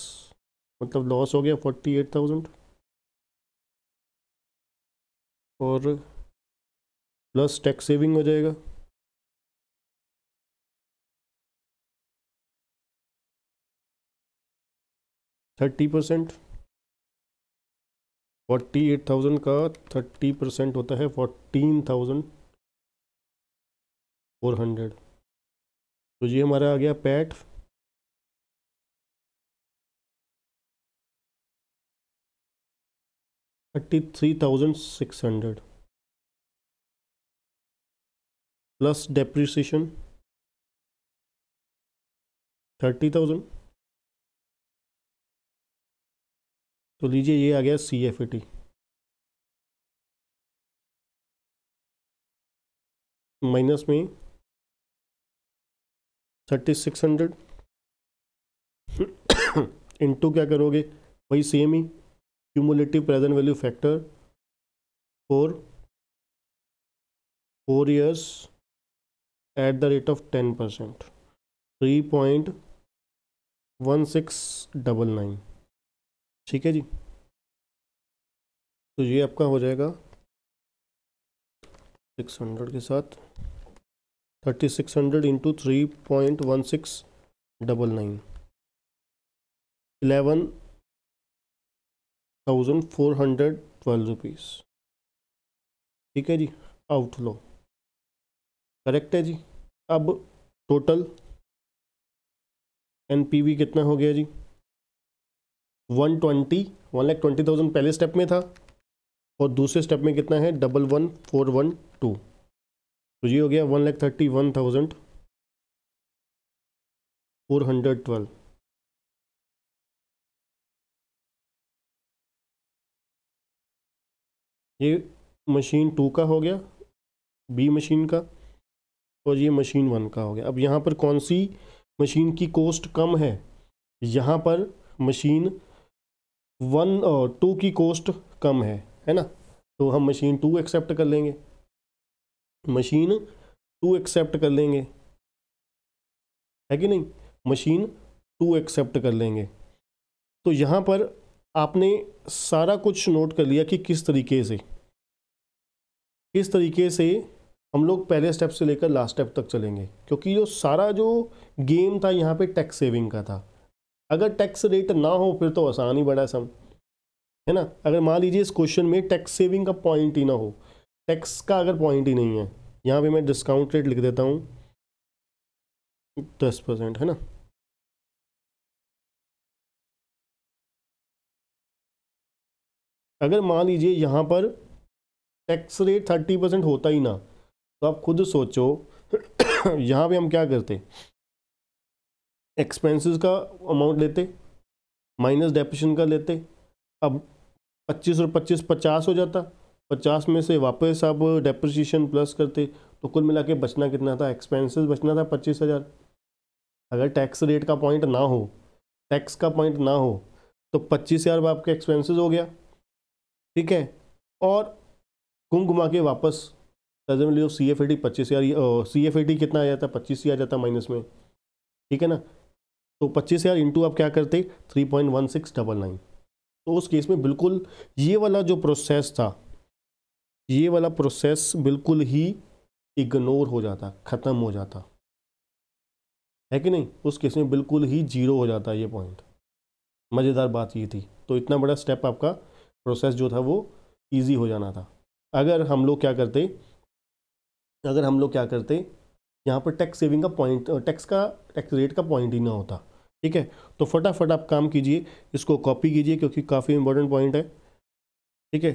S2: मतलब लॉस हो गया फोर्टी एट थाउजेंड और प्लस टैक्स सेविंग हो जाएगा thirty percent forty eight thousand का थर्टी परसेंट होता है फोर्टीन थाउजेंड फोर हंड्रेड तो ये हमारा आ गया PAT thirty three thousand six hundred plus depreciation thirty thousand तो लीजिए ये आ गया सी एफ टी माइनस में थर्टी सिक्स हंड्रेड इंटू क्या
S1: करोगे वही सेम ही cumulative present value factor four four years at the rate of ten percent three point one six double nine
S2: ठीक है जी तो ये आपका हो जाएगा सिक्स हंड्रेड के साथ thirty six hundred into three point one six double nine eleven thousand four hundred twelve rupees ठीक है जी लो करेक्ट है जी अब टोटल एनपीवी कितना हो गया जी
S1: one twenty one lakh twenty thousand पहले स्टेप में था और दूसरे स्टेप में कितना है
S2: double one four one two तो ये हो गया one lakh thirty one thousand four hundred twelve ये मशीन टू का हो गया बी मशीन का और ये मशीन वन का हो गया अब
S1: यहाँ पर कौन सी मशीन की कॉस्ट कम है यहाँ पर मशीन वन और टू की कॉस्ट कम है है ना तो हम मशीन टू एक्सेप्ट कर लेंगे मशीन टू एक्सेप्ट कर लेंगे है कि नहीं मशीन टू एक्सेप्ट कर लेंगे तो यहाँ पर आपने सारा कुछ नोट कर लिया कि किस तरीके से किस तरीके से हम लोग पहले स्टेप से लेकर लास्ट स्टेप तक चलेंगे क्योंकि जो सारा जो गेम था यहाँ पे टैक्स सेविंग का था अगर टैक्स रेट ना हो फिर तो आसान ही बड़ा सम है ना अगर मान लीजिए इस क्वेश्चन में टैक्स सेविंग का पॉइंट ही ना हो
S2: टैक्स का अगर पॉइंट ही नहीं है यहाँ पे मैं डिस्काउंट रेट लिख देता हूँ दस परसेंट है ना अगर मान लीजिए यहाँ पर
S1: टैक्स रेट थर्टी परसेंट होता ही ना तो आप खुद सोचो (coughs) यहाँ पे हम क्या करते एक्सपेंसेस का अमाउंट लेते माइनस डेपिशन का लेते अब पच्चीस और पच्चीस पचास हो जाता पचास में से वापस आप डेप्रिसिएशन प्लस करते तो कुल मिला के बचना कितना था एक्सपेंसेस बचना था पच्चीस हज़ार अगर टैक्स रेट का पॉइंट ना हो टैक्स का पॉइंट ना हो तो पच्चीस हज़ार आपके एक्सपेंसेस हो गया ठीक है और घूम घुमा के वापस डजन लियो सी एफ ए टी पच्चीस हज़ार सी एफ ए टी कितना आ जाता है पच्चीस ही आ जाता माइनस में ठीक है ना तो पच्चीस हज़ार इंटू आप क्या करते three point one six double nine तो उस केस में बिल्कुल ये वाला जो प्रोसेस था ये वाला प्रोसेस बिल्कुल ही इग्नोर हो जाता ख़त्म हो जाता है कि नहीं उस केस में बिल्कुल ही जीरो हो जाता ये पॉइंट मज़ेदार बात ये थी तो इतना बड़ा स्टेप आपका प्रोसेस जो था वो ईजी हो जाना था अगर हम लोग क्या करते अगर हम लोग क्या करते यहाँ पर टैक्स सेविंग का पॉइंट टैक्स का टैक्स रेट का पॉइंट ही ना होता ठीक है तो फटाफट आप काम कीजिए इसको
S2: कॉपी कीजिए क्योंकि काफ़ी इंपॉर्टेंट पॉइंट है ठीक है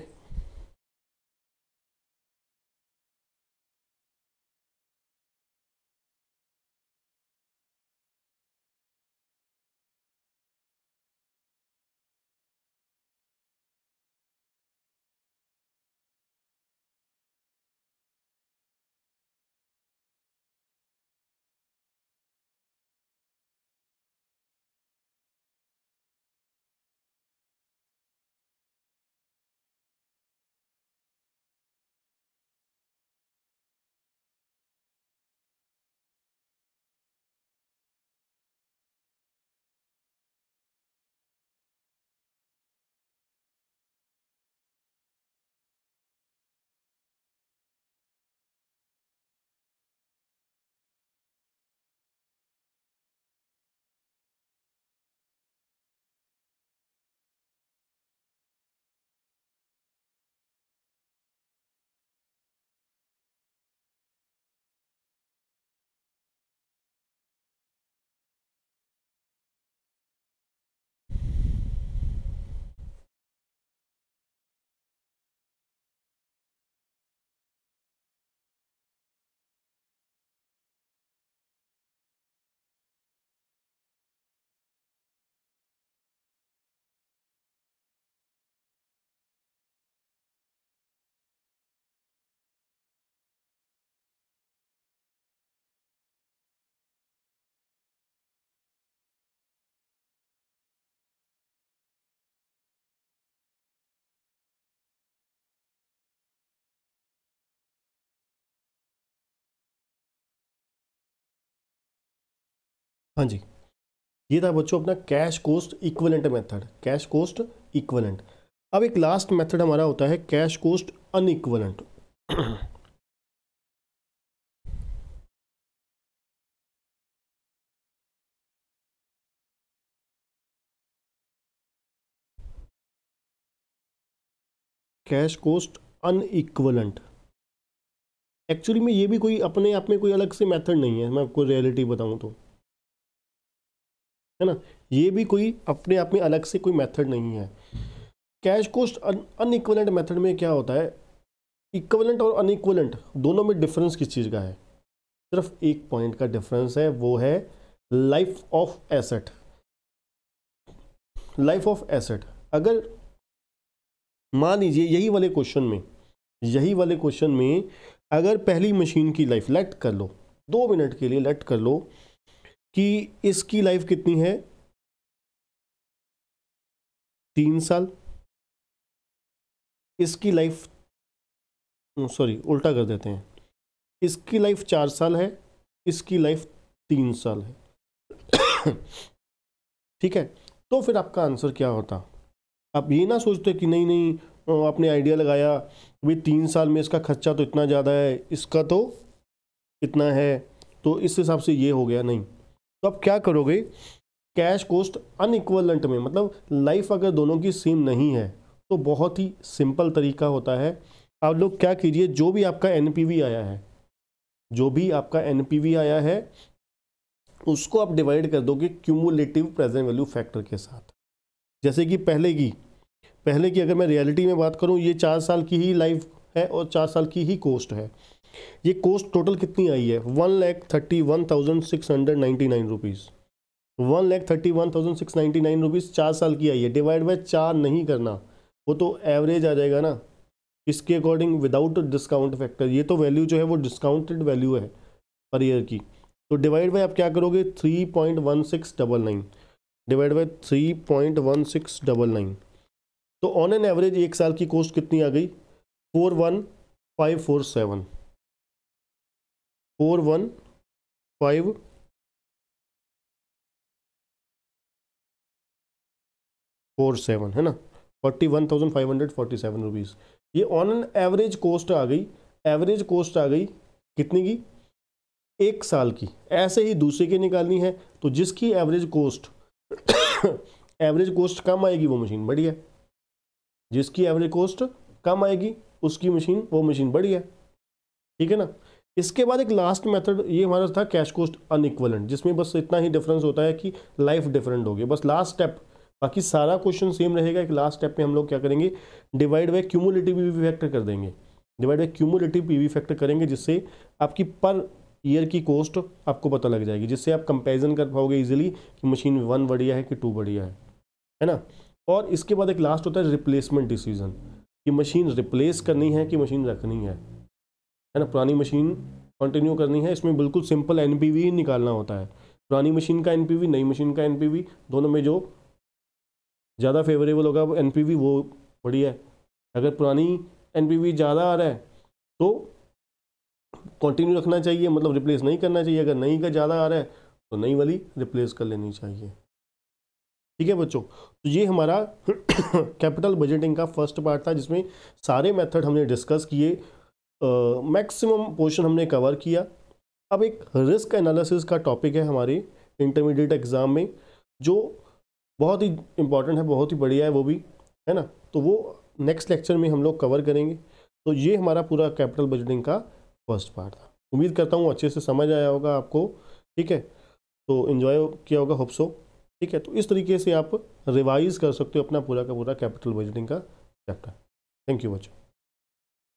S2: हाँ जी ये था बच्चों अपना cash cost equivalent method
S1: cash cost equivalent अब एक लास्ट मेथड हमारा होता है cash cost unequivalent
S2: cash cost unequivalent
S1: actually में ये भी कोई अपने आप में कोई अलग से मेथड नहीं है मैं आपको रियलिटी बताऊं तो है ना ये भी कोई अपने आप में अलग से कोई मेथड नहीं है कैश कोस्ट अनइक्वलेंट मेथड में क्या होता है इक्वलेंट और अनइक्वलेंट दोनों में डिफरेंस किस चीज़ का है सिर्फ एक पॉइंट का डिफरेंस है वो है life of asset life of asset अगर मान लीजिए यही वाले क्वेश्चन में यही वाले क्वेश्चन में अगर पहली मशीन की लाइफ लेट कर लो दो मिनट के लिए लेट कर लो
S2: कि इसकी लाइफ कितनी है तीन साल इसकी लाइफ
S1: सॉरी हम्म, उल्टा कर देते हैं इसकी लाइफ चार साल है इसकी लाइफ तीन साल है ठीक है तो फिर आपका आंसर क्या होता आप ये ना सोचते कि नहीं नहीं आपने आइडिया लगाया भाई तीन साल में इसका खर्चा तो इतना ज़्यादा है इसका तो इतना है तो इस हिसाब से ये हो गया नहीं तो आप क्या करोगे कैश कोस्ट अनइक्वलेंट में मतलब लाइफ अगर दोनों की सेम नहीं है तो बहुत ही सिंपल तरीका होता है आप लोग क्या कीजिए जो भी आपका एन आया है जो भी आपका एन आया है उसको आप डिवाइड कर दोगे क्यूमुलेटिव प्रेजेंट वैल्यू फैक्टर के साथ जैसे कि पहले की पहले की अगर मैं रियलिटी में बात करूं ये चार साल की ही लाइफ है और चार साल की ही कोस्ट है ये कॉस्ट टोटल कितनी आई है one lakh thirty one thousand six hundred ninety nine rupees one lakh thirty one thousand six ninety nine rupees चार साल की आई है डिवाइड बाई चार नहीं करना वो तो एवरेज आ जाएगा ना इसके अकॉर्डिंग विदाउट डिस्काउंट फैक्टर ये तो वैल्यू जो है वो डिस्काउंटेड वैल्यू है पर ईयर की तो डिवाइड बाई आप क्या करोगे three point one six double nine divide by three point one six double nine तो ऑन एन एवरेज एक साल की कॉस्ट कितनी आ गई four one
S2: five four seven four one five four seven है ना forty one thousand five hundred forty seven rupees ये ऑन एन एवरेज कॉस्ट आ
S1: गई एवरेज कॉस्ट आ गई कितनी की एक साल की ऐसे ही दूसरे की निकालनी है तो जिसकी एवरेज कॉस्ट एवरेज कॉस्ट कम आएगी वो मशीन बड़ी है जिसकी एवरेज कॉस्ट कम आएगी उसकी मशीन वो मशीन बड़ी है ठीक है ना इसके बाद एक लास्ट मेथड ये हमारा था कैश कोस्ट अनइक्वलेंट जिसमें बस इतना ही डिफरेंस होता है कि लाइफ डिफरेंट होगी बस लास्ट स्टेप बाकी सारा क्वेश्चन सेम रहेगा एक लास्ट स्टेप में हम लोग क्या करेंगे divide by cumulative PV factor कर देंगे divide by cumulative PV factor करेंगे जिससे आपकी पर ईयर की कॉस्ट आपको पता लग जाएगी जिससे आप कंपेरिजन कर पाओगे ईजिली कि मशीन वन बढ़िया है कि टू बढ़िया है है ना और इसके बाद एक लास्ट होता है रिप्लेसमेंट डिसीजन कि मशीन रिप्लेस करनी है कि मशीन रखनी है है ना पुरानी मशीन कंटिन्यू करनी है इसमें बिल्कुल सिंपल एन ही निकालना होता है पुरानी मशीन का एन नई मशीन का एन दोनों में जो ज़्यादा फेवरेबल होगा वो एन वो बढ़िया है अगर पुरानी एन ज़्यादा आ रहा है तो कंटिन्यू रखना चाहिए मतलब रिप्लेस नहीं करना चाहिए अगर नई का ज़्यादा आ रहा है तो नई वाली रिप्लेस कर लेनी चाहिए ठीक है बच्चों तो ये हमारा कैपिटल (coughs) बजटिंग का फर्स्ट पार्ट था जिसमें सारे मेथड हमने डिस्कस किए मैक्सिमम पोर्शन हमने कवर किया अब एक रिस्क एनालिसिस का टॉपिक है हमारी इंटरमीडिएट एग्ज़ाम में जो बहुत ही इम्पॉर्टेंट है बहुत ही बढ़िया है वो भी है ना तो वो नेक्स्ट लेक्चर में हम लोग कवर करेंगे तो ये हमारा पूरा कैपिटल बजटिंग का फर्स्ट पार्ट था उम्मीद करता हूँ अच्छे से समझ आया होगा आपको ठीक है तो इन्जॉय किया होगा होप्सो ठीक है तो इस तरीके से आप रिवाइज कर सकते हो अपना पूरा का पूरा कैपिटल बजटिंग का चैप्टर थैंक यू बच्चों